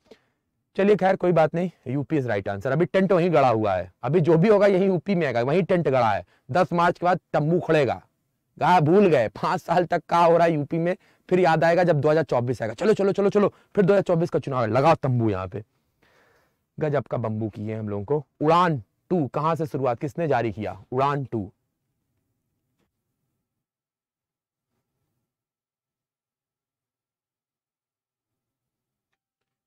चलिए खैर कोई बात नहीं यूपी इज राइट आंसर अभी टेंट वहीं गड़ा हुआ है अभी जो भी होगा यही यूपी में आएगा वहीं टेंट गड़ा है दस मार्च के बाद तम्बू खड़ेगा गा भूल गए पांच साल तक कहा हो रहा है यूपी में फिर याद आएगा जब 2024 आएगा चलो चलो चलो चलो फिर 2024 का चुनाव है लगाओ तंबू यहाँ पे गजब का बंबू किए हम लोगों को उड़ान टू कहाँ से शुरुआत किसने जारी किया उड़ान टू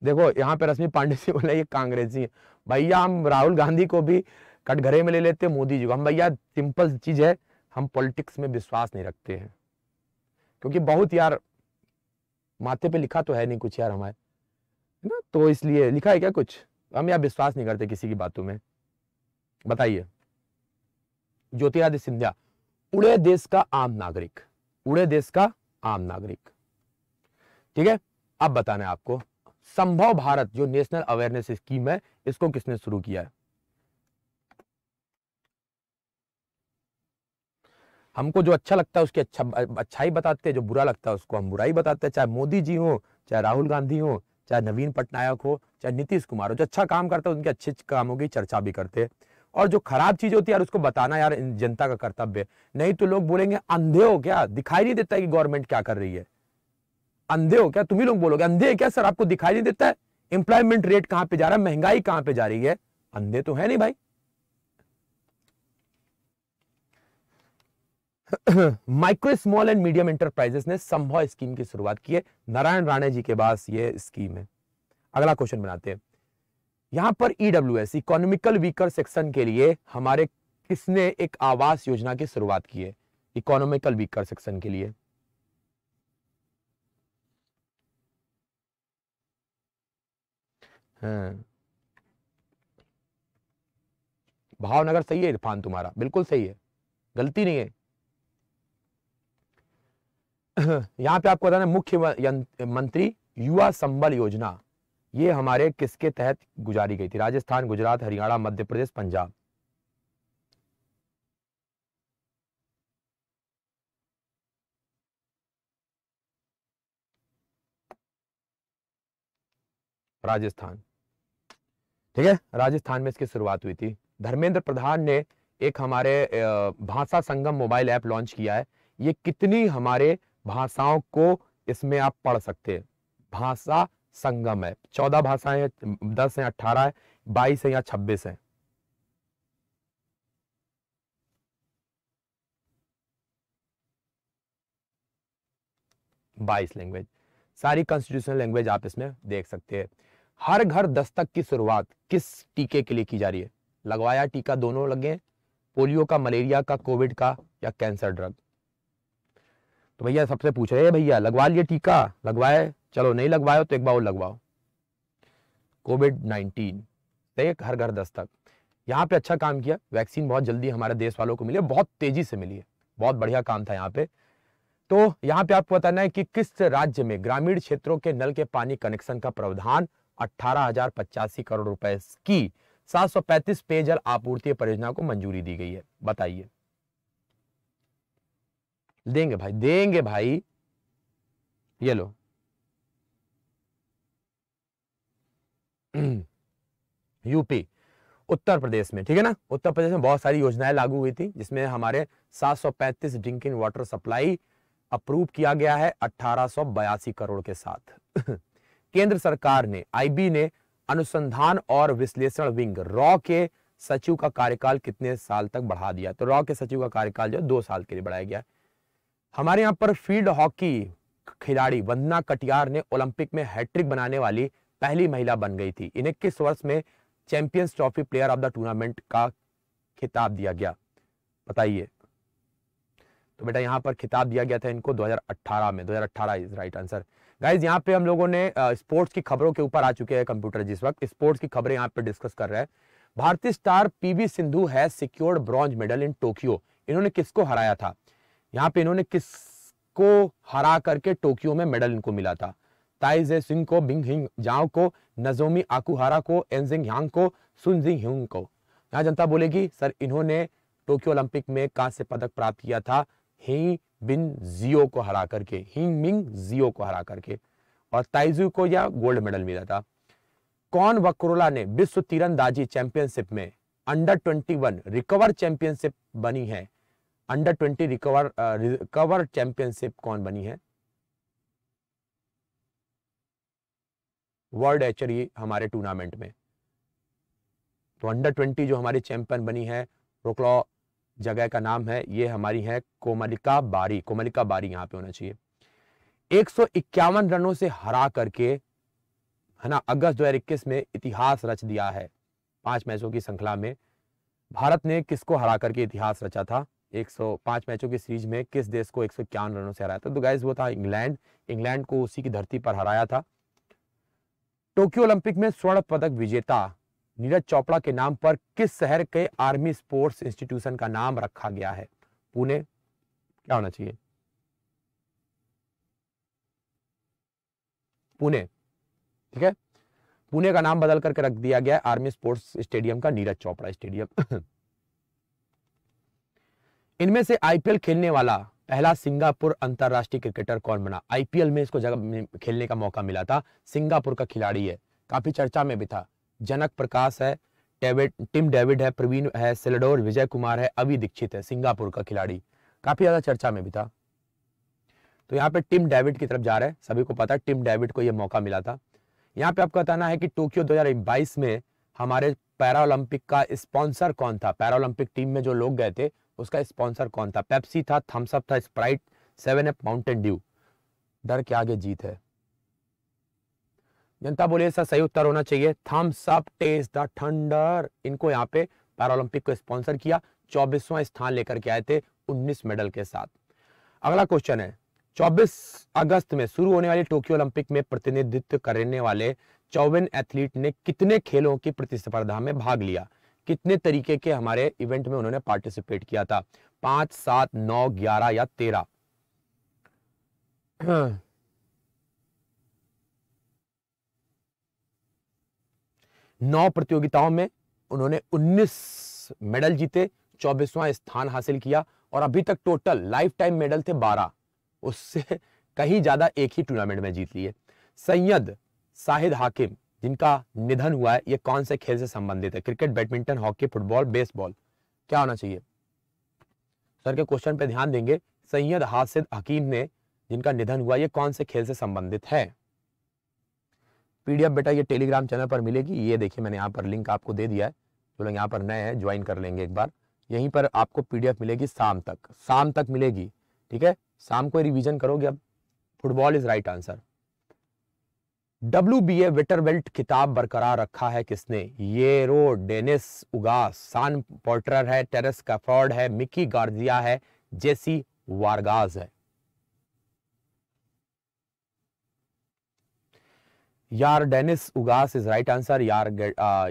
देखो यहाँ पे रश्मि पांडे जी बोला ये कांग्रेसी है भैया हम राहुल गांधी को भी कटघरे में ले लेते मोदी जी को हम भैया सिंपल चीज है हम पॉलिटिक्स में विश्वास नहीं रखते हैं क्योंकि बहुत यार माथे पे लिखा तो है नहीं कुछ यार हमारे ना तो इसलिए लिखा है क्या कुछ हम यार विश्वास नहीं करते किसी की बातों में बताइए ज्योतिरादित्य सिंधिया उड़े देश का आम नागरिक उड़े देश का आम नागरिक ठीक है अब बताना है आपको संभव भारत जो नेशनल अवेयरनेस स्कीम है इसको किसने शुरू किया है हमको जो अच्छा लगता है उसकी अच्छा अच्छा ही बताते हैं जो बुरा लगता है उसको हम बुरा ही बताते हैं चाहे मोदी जी हो चाहे राहुल गांधी हो चाहे नवीन पटनायक हो चाहे नीतीश कुमार हो जो अच्छा काम करते हैं उनके अच्छे कामों की चर्चा भी करते हैं और जो खराब चीज होती है यार उसको बताना यार जनता का कर्तव्य है नहीं तो लोग बोलेंगे अंधे हो क्या दिखाई नहीं देता कि गवर्नमेंट क्या कर रही है अंधे हो क्या तुम ही लोग बोलोगे अंधे क्या सर आपको दिखाई नहीं देता है एम्प्लॉयमेंट रेट कहां पे जा रहा है महंगाई कहां पे जा रही है अंधे तो है नहीं भाई micro small and medium enterprises ने संभव स्कीम की शुरुआत की है नारायण राणे जी के पास ये स्कीम है अगला क्वेश्चन बनाते हैं यहां पर E W S economical weaker section के लिए हमारे किसने एक आवास योजना की शुरुआत की है इकोनॉमिकल वीकर सेक्शन के लिए हाँ। भावनगर सही है इरफान तुम्हारा बिल्कुल सही है गलती नहीं है *coughs* यहां पे आपको बताना मुख्य मंत्री युवा संबल योजना ये हमारे किसके तहत गुजारी गई थी राजस्थान गुजरात हरियाणा मध्य प्रदेश पंजाब राजस्थान ठीक है राजस्थान में इसकी शुरुआत हुई थी धर्मेंद्र प्रधान ने एक हमारे भाषा संगम मोबाइल ऐप लॉन्च किया है ये कितनी हमारे भाषाओं को इसमें आप पढ़ सकते हैं भाषा संगम है चौदह भाषाएं दस है अट्ठारह है बाईस है या छब्बीस है बाईस लैंग्वेज सारी कॉन्स्टिट्यूशनल लैंग्वेज आप इसमें देख सकते हैं हर घर दस्तक की शुरुआत किस टीके के लिए की जा रही है लगवाया टीका दोनों लगे पोलियो का मलेरिया का कोविड का या कैंसर ड्रग तो भैया सबसे पूछ रहे हैं भैया लगवा लिए टीका लगवाए चलो नहीं लगवाओ तो एक बार और लगवाओ कोविड नाइन्टीन हर घर दस्तक यहाँ पे अच्छा काम किया वैक्सीन बहुत जल्दी हमारे देश वालों को मिली बहुत तेजी से मिली है बहुत बढ़िया काम था यहाँ पे तो यहाँ पे आपको बताना है कि किस राज्य में ग्रामीण क्षेत्रों के नल के पानी कनेक्शन का प्रावधान अठारह करोड़ रुपए की 735 पेयजल आपूर्ति परियोजना को मंजूरी दी गई है बताइए देंगे भाई देंगे भाई ये लो यूपी उत्तर प्रदेश में ठीक है ना उत्तर प्रदेश में बहुत सारी योजनाएं लागू हुई थी जिसमें हमारे 735 ड्रिंकिंग वाटर सप्लाई अप्रूव किया गया है अठारह करोड़ के साथ केंद्र सरकार ने आईबी ने अनुसंधान और विश्लेषण विंग रॉ के सचिव का कार्यकाल कितने साल तक बढ़ा दिया तो रॉ के सचिव का कार्यकाल जो दो साल के लिए बढ़ाया गया हमारे यहाँ पर फील्ड हॉकी खिलाड़ी वंदना कटियार ने ओलंपिक में हैट्रिक बनाने वाली पहली महिला बन गई थी इन्हें किस वर्ष में champions trophy player of the tournament का खिताब दिया गया बताइए तो बेटा यहाँ पर खिताब दिया गया था इनको 2018 में 2018 इज राइट आंसर गाइज यहाँ पे हम लोगों ने स्पोर्ट्स की खबरों के ऊपर आ चुके हैं कंप्यूटर जिस वक्त स्पोर्ट्स की खबरें यहाँ पे डिस्कस कर रहे हैं भारतीय स्टार पीवी सिंधु है secured bronze medal in Tokyo इन्होंने किसको हराया था यहाँ पे इन्होंने किसको हरा करके टोक्यो में मेडल इनको मिला था ताइजे सिंह को बिंग हिंग जाओ को नजोमी आकुहारा को एनजिंग यांग को सुनजिंग ह्यूंग को यहाँ जनता बोलेगी सर इन्होंने टोक्यो ओलंपिक में कांस्य पदक प्राप्त किया था ही बिन जियो को हरा करके हिंग मिंग जियो को हरा करके और ताइजू को यह गोल्ड मेडल मिला था कौन वक्रोला ने विश्व तीरंदाजी चैंपियनशिप में अंडर 21 रिकवर चैंपियनशिप बनी है अंडर 20 रिकवर रिकवर चैंपियनशिप कौन बनी है वर्ल्ड एचरी हमारे टूर्नामेंट में तो अंडर 20 जो हमारी चैंपियन बनी है रोकलॉ जगह का नाम है ये हमारी है कोमलिका बारी कोमलिका बारी यहाँ पे होना चाहिए एक रनों से हरा करके है ना अगस्त दो में इतिहास रच दिया है पांच मैचों की श्रृंखला में भारत ने किसको हरा करके इतिहास रचा था 105 मैचों की सीरीज में किस देश को एक रनों से हराया था तो गैस वो था इंग्लैंड इंग्लैंड को उसी की धरती पर हराया था टोक्यो ओलंपिक में स्वर्ण पदक विजेता नीरज चोपड़ा के नाम पर किस शहर के आर्मी स्पोर्ट्स इंस्टीट्यूशन का नाम रखा गया है पुणे क्या होना चाहिए पुणे ठीक है पुणे का नाम बदल करके रख दिया गया आर्मी स्पोर्ट्स स्टेडियम का नीरज चोपड़ा स्टेडियम *coughs* इनमें से आईपीएल खेलने वाला पहला सिंगापुर अंतरराष्ट्रीय क्रिकेटर कौन बना आईपीएल में इसको जगह खेलने का मौका मिला था सिंगापुर का खिलाड़ी है काफी चर्चा में भी था जनक प्रकाश है डेविड टिम डेविड है प्रवीण है सिलडोर विजय कुमार है अभी दीक्षित है सिंगापुर का खिलाड़ी काफी ज्यादा चर्चा में भी था तो यहाँ पे टिम डेविड की तरफ जा रहे हैं सभी को पता है टिम डेविड को यह मौका मिला था यहाँ पे आपको बताना है कि टोक्यो 2022 में हमारे पैरालंपिक का स्पॉन्सर कौन था पैरालंपिक टीम में जो लोग गए थे उसका स्पॉन्सर कौन था पेप्सी था थम्सअप था Sprite seven up Mountain Dew डर के आगे जीत है जनता बोले इसका सही उत्तर होना चाहिए Thums Up taste the thunder इनको यहाँ पे पैरालंपिक को स्पॉन्सर किया चौबीसवां स्थान लेकर के आए थे 19 मेडल के साथ अगला क्वेश्चन है 24 अगस्त में शुरू होने वाले टोक्यो ओलंपिक में प्रतिनिधित्व करने वाले चौवन एथलीट ने कितने खेलों की प्रतिस्पर्धा में भाग लिया कितने तरीके के हमारे इवेंट में उन्होंने पार्टिसिपेट किया था पांच सात नौ ग्यारह या तेरह *clears throat* हाँ। नौ प्रतियोगिताओं में उन्होंने 19 मेडल जीते चौबीसवां स्थान हासिल किया और अभी तक टोटल लाइफ टाइम मेडल थे 12 उससे कहीं ज़्यादा एक ही टूर्नामेंट में जीत लिए सैयद साहिद हाकिम जिनका निधन हुआ है ये कौन से खेल से संबंधित है cricket badminton hockey football baseball क्या होना चाहिए सर के क्वेश्चन पे ध्यान देंगे सैयद हासिद हकीम ने जिनका निधन हुआ ये कौन से खेल से संबंधित है पीडीएफ बेटा ये टेलीग्राम चैनल पर मिलेगी ये देखिए मैंने यहाँ पर लिंक आपको दे दिया है जो लोग यहाँ पर नए हैं ज्वाइन कर लेंगे एक बार यहीं पर आपको पीडीएफ मिलेगी शाम तक शाम तक मिलेगी ठीक है शाम को रिवीजन करोगे अब football is right answer W B A welter belt खिताब बरकरार रखा है किसने ये रो डेनिस उगास सान पोर्टर है टेरेस कैफर्ड है मिकी गार्जिया है जेसी वारगाज है यार Denis Ugas is right answer यार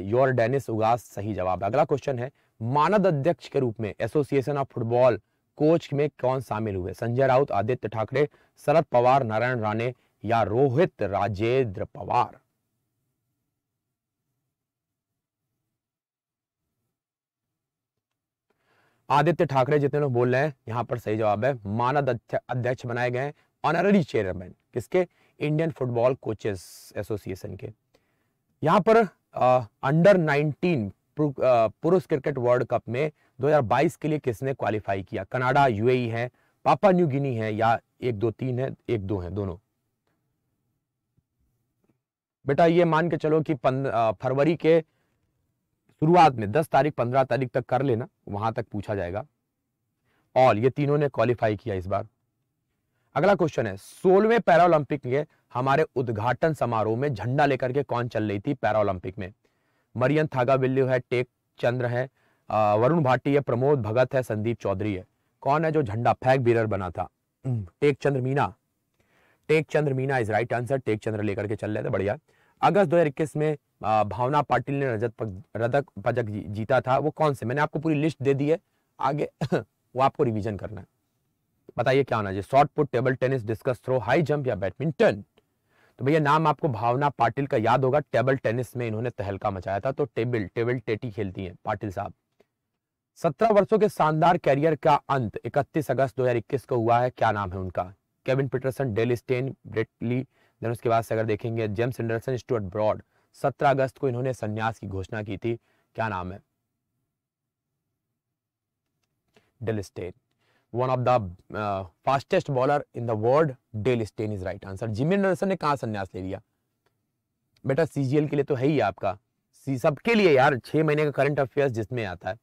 योर डेनिस उगास सही जवाब अगला क्वेश्चन है मानद अध्यक्ष के रूप में एसोसिएशन ऑफ फुटबॉल कोच में कौन शामिल हुए संजय राउत आदित्य ठाकरे शरद पवार नारायण राणे या रोहित राजेंद्र पवार आदित्य ठाकरे जितने लोग बोल रहे हैं यहां पर सही जवाब है मानद अध्यक्ष बनाए गए ऑनररी चेयरमैन किसके इंडियन फुटबॉल कोचेस एसोसिएशन के यहाँ पर आ, अंडर 19 पुरुष क्रिकेट वर्ल्ड कप में 2022 के लिए किसने क्वालिफाई किया कनाडा यूएई e है पापा न्यू गिनी है या एक दो तीन है एक दो है दोनों बेटा ये मान के चलो कि फरवरी के शुरुआत में 10 तारीख 15 तारीख तक कर लेना वहां तक पूछा जाएगा ऑल ये तीनों ने क्वालिफाई किया इस बार अगला क्वेश्चन है सोलहवें पैरालंपिक के हमारे उद्घाटन समारोह में झंडा लेकर के कौन चल रही थी पैरालंपिक में मरियन थागा थागाबिल्लू है टेक चंद्र है वरुण भाटी है प्रमोद भगत है संदीप चौधरी है कौन है जो झंडा फैक बीर बना था Tek Chandra Meena Tek Chandra Meena is right answer Tek Chandra लेकर के चल रहे थे बढ़िया अगस्त दो में भावना पाटिल ने रजत रजक पदक जीता था वो कौन से मैंने आपको पूरी लिस्ट दे दी है आगे *coughs* वो आपको रिविजन करना है बताइए क्या होना चाहिए shot put table tennis discus throw high jump या बैडमिंटन तो भैया नाम आपको भावना पाटिल का याद होगा टेबल टेनिस में इन्होंने तहलका मचाया था तो टेबल टेबल टेटी खेलती हैं पाटिल साहब सत्रह वर्षों के शानदार कैरियर का अंत इकतीस अगस्त दो को हुआ है क्या नाम है उनका Kevin Pietersen Dale Steyn Brett Lee then उसके बाद से अगर देखेंगे जेम्स एंडरसन स्टुअर्ट ब्रॉड 17 अगस्त को इन्होंने संन्यास की घोषणा की थी क्या नाम है Dale Steyn one of the fastest bowler in the world Dale Steyn is right answer Jimmy Anderson ने कहा संन्यास ले लिया बेटा सीजीएल के लिए तो है ही आपका सबके लिए यार छह महीने का करंट अफेयर्स जिसमें आता है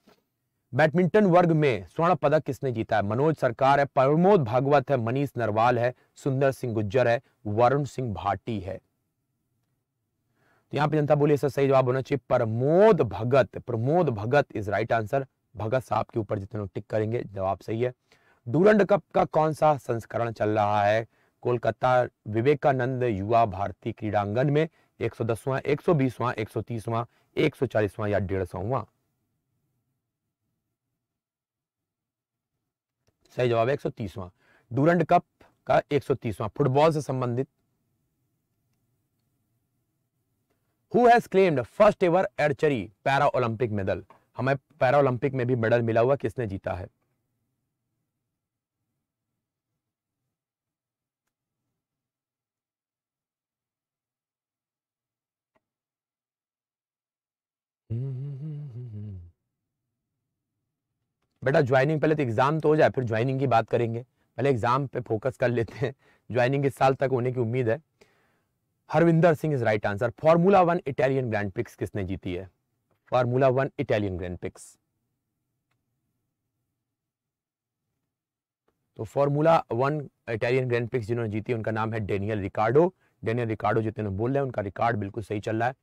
बैडमिंटन वर्ग में स्वर्ण पदक किसने जीता है मनोज सरकार है प्रमोद भागवत है मनीष नरवाल है सुंदर सिंह गुज्जर है वरुण सिंह भाटी है तो यहाँ पे जनता बोली इसका सही जवाब होना चाहिए Pramod Bhagat Pramod Bhagat is right answer Bhagat साहब के ऊपर जितने लोग टिक करेंगे जवाब सही है डूरंड कप का कौन सा संस्करण चल रहा है कोलकाता विवेकानंद युवा भारती क्रीडांगन में 110वां 120वां 130वां 140वां या डेढ़ सौवा सही जवाब सौ 130वां डूरंड कप का 130वां फुटबॉल से संबंधित who has claimed first ever archery para Olympic medal हमें पैरा ओलंपिक में भी मेडल मिला हुआ किसने जीता है बेटा ज्वाइनिंग पहले तो एग्जाम तो हो जाए फिर ज्वाइनिंग की बात करेंगे पहले एग्जाम पे फोकस कर लेते हैं ज्वाइनिंग इस साल तक होने की उम्मीद है Harvinder Singh is right answer formula one Italian grand prix किसने जीती है formula one Italian grand prix तो formula one Italian grand prix जिन्होंने जीती उनका नाम है डेनियल रिकार्डो डेनियल रिकार्डो जितने बोल रहे हैं उनका रिकॉर्ड बिल्कुल सही चल रहा है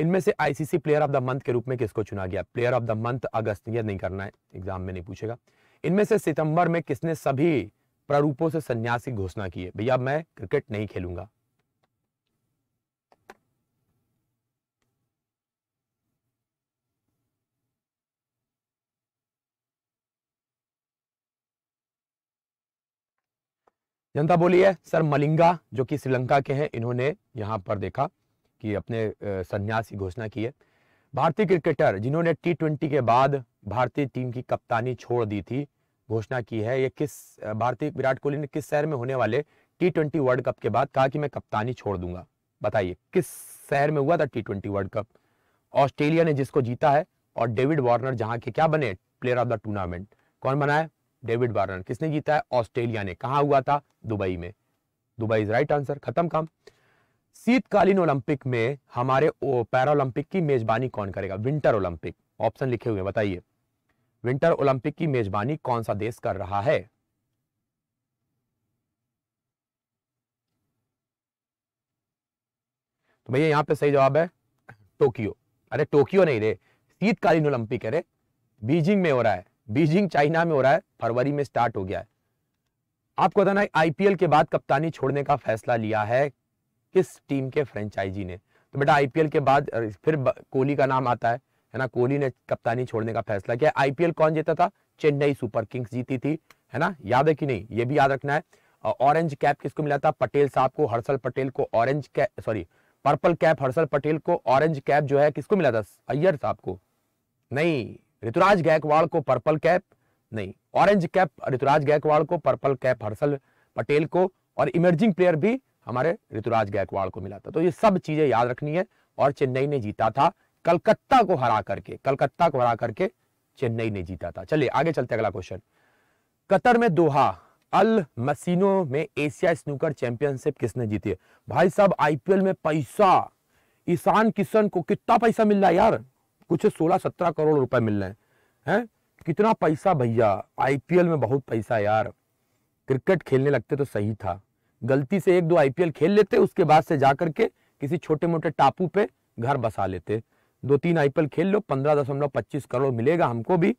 इनमें से ICC player of the month के रूप में किसको चुना गया प्लेयर ऑफ द मंथ अगस्त यह नहीं करना है एग्जाम में नहीं पूछेगा इनमें से सितंबर में किसने सभी प्रारूपों से संन्यास की घोषणा की है भैया मैं क्रिकेट नहीं खेलूंगा जनता बोली है सर मलिंगा जो कि श्रीलंका के हैं इन्होंने यहां पर देखा कि अपने संन्यास की घोषणा की है भारतीय क्रिकेटर जिन्होंने टी ट्वेंटी के बाद भारतीय टीम की कप्तानी छोड़ दी थी घोषणा की है ये किस भारतीय विराट कोहली ने किस शहर में होने वाले टी ट्वेंटी वर्ल्ड कप के बाद कहा कि मैं कप्तानी छोड़ दूंगा बताइए किस शहर में हुआ था T twenty world cup Australia ने जिसको जीता है और डेविड वार्नर जहां के क्या बने प्लेयर ऑफ द टूर्नामेंट कौन बना है डेविड वार्नर किसने जीता है ऑस्ट्रेलिया ने कहा हुआ था दुबई में दुबई इज राइट आंसर खत्म काम शीतकालीन ओलंपिक में हमारे पैरालंपिक की मेजबानी कौन करेगा विंटर ओलंपिक ऑप्शन लिखे हुए बताइए विंटर ओलंपिक की मेजबानी कौन सा देश कर रहा है तो भैया यहां पे सही जवाब है टोक्यो अरे टोक्यो नहीं रे शीतकालीन ओलंपिक है रे बीजिंग में हो रहा है बीजिंग चाइना में हो रहा है फरवरी में स्टार्ट हो गया है आपको बताना आईपीएल के बाद कप्तानी छोड़ने का फैसला लिया है किस टीम के फ्रेंचाइजी ने तो बेटा आईपीएल के बाद फिर कोहली का नाम आता है है ना कोहली ने कप्तानी छोड़ने का फैसला किया आईपीएल कौन जीता था चेन्नई सुपर किंग्स जीती थी है ना याद है कि नहीं ये भी याद रखना है ऑरेंज कैप किसको मिला था पटेल साहब को हर्षल पटेल को orange cap sorry purple cap Harshal Patel को ऑरेंज कैप जो है किसको मिला था अय्यर साहब को नहीं ऋतुराज गायकवाड़ को पर्पल कैप नहीं ऑरेंज कैप ऋतुराज गायकवाड़ को पर्पल कैप हर्षल पटेल को और इमर्जिंग प्लेयर भी हमारे ऋतुराज गायकवाड़ को मिला था तो ये सब चीजें याद रखनी है और चेन्नई ने जीता था कलकत्ता को हरा करके कलकत्ता को हरा करके चेन्नई ने जीता था चलिए आगे चलते अगला क्वेश्चन कतर में दोहा अल मसीनो में एशिया स्नूकर चैंपियनशिप किसने जीती है भाई साहब आईपीएल में पैसा ईशान किशन को कितना पैसा मिल रहा है यार कुछ सोलह सत्रह करोड़ रुपए मिल रहे हैं है? कितना पैसा भैया आईपीएल में बहुत पैसा यार क्रिकेट खेलने लगते तो सही था गलती से एक दो आईपीएल खेल लेते उसके बाद से जा करके किसी छोटे मोटे टापू पे घर बसा लेते दो तीन आईपीएल खेल लो पंद्रह दशमलव पच्चीस करोड़ मिलेगा हमको भी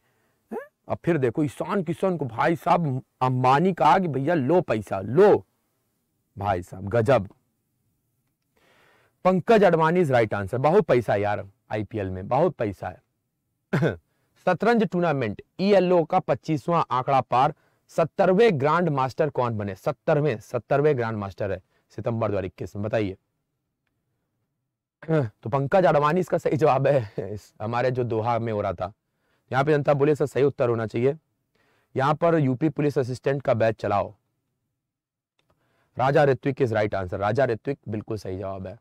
अब फिर देखो ईशान किशन को भाई साहब अंबानी कहा कि भैया लो पैसा लो भाई साहब गजब Pankaj Advani is right answer बहुत पैसा यार आईपीएल में बहुत पैसा है *coughs* शतरंज टूर्नामेंट ईएलओ e का पच्चीसवां आंकड़ा पार सत्तरवे ग्रांड मास्टर कौन बने सत्तरवे सत्तरवे ग्रांड मास्टर है सितंबर दो हजार इक्कीस में बताइए *clears throat* तो पंकज अडवाणी इसका सही जवाब है हमारे जो दोहा में हो रहा था यहाँ पे जनता पुलिस का सही उत्तर होना चाहिए यहाँ पर यूपी पुलिस असिस्टेंट का बैच चलाओ Raja Ritvik is right answer Raja Ritvik बिल्कुल सही जवाब है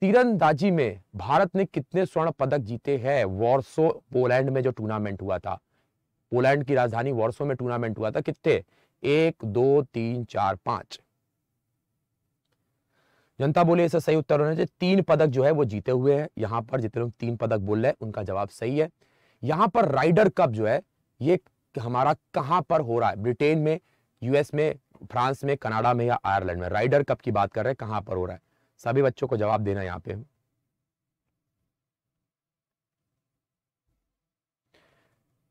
तीरंदाजी में भारत ने कितने स्वर्ण पदक जीते हैं वॉर्सो पोलैंड में जो टूर्नामेंट हुआ था पोलैंड की राजधानी वॉर्सो में टूर्नामेंट हुआ था कितने एक दो तीन चार पांच जनता बोले इसे सही उत्तर होना चाहिए तीन पदक जो है वो जीते हुए हैं यहां पर जितने लोग तीन पदक बोल रहे हैं उनका जवाब सही है यहां पर राइडर कप जो है ये हमारा कहां पर हो रहा है ब्रिटेन में यूएस में फ्रांस में कनाडा में या आयरलैंड में राइडर कप की बात कर रहे हैं कहां पर हो रहा है सभी बच्चों को जवाब देना यहाँ पे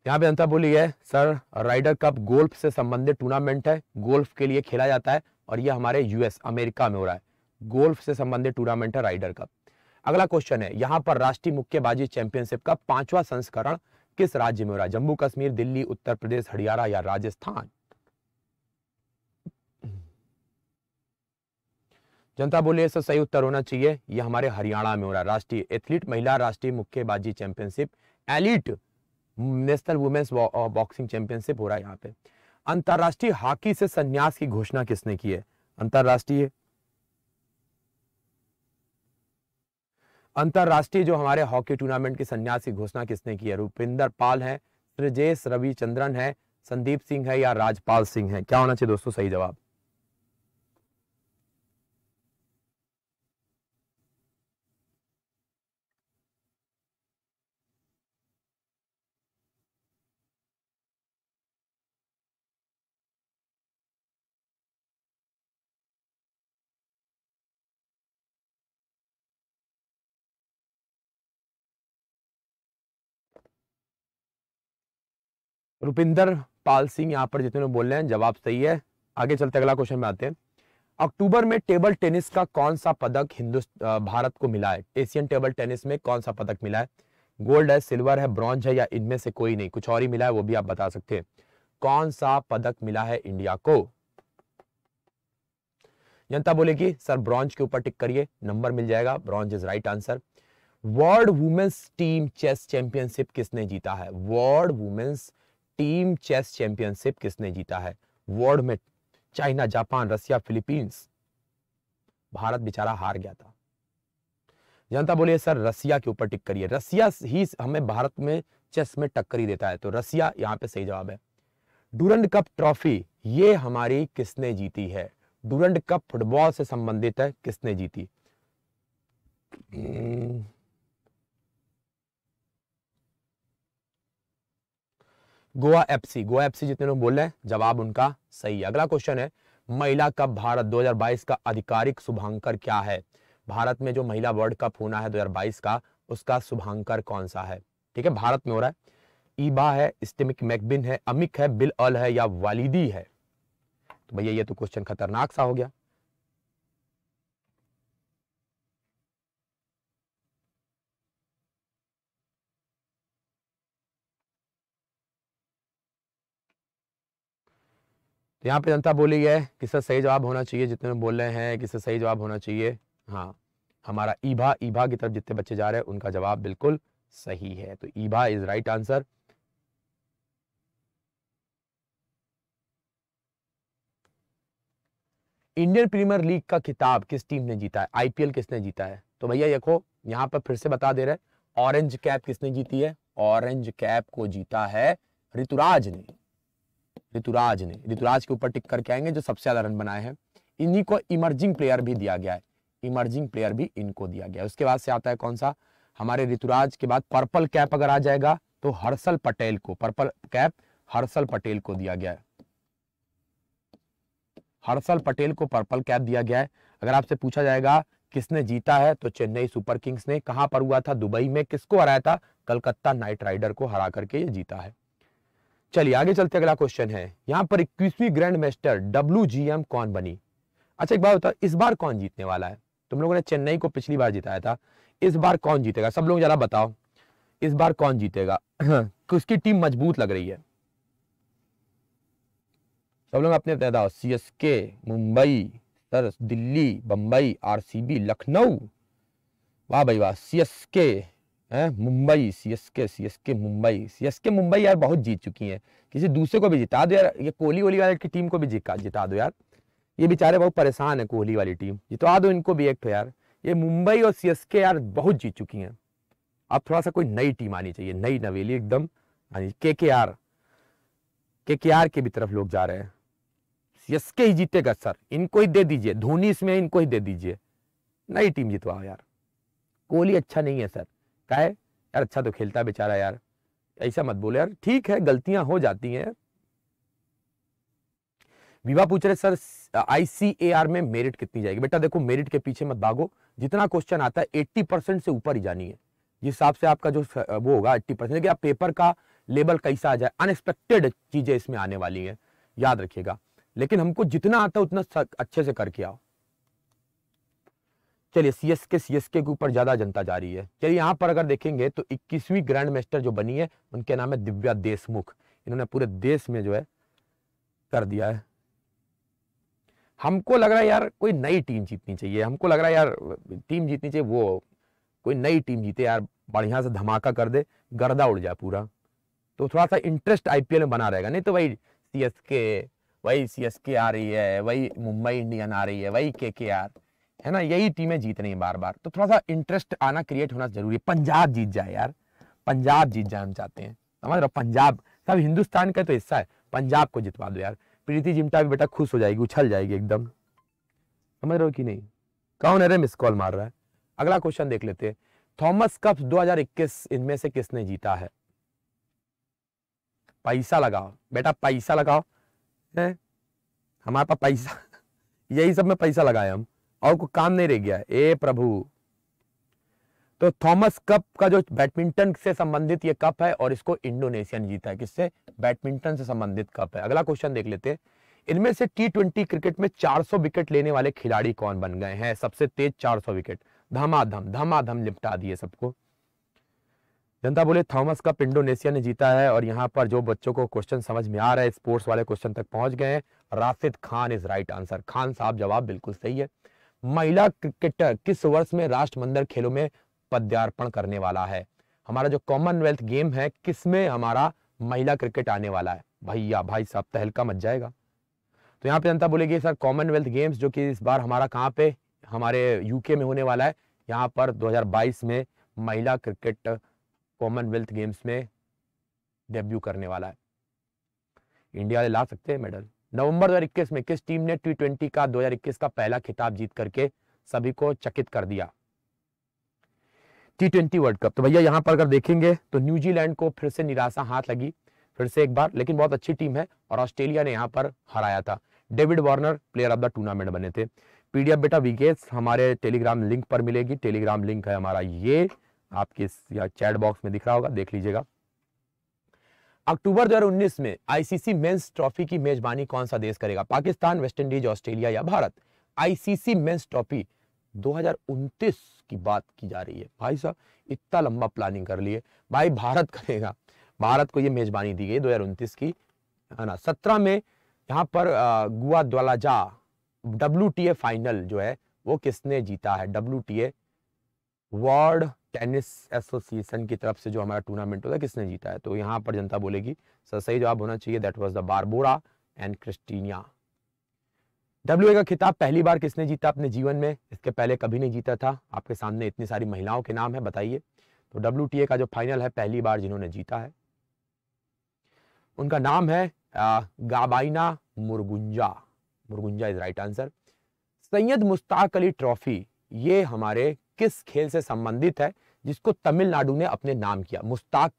यहाँ पे जनता बोली है सर राइडर कप गोल्फ से संबंधित टूर्नामेंट है गोल्फ के लिए खेला जाता है और ये हमारे यूएस अमेरिका में हो रहा है गोल्फ से संबंधित टूर्नामेंट है राइडर कप अगला क्वेश्चन है यहाँ पर राष्ट्रीय मुक्केबाजी चैंपियनशिप का पांचवा संस्करण किस राज्य में हो रहा है जम्मू कश्मीर दिल्ली उत्तर प्रदेश हरियाणा या राजस्थान जनता बोली इसका सही उत्तर होना चाहिए यह हमारे हरियाणा में हो रहा है राष्ट्रीय एथलीट महिला राष्ट्रीय मुक्केबाजी championship elite national women's boxing championship हो रहा है यहाँ पे अंतर्राष्ट्रीय हॉकी से संन्यास की घोषणा किसने की है अंतर्राष्ट्रीय अंतर्राष्ट्रीय जो हमारे हॉकी टूर्नामेंट के संन्यास की घोषणा किसने की है रूपिंदर पाल है श्रजेश रविचंद्रन है संदीप सिंह है या राजपाल सिंह है क्या होना चाहिए दोस्तों सही जवाब रुपिंदर पाल सिंह यहाँ पर जितने बोल रहे हैं जवाब सही है आगे चलते अगला क्वेश्चन में आते हैं अक्टूबर में टेबल टेनिस का कौन सा पदक हिंदुस्तान भारत को मिला है एशियन टेबल टेनिस में कौन सा पदक मिला है गोल्ड है सिल्वर है ब्रॉन्ज है या इनमें से कोई नहीं कुछ और ही मिला है वो भी आप बता सकते हैं कौन सा पदक मिला है इंडिया को जनता बोलेगी सर ब्रॉन्ज के ऊपर टिक करिए नंबर मिल जाएगा bronze is right answer world women's team chess championship किसने जीता है world women's team chess championship किसने जीता है वर्ल्ड में चाइना जापान रसिया फिलीपींस भारत बेचारा हार गया था जनता बोलिए सर रसिया के ऊपर टिक करिए रसिया ही हमें भारत में चेस में टक्करी देता है तो रसिया यहाँ पे सही जवाब है डूरंड कप ट्रॉफी ये हमारी किसने जीती है डूरंड कप फुटबॉल से संबंधित है किसने जीती गोवा एफसी गोवा एफसी जितने लोग बोल रहे हैं जवाब उनका सही है अगला क्वेश्चन है महिला कप भारत 2022 का आधिकारिक शुभांकर क्या है भारत में जो महिला वर्ल्ड कप होना है 2022 का उसका शुभांकर कौन सा है ठीक है भारत में हो रहा है ईबा है स्टेमिक मैकबिन है अमिक है बिल अल है या वालिदी है तो भैया ये तो क्वेश्चन खतरनाक सा हो गया तो यहाँ पे जनता बोली है कि सर सही जवाब होना चाहिए जितने बोल रहे हैं कि सर सही जवाब होना चाहिए हाँ हमारा ईभा ईभा की तरफ जितने बच्चे जा रहे हैं उनका जवाब बिल्कुल सही है तो ईभा is right answer Indian premier league का खिताब किस टीम ने जीता है आईपीएल किसने जीता है तो भैया देखो यहाँ पर फिर से बता दे रहे ऑरेंज कैप किसने जीती है ऑरेंज कैप को जीता है ऋतुराज ने ऋतुराज ने ऋतुराज के ऊपर टिक करके आएंगे जो सबसे ज्यादा रन बनाए हैं इन्हीं को इमर्जिंग प्लेयर भी दिया गया है इमर्जिंग प्लेयर भी इनको दिया गया है उसके बाद से आता है कौन सा हमारे ऋतुराज के बाद पर्पल कैप अगर आ जाएगा तो हर्षल पटेल को पर्पल कैप हर्षल पटेल को दिया गया है हर्षल पटेल को पर्पल कैप दिया गया है अगर आपसे पूछा जाएगा किसने जीता है तो चेन्नई सुपर किंग्स ने कहां पर हुआ था दुबई में किसको हराया था कलकत्ता नाइट राइडर को हरा करके ये जीता है चलिए आगे चलते अगला क्वेश्चन है यहाँ पर इक्कीसवीं grand master W G M कौन बनी अच्छा एक बात बताओ इस बार कौन जीतने वाला है तुम लोगों ने चेन्नई को पिछली बार जिताया था इस बार कौन जीतेगा सब लोग जरा बताओ इस बार कौन जीतेगा उसकी *clears throat* टीम मजबूत लग रही है सब लोग अपने बताओ C S K Mumbai sir Delhi Bombay RCB Lucknow वाह भाई वाह सी एस के है Mumbai CSK CSK Mumbai CSK Mumbai यार बहुत जीत चुकी है किसी दूसरे को भी जिता दो यार ये कोहली वोली वाली की टीम को भी जिता जिता दो यार ये बेचारे बहुत परेशान है कोहली वाली टीम जितवा दो इनको भी एक तो यार ये मुंबई और सीएसके यार बहुत जीत चुकी हैं अब थोड़ा सा कोई नई टीम आनी चाहिए नई नवेली एकदम के के आर के के आर के भी तरफ लोग जा रहे हैं सीएसके ही जीतेगा सर इनको ही दे दीजिए धोनी इसमें इनको ही दे दीजिए नई टीम जितवाओ यार कोहली अच्छा नहीं है सर काय यार अच्छा तो खेलता बेचारा यार ऐसा मत बोले यार ठीक है गलतियां हो जाती हैं विवाह पूछ रहे सर आईसीएआर में मेरिट कितनी जाएगी बेटा देखो मेरिट के पीछे मत भागो जितना क्वेश्चन आता है एट्टी परसेंट से ऊपर ही जानी है जिस हिसाब से आपका जो वो होगा एट्टी परसेंट लेकिन आप पेपर का लेवल कैसा आ जाए अनएक्सपेक्टेड चीजें इसमें आने वाली है याद रखिएगा लेकिन हमको जितना आता है उतना अच्छे से करके आओ चलिए सी एस के सी एस के ऊपर ज़्यादा जनता जा रही है चलिए यहाँ पर अगर देखेंगे तो इक्कीसवीं ग्रैंड मास्टर जो बनी है उनके नाम है दिव्या देशमुख इन्होंने पूरे देश में जो है कर दिया है हमको लग रहा है यार कोई नई टीम जीतनी चाहिए हमको लग रहा है यार टीम जीतनी चाहिए वो कोई नई टीम जीते यार बढ़िया से धमाका कर दे गर्दा उड़ जाए पूरा तो थोड़ा सा इंटरेस्ट आईपीएल में बना रहेगा नहीं तो वही सी के वही सी के आ रही है वही मुंबई इंडियन आ रही है वही के के आर है ना यही टीमें जीत रही हैं बार बार तो थोड़ा सा इंटरेस्ट आना क्रिएट होना जरूरी है पंजाब जीत जाए यार पंजाब जीत जाए हम चाहते हैं समझ रहे पंजाब सब हिंदुस्तान का तो हिस्सा है पंजाब को जितवा दो यार प्रीति जिमटा भी बेटा खुश हो जाएगी उछल जाएगी एकदम समझ रहे हो कि नहीं कौन अरे मिस कॉल मार रहा है अगला क्वेश्चन देख लेते हैं थॉमस कप 2021 इनमें से किसने जीता है पैसा लगाओ बेटा पैसा लगाओ है हमारे पास पैसा *laughs* यही सब में पैसा लगाए हम और कोई काम नहीं रह गया ए प्रभु तो थॉमस कप का जो बैडमिंटन से संबंधित ये कप है और इसको इंडोनेशिया ने जीता है किससे बैडमिंटन से संबंधित कप है अगला क्वेश्चन देख लेते हैं इनमें से टी ट्वेंटी क्रिकेट में 400 विकेट लेने वाले खिलाड़ी कौन बन गए हैं सबसे तेज 400 विकेट धमाधम धमाधम निपटा दिए सबको जनता बोले थॉमस कप इंडोनेशिया ने जीता है और यहाँ पर जो बच्चों को क्वेश्चन समझ में आ रहा है स्पोर्ट्स वाले क्वेश्चन तक पहुंच गए हैं Rashid Khan is right answer Khan साहब जवाब बिल्कुल सही है महिला क्रिकेटर किस वर्ष में राष्ट्रमंडल खेलों में पद्यार्पण करने वाला है हमारा जो कॉमनवेल्थ गेम है किसमें हमारा महिला क्रिकेट आने वाला है भैया भाई साहब तहलका मच जाएगा तो यहाँ पे जनता बोलेगी सर कॉमनवेल्थ गेम्स जो कि इस बार हमारा कहाँ पे हमारे यूके में होने वाला है यहाँ पर 2022 में महिला क्रिकेट कॉमनवेल्थ गेम्स में डेब्यू करने वाला है इंडिया ला सकते हैं मेडल नवंबर 2021 में किस टीम ने टी ट्वेंटी का 2021 का पहला खिताब जीत करके सभी को चकित कर दिया टी ट्वेंटी वर्ल्ड कप तो भैया यहां पर अगर देखेंगे तो न्यूजीलैंड को फिर से निराशा हाथ लगी फिर से एक बार लेकिन बहुत अच्छी टीम है और ऑस्ट्रेलिया ने यहाँ पर हराया था David Warner player of the tournament बने थे पीडीएफ बेटा विकेट्स हमारे टेलीग्राम लिंक पर मिलेगी टेलीग्राम लिंक है हमारा ये आपके चैट बॉक्स में दिख रहा होगा देख लीजिएगा अक्टूबर 2019 में आईसीसी मेंस ट्रॉफी की मेजबानी कौन सा देश करेगा पाकिस्तान वेस्टइंडीज ऑस्ट्रेलिया या भारत आईसीसी मेंस ट्रॉफी 2029 की बात की जा रही है भाई साहब इतना लंबा प्लानिंग कर लिए भाई भारत करेगा भारत को यह मेजबानी दी गई दो की है ना सत्रह में यहाँ पर गुआ द्वालाजा डब्ल्यू फाइनल जो है वो किसने जीता है डब्ल्यू वर्ल्ड टेनिस एसोसिएशन की तरफ से जो हमारा टूर्नामेंट होता है किसने जीता है तो यहाँ पर जनता बोलेगी सर सही जवाब होना चाहिए that was the Barbora and Kristina W का खिताब पहली बार किसने जीता अपने जीवन में इसके पहले कभी नहीं जीता था आपके सामने इतनी सारी महिलाओं के नाम है बताइए तो डब्ल्यू का जो फाइनल है पहली बार जिन्होंने जीता है उनका नाम है Garbine Muguruza Muguruza is right answer Syed Mushtaq Ali trophy ये हमारे किस खेल से संबंधित है जिसको तमिलनाडु ने अपने नाम किया मुश्ताक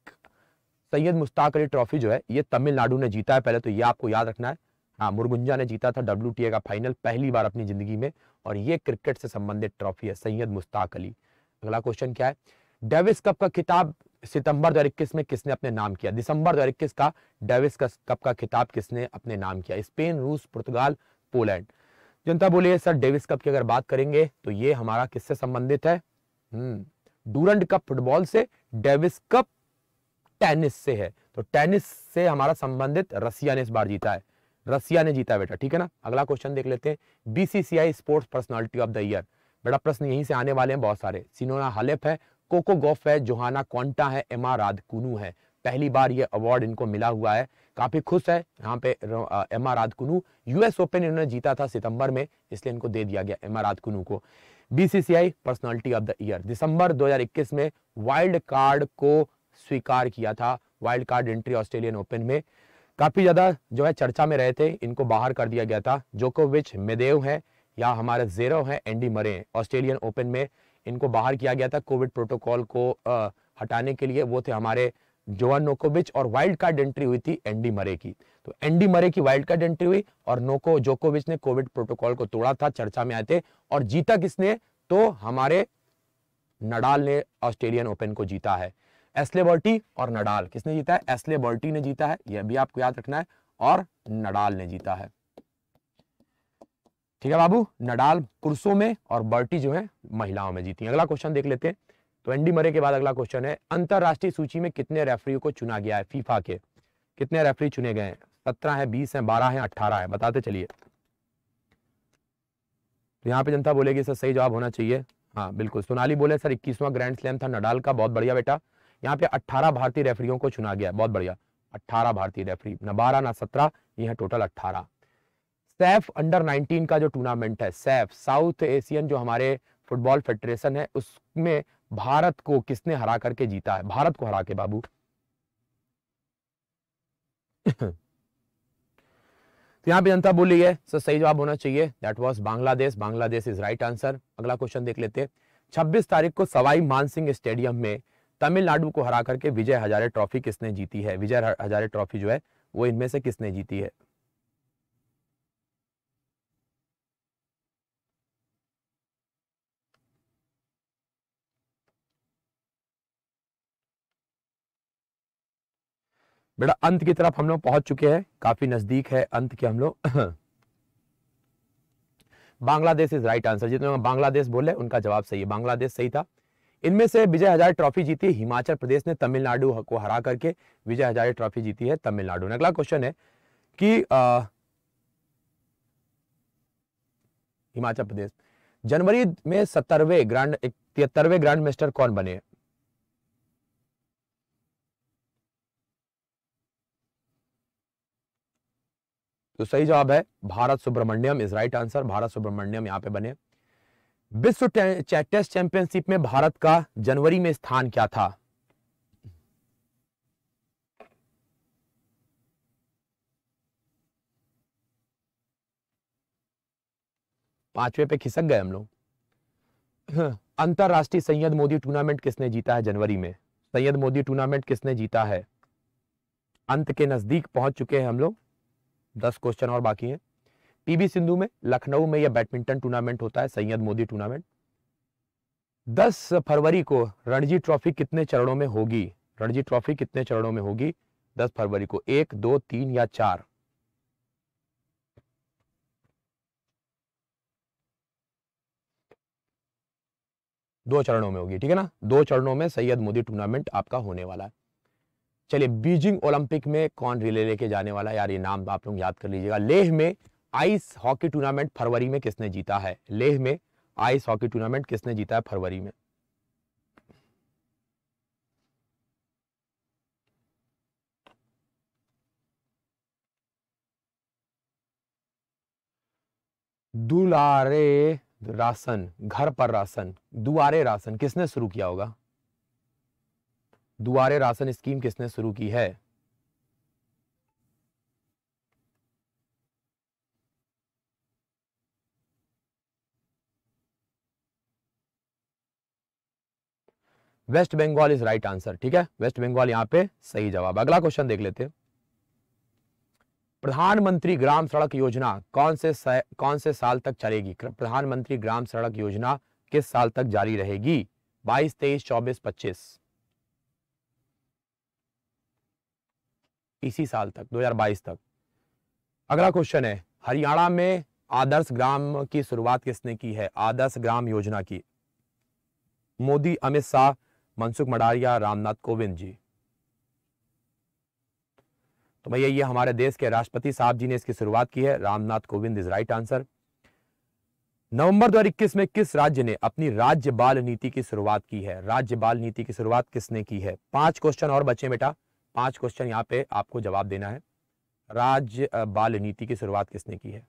सैयद मुश्ताक अली ट्रॉफी जो है ये तमिलनाडु ने जीता है पहले तो ये आपको याद रखना है हाँ मुरगुंजा ने जीता था डब्ल्यू का फाइनल पहली बार अपनी जिंदगी में और ये क्रिकेट से संबंधित ट्रॉफी है सैयद मुश्ताक अली अगला क्वेश्चन क्या है डेविस कप का खिताब सितंबर दो में किसने अपने नाम किया दिसंबर दो का डेविस कप का खिताब किसने अपने नाम किया स्पेन रूस पुर्तगाल पोलैंड जनता बोलिए सर डेविस कप की अगर बात करेंगे तो ये हमारा किससे संबंधित है हम्म, डूरंड कप फुटबॉल से डेविस कप टेनिस से है तो टेनिस से हमारा संबंधित रसिया ने इस बार जीता है रसिया ने जीता बेटा ठीक है ना अगला क्वेश्चन देख लेते हैं BCCI sports personality of the year बेटा प्रश्न यहीं से आने वाले हैं बहुत सारे सिनोना हलेफ है कोको गोफ है जोहाना कॉन्टा है एमा राधकुनू है पहली बार ये अवार्ड इनको मिला हुआ है काफ़ी खुश है यहाँ पे Emma Raducanu US open इन्होंने जीता था सितंबर में इसलिए इनको दे दिया गया एम आर राधकुनू को BCCI personality of the year दिसंबर 2021 में वाइल्ड कार्ड को स्वीकार किया था wild card entry Australian open में काफ़ी ज़्यादा जो है चर्चा में रहे थे इनको बाहर कर दिया गया था जोकोविच मेदेव है या हमारे जेरो है एंडी मरे ऑस्ट्रेलियन ओपन में इनको बाहर किया गया था कोविड प्रोटोकॉल को आ, हटाने के लिए वो थे हमारे जोवान नोकोविच और वाइल्ड कार्ड एंट्री हुई थी एंडी मरे की तो एंडी मरे की वाइल्ड कार्ड एंट्री हुई और नोको जोकोविच ने कोविड प्रोटोकॉल को तोड़ा था चर्चा में आए थे और जीता किसने तो हमारे नडाल ने ऑस्ट्रेलियन ओपन को जीता है एसले बॉल्टी और नडाल किसने जीता है एसले बॉल्टी ने जीता है यह भी आपको याद रखना है और नडाल ने जीता है ठीक है बाबू नडाल पुरुषों में और बर्टी जो है महिलाओं में जीती अगला क्वेश्चन देख लेते हैं तो एंडी मरे के बाद अगला क्वेश्चन है अंतरराष्ट्रीय सूची में कितने रेफरी को चुना गया है फीफा के कितने रेफरी चुने गए हैं सत्रह है बीस है बारह है अट्ठारह है बताते चलिए तो यहाँ पे जनता बोलेगी सर सही जवाब होना चाहिए हाँ बिल्कुल सोनाली बोले सर इक्कीसवा ग्रैंड स्लैम था नडाल का बहुत बढ़िया बेटा यहाँ पे अट्ठारह भारतीय रेफरियों को चुना गया बहुत बढ़िया अट्ठारह भारतीय रेफरी न बारह ना सत्रह ये है टोटल अट्ठारह सैफ अंडर 19 का जो टूर्नामेंट है सैफ साउथ एशियन जो हमारे फुटबॉल फेडरेशन है उसमें भारत को किसने हरा करके जीता है भारत को हरा के बाबू तो यहां पे जनता बोली है सर सही जवाब होना चाहिए that was Bangladesh Bangladesh is right answer अगला क्वेश्चन देख लेते हैं 26 तारीख को सवाई मानसिंह स्टेडियम में तमिलनाडु को हरा करके विजय हजारे ट्रॉफी किसने जीती है विजय हजारे ट्रॉफी जो है वो इनमें से किसने जीती है बेटा अंत की तरफ हम लोग पहुंच चुके हैं काफी नजदीक है अंत के हम लोग *coughs* बांग्लादेश इज राइट आंसर जितने लोग बांग्लादेश बोले उनका जवाब सही है बांग्लादेश सही था इनमें से विजय हजारे ट्रॉफी जीती है हिमाचल प्रदेश ने तमिलनाडु को हरा करके विजय हजारे ट्रॉफी जीती है तमिलनाडु ने अगला क्वेश्चन है कि आ, हिमाचल प्रदेश जनवरी में सत्तरवे ग्रांड तिहत्तरवे ग्रांड मास्टर कौन बने तो सही जवाब है Bharat Subramaniam is right answer Bharat Subramaniam यहाँ पे बने विश्व टेस्ट चैंपियनशिप में भारत का जनवरी में स्थान क्या था पांचवे पे खिसक गए हम लोग अंतरराष्ट्रीय सैयद मोदी टूर्नामेंट किसने जीता है जनवरी में सैयद मोदी टूर्नामेंट किसने जीता है अंत के नजदीक पहुंच चुके हैं हम लोग दस क्वेश्चन और बाकी हैं पीबी सिंधु में लखनऊ में यह बैडमिंटन टूर्नामेंट होता है सैयद मोदी टूर्नामेंट 10 फरवरी को रणजी ट्रॉफी कितने चरणों में होगी रणजी ट्रॉफी कितने चरणों में होगी 10 फरवरी को एक दो तीन या चार दो चरणों में होगी ठीक है ना दो चरणों में सैयद मोदी टूर्नामेंट आपका होने वाला है चलिए बीजिंग ओलंपिक में कौन रिले लेके जाने वाला है यार ये नाम आप लोग याद कर लीजिएगा लेह में आइस हॉकी टूर्नामेंट फरवरी में किसने जीता है लेह में आइस हॉकी टूर्नामेंट किसने जीता है फरवरी में दुलारे राशन घर पर राशन दुआरे राशन किसने शुरू किया होगा दुआरे राशन स्कीम किसने शुरू की है West Bengal is right answer ठीक है वेस्ट बंगाल यहां पे सही जवाब अगला क्वेश्चन देख लेते हैं प्रधानमंत्री ग्राम सड़क योजना कौन से कौन से साल तक चलेगी प्रधानमंत्री ग्राम सड़क योजना किस साल तक जारी रहेगी बाईस तेईस चौबीस पच्चीस इसी साल तक 2022 तक अगला क्वेश्चन है हरियाणा में आदर्श ग्राम की शुरुआत किसने की है आदर्श ग्राम योजना की मोदी अमित शाह मनसुख मडारिया रामनाथ कोविंद जी तो भैया ये हमारे देश के राष्ट्रपति साहब जी ने इसकी शुरुआत की है Ramnath Kovind is right answer नवंबर 2021 में किस राज्य ने अपनी राज्य बाल नीति की शुरुआत की है राज्य बाल नीति की शुरुआत किसने की है पांच क्वेश्चन और बचे बेटा पांच क्वेश्चन यहाँ पे आपको जवाब देना है राज्य बाल नीति की शुरुआत किसने की है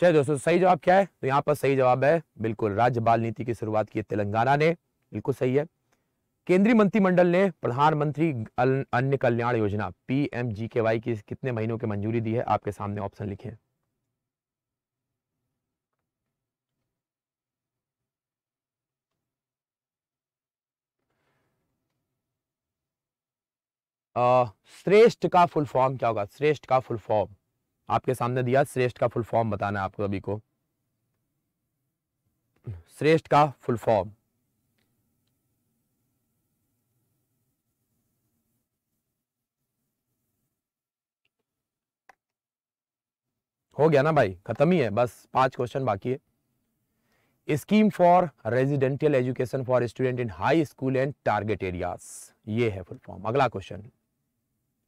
चलिए दोस्तों सही जवाब क्या है तो यहाँ पर सही जवाब है बिल्कुल राज्य बाल नीति की शुरुआत की तेलंगाना ने बिल्कुल सही है केंद्रीय मंत्रिमंडल ने प्रधानमंत्री अन्य कल्याण योजना पीएमजीकेवाई की कितने महीनों की मंजूरी दी है आपके सामने ऑप्शन लिखे हैं श्रेष्ठ का फुल फॉर्म क्या होगा श्रेष्ठ का फुल फॉर्म आपके सामने दिया श्रेष्ठ का फुल फॉर्म बताना है आपको सभी को श्रेष्ठ का फुल फॉर्म हो गया ना भाई खत्म ही है बस पांच क्वेश्चन बाकी है scheme for residential education for student in high school and target areas ये है फुल फॉर्म अगला क्वेश्चन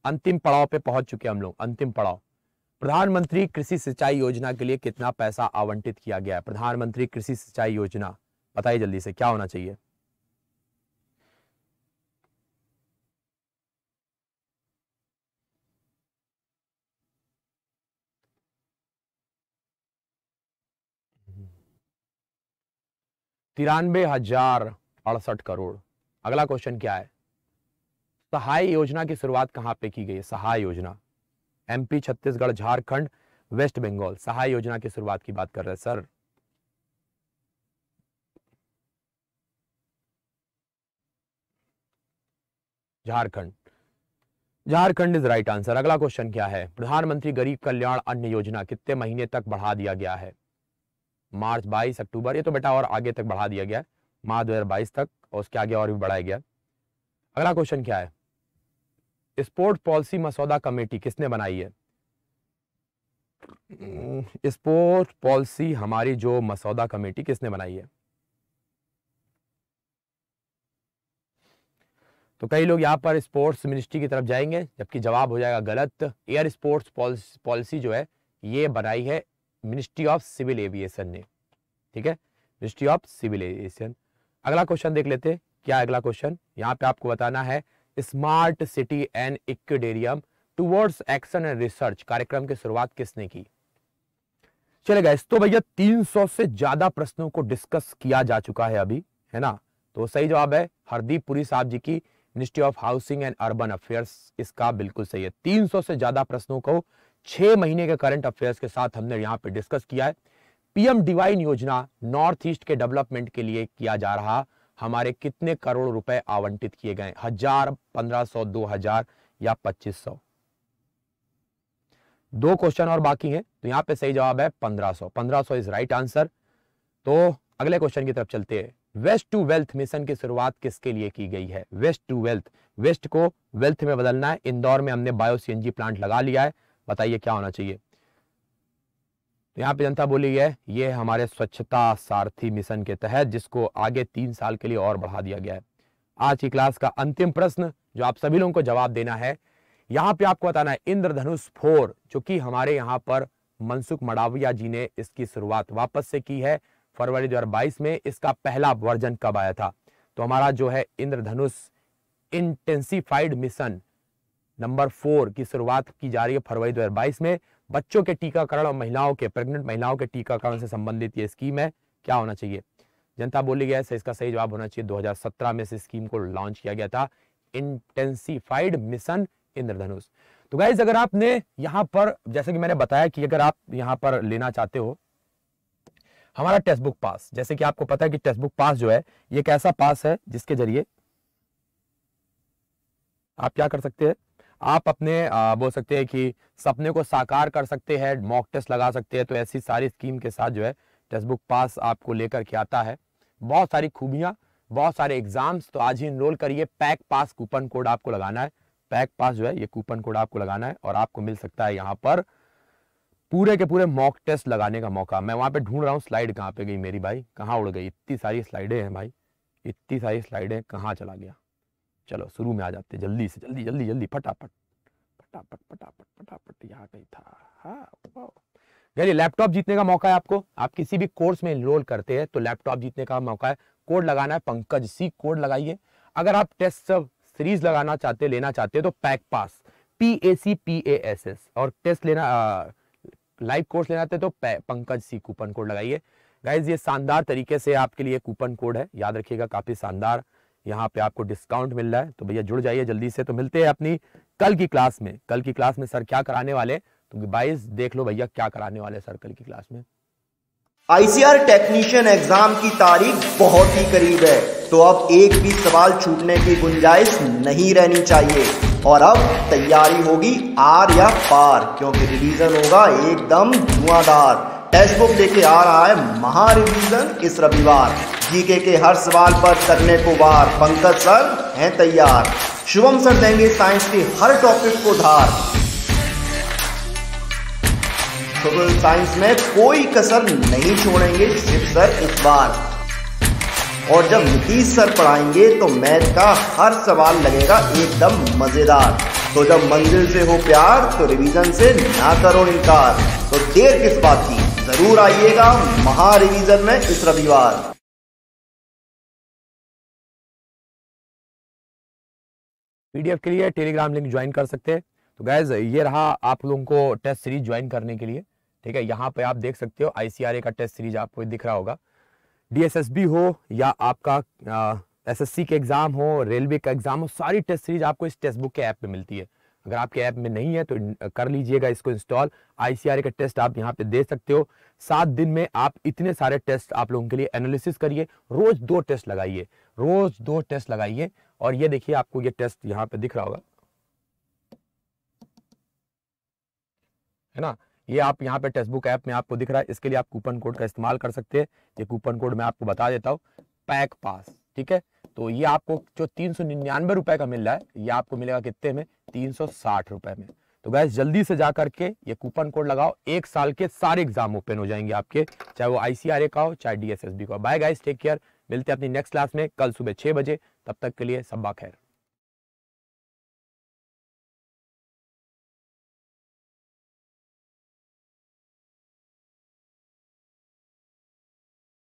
अंतिम पड़ाव पे पहुंच चुके हम लोग अंतिम पड़ाव प्रधानमंत्री कृषि सिंचाई योजना के लिए कितना पैसा आवंटित किया गया है प्रधानमंत्री कृषि सिंचाई योजना बताइए जल्दी से क्या होना चाहिए तिरानवे हजार अड़सठ करोड़ अगला क्वेश्चन क्या है सहाय योजना की शुरुआत कहाँ पे की गई है सहाय योजना एमपी छत्तीसगढ़ झारखंड वेस्ट बंगाल सहाय योजना की शुरुआत की बात कर रहे हैं sir Jharkhand Jharkhand is right answer अगला क्वेश्चन क्या है प्रधानमंत्री गरीब कल्याण अन्य योजना कितने महीने तक बढ़ा दिया गया है मार्च 22 अक्टूबर ये तो बेटा और आगे तक बढ़ा दिया गया है मार्च दो तक और उसके आगे और भी बढ़ाया गया अगला क्वेश्चन क्या है स्पोर्ट पॉलिसी मसौदा कमेटी किसने बनाई है हम्म, स्पोर्ट पॉलिसी हमारी जो मसौदा कमेटी किसने बनाई है तो कई लोग यहां पर स्पोर्ट्स मिनिस्ट्री की तरफ जाएंगे जबकि जवाब हो जाएगा गलत एयर स्पोर्ट्स पॉलिसी जो है ये बनाई है मिनिस्ट्री ऑफ सिविल एविएशन ने ठीक है मिनिस्ट्री ऑफ सिविल एविएशन अगला क्वेश्चन देख लेते हैं क्या अगला क्वेश्चन यहाँ पे आपको बताना है smart city and academia towards action and research कार्यक्रम की शुरुआत किसने की चले गए तो भैया 300 से ज्यादा प्रश्नों को डिस्कस किया जा चुका है अभी है ना तो सही जवाब है हरदीप पुरी साहब जी की ministry of housing and urban affairs इसका बिल्कुल सही है 300 से ज्यादा प्रश्नों को छह महीने के करंट अफेयर्स के साथ हमने यहाँ पे डिस्कस किया है पीएम डिवाइन योजना नॉर्थ ईस्ट के डेवलपमेंट के लिए किया जा रहा हमारे कितने करोड़ रुपए आवंटित किए गए हजार पंद्रह सौ दो हजार या पच्चीस सौ दो क्वेश्चन और बाकी हैं तो यहां पे सही जवाब है पंद्रह सौ पंद्रह सौ इज राइट आंसर तो अगले क्वेश्चन की तरफ चलते हैं वेस्ट टू वेल्थ मिशन की शुरुआत किसके लिए की गई है वेस्ट टू वेल्थ वेस्ट को वेल्थ में बदलना है इंदौर में हमने बायो प्लांट लगा लिया है बताइए क्या होना चाहिए तो यहाँ पे जनता बोली है ये हमारे स्वच्छता सारथी मिशन के तहत जिसको आगे तीन साल के लिए और बढ़ा दिया गया है आज की क्लास का अंतिम प्रश्न जो आप सभी लोगों को जवाब देना है यहाँ पे आपको बताना है इंद्रधनुष फोर जो कि हमारे यहाँ पर मनसुख मडाविया जी ने इसकी शुरुआत वापस से की है फरवरी दो में इसका पहला वर्जन कब आया था तो हमारा जो है Indradhanush intensified mission number four की शुरुआत की जा रही है फरवरी दो में बच्चों के टीकाकरण और महिलाओं के प्रेग्नेंट महिलाओं के टीकाकरण से संबंधित ये स्कीम है क्या होना चाहिए जनता बोली गया इसका सही जवाब होना चाहिए 2017 में इस स्कीम को लॉन्च किया गया था इंटेंसिफाइड मिशन इंद्रधनुष तो गाइज अगर आपने यहाँ पर जैसे कि मैंने बताया कि अगर आप यहाँ पर लेना चाहते हो हमारा टेक्स्ट बुक पास जैसे कि आपको पता है कि टेक्स्ट बुक पास जो है ये एक ऐसा पास है जिसके जरिए आप क्या कर सकते हैं आप अपने बोल सकते हैं कि सपने को साकार कर सकते हैं मॉक टेस्ट लगा सकते हैं तो ऐसी सारी स्कीम के साथ जो है टेक्स्ट बुक पास आपको लेकर के आता है बहुत सारी खूबियाँ बहुत सारे एग्जाम्स तो आज ही इनरोल करिए पैक पास कूपन कोड आपको लगाना है पैक पास जो है ये कूपन कोड आपको लगाना है और आपको मिल सकता है यहाँ पर पूरे के पूरे मॉक टेस्ट लगाने का मौका मैं वहाँ पे ढूंढ रहा हूँ स्लाइड कहाँ पे गई मेरी भाई कहाँ उड़ गई इतनी सारी स्लाइडें हैं भाई इतनी सारी स्लाइडें कहाँ चला गया चलो शुरू में आ जाते जल्दी से जल्दी जल्दी जल्दी फटाफट फटाफट फटाफट फटाफट यहाँ कहीं था हाँ लैपटॉप जीतने का मौका है आपको आप किसी भी कोर्स में इनरोल करते हैं तो लैपटॉप जीतने का मौका है कोड लगाना है पंकज सी कोड लगाइए अगर आप टेस्ट सब सीरीज लगाना चाहते लेना चाहते हैं तो pack pass P A C P A S S और टेस्ट लेना लाइव कोर्स लेना चाहते तो पंकज सी कूपन कोड लगाइए गाइज ये शानदार तरीके से आपके लिए कूपन कोड है याद रखिएगा काफी शानदार यहाँ पे आपको डिस्काउंट मिल रहा है तो भैया जुड़ जाइए जल्दी से तो मिलते हैं अपनी कल की क्लास में कल की क्लास में सर क्या कराने वाले तो बाईस देख लो भैया क्या कराने वाले सर कल की क्लास में आईसीआर टेक्नीशियन एग्जाम की तारीख बहुत ही करीब है तो अब एक भी सवाल छूटने की गुंजाइश नहीं रहनी चाहिए और अब तैयारी होगी आर या पार क्योंकि रिवीजन होगा एकदम धुआंधार टेक्स्ट बुक देखे आ रहा है महा रिवीजन इस रविवार जीके के हर सवाल पर करने को वार पंकज सर हैं तैयार शुभम सर देंगे साइंस के हर टॉपिक को धार तो साइंस में कोई कसर नहीं छोड़ेंगे शिव सर इस बार और जब नीतीश सर पढ़ाएंगे तो मैथ का हर सवाल लगेगा एकदम मज़ेदार तो जब मंजिल से हो प्यार तो रिवीजन से ना करो इनकार तो देर किस बात की जरूर आइएगा महा रिवीजन में इस रविवार पीडीएफ के लिए टेलीग्राम लिंक ज्वाइन कर सकते हैं तो गैज ये रहा आप लोगों को टेस्ट सीरीज ज्वाइन करने के लिए ठीक है यहाँ पे आप देख सकते हो आईसीआरए का टेस्ट सीरीज आपको दिख रहा होगा डीएसएसबी हो या आपका एसएससी के एग्जाम हो रेलवे का एग्जाम हो सारी टेस्ट सीरीज आपको इस टेस्ट बुक के ऐप में मिलती है अगर आपके ऐप में नहीं है तो कर लीजिएगा इसको इंस्टॉल आईसीआरए का टेस्ट आप यहाँ पे दे सकते हो सात दिन में आप इतने सारे टेस्ट आप लोगों के लिए एनालिसिस करिए रोज दो टेस्ट लगाइए रोज दो टेस्ट लगाइए और ये देखिए आपको ये टेस्ट यहाँ पे दिख रहा होगा है ना ये आप यहाँ पे टेस्ट बुक ऐप में आपको दिख रहा है इसके लिए आप कूपन कोड का इस्तेमाल कर सकते हैं ये कूपन कोड मैं आपको बता देता हूँ पैक पास ठीक है तो ये आपको जो तीन सौ निन्यानवे रुपए का मिल रहा है ये आपको मिलेगा कितने में तीन सौ साठ रुपए में तो गैस जल्दी से जा करके ये कूपन कोड लगाओ एक साल के सारे एग्जाम ओपन हो जाएंगे आपके चाहे वो आईसीआरए का हो चाहे डीएसएसबी का हो बाय गाइस टेक केयर मिलते हैं अपनी नेक्स्ट क्लास में कल सुबह छह बजे तब तक के लिए सब बाखैर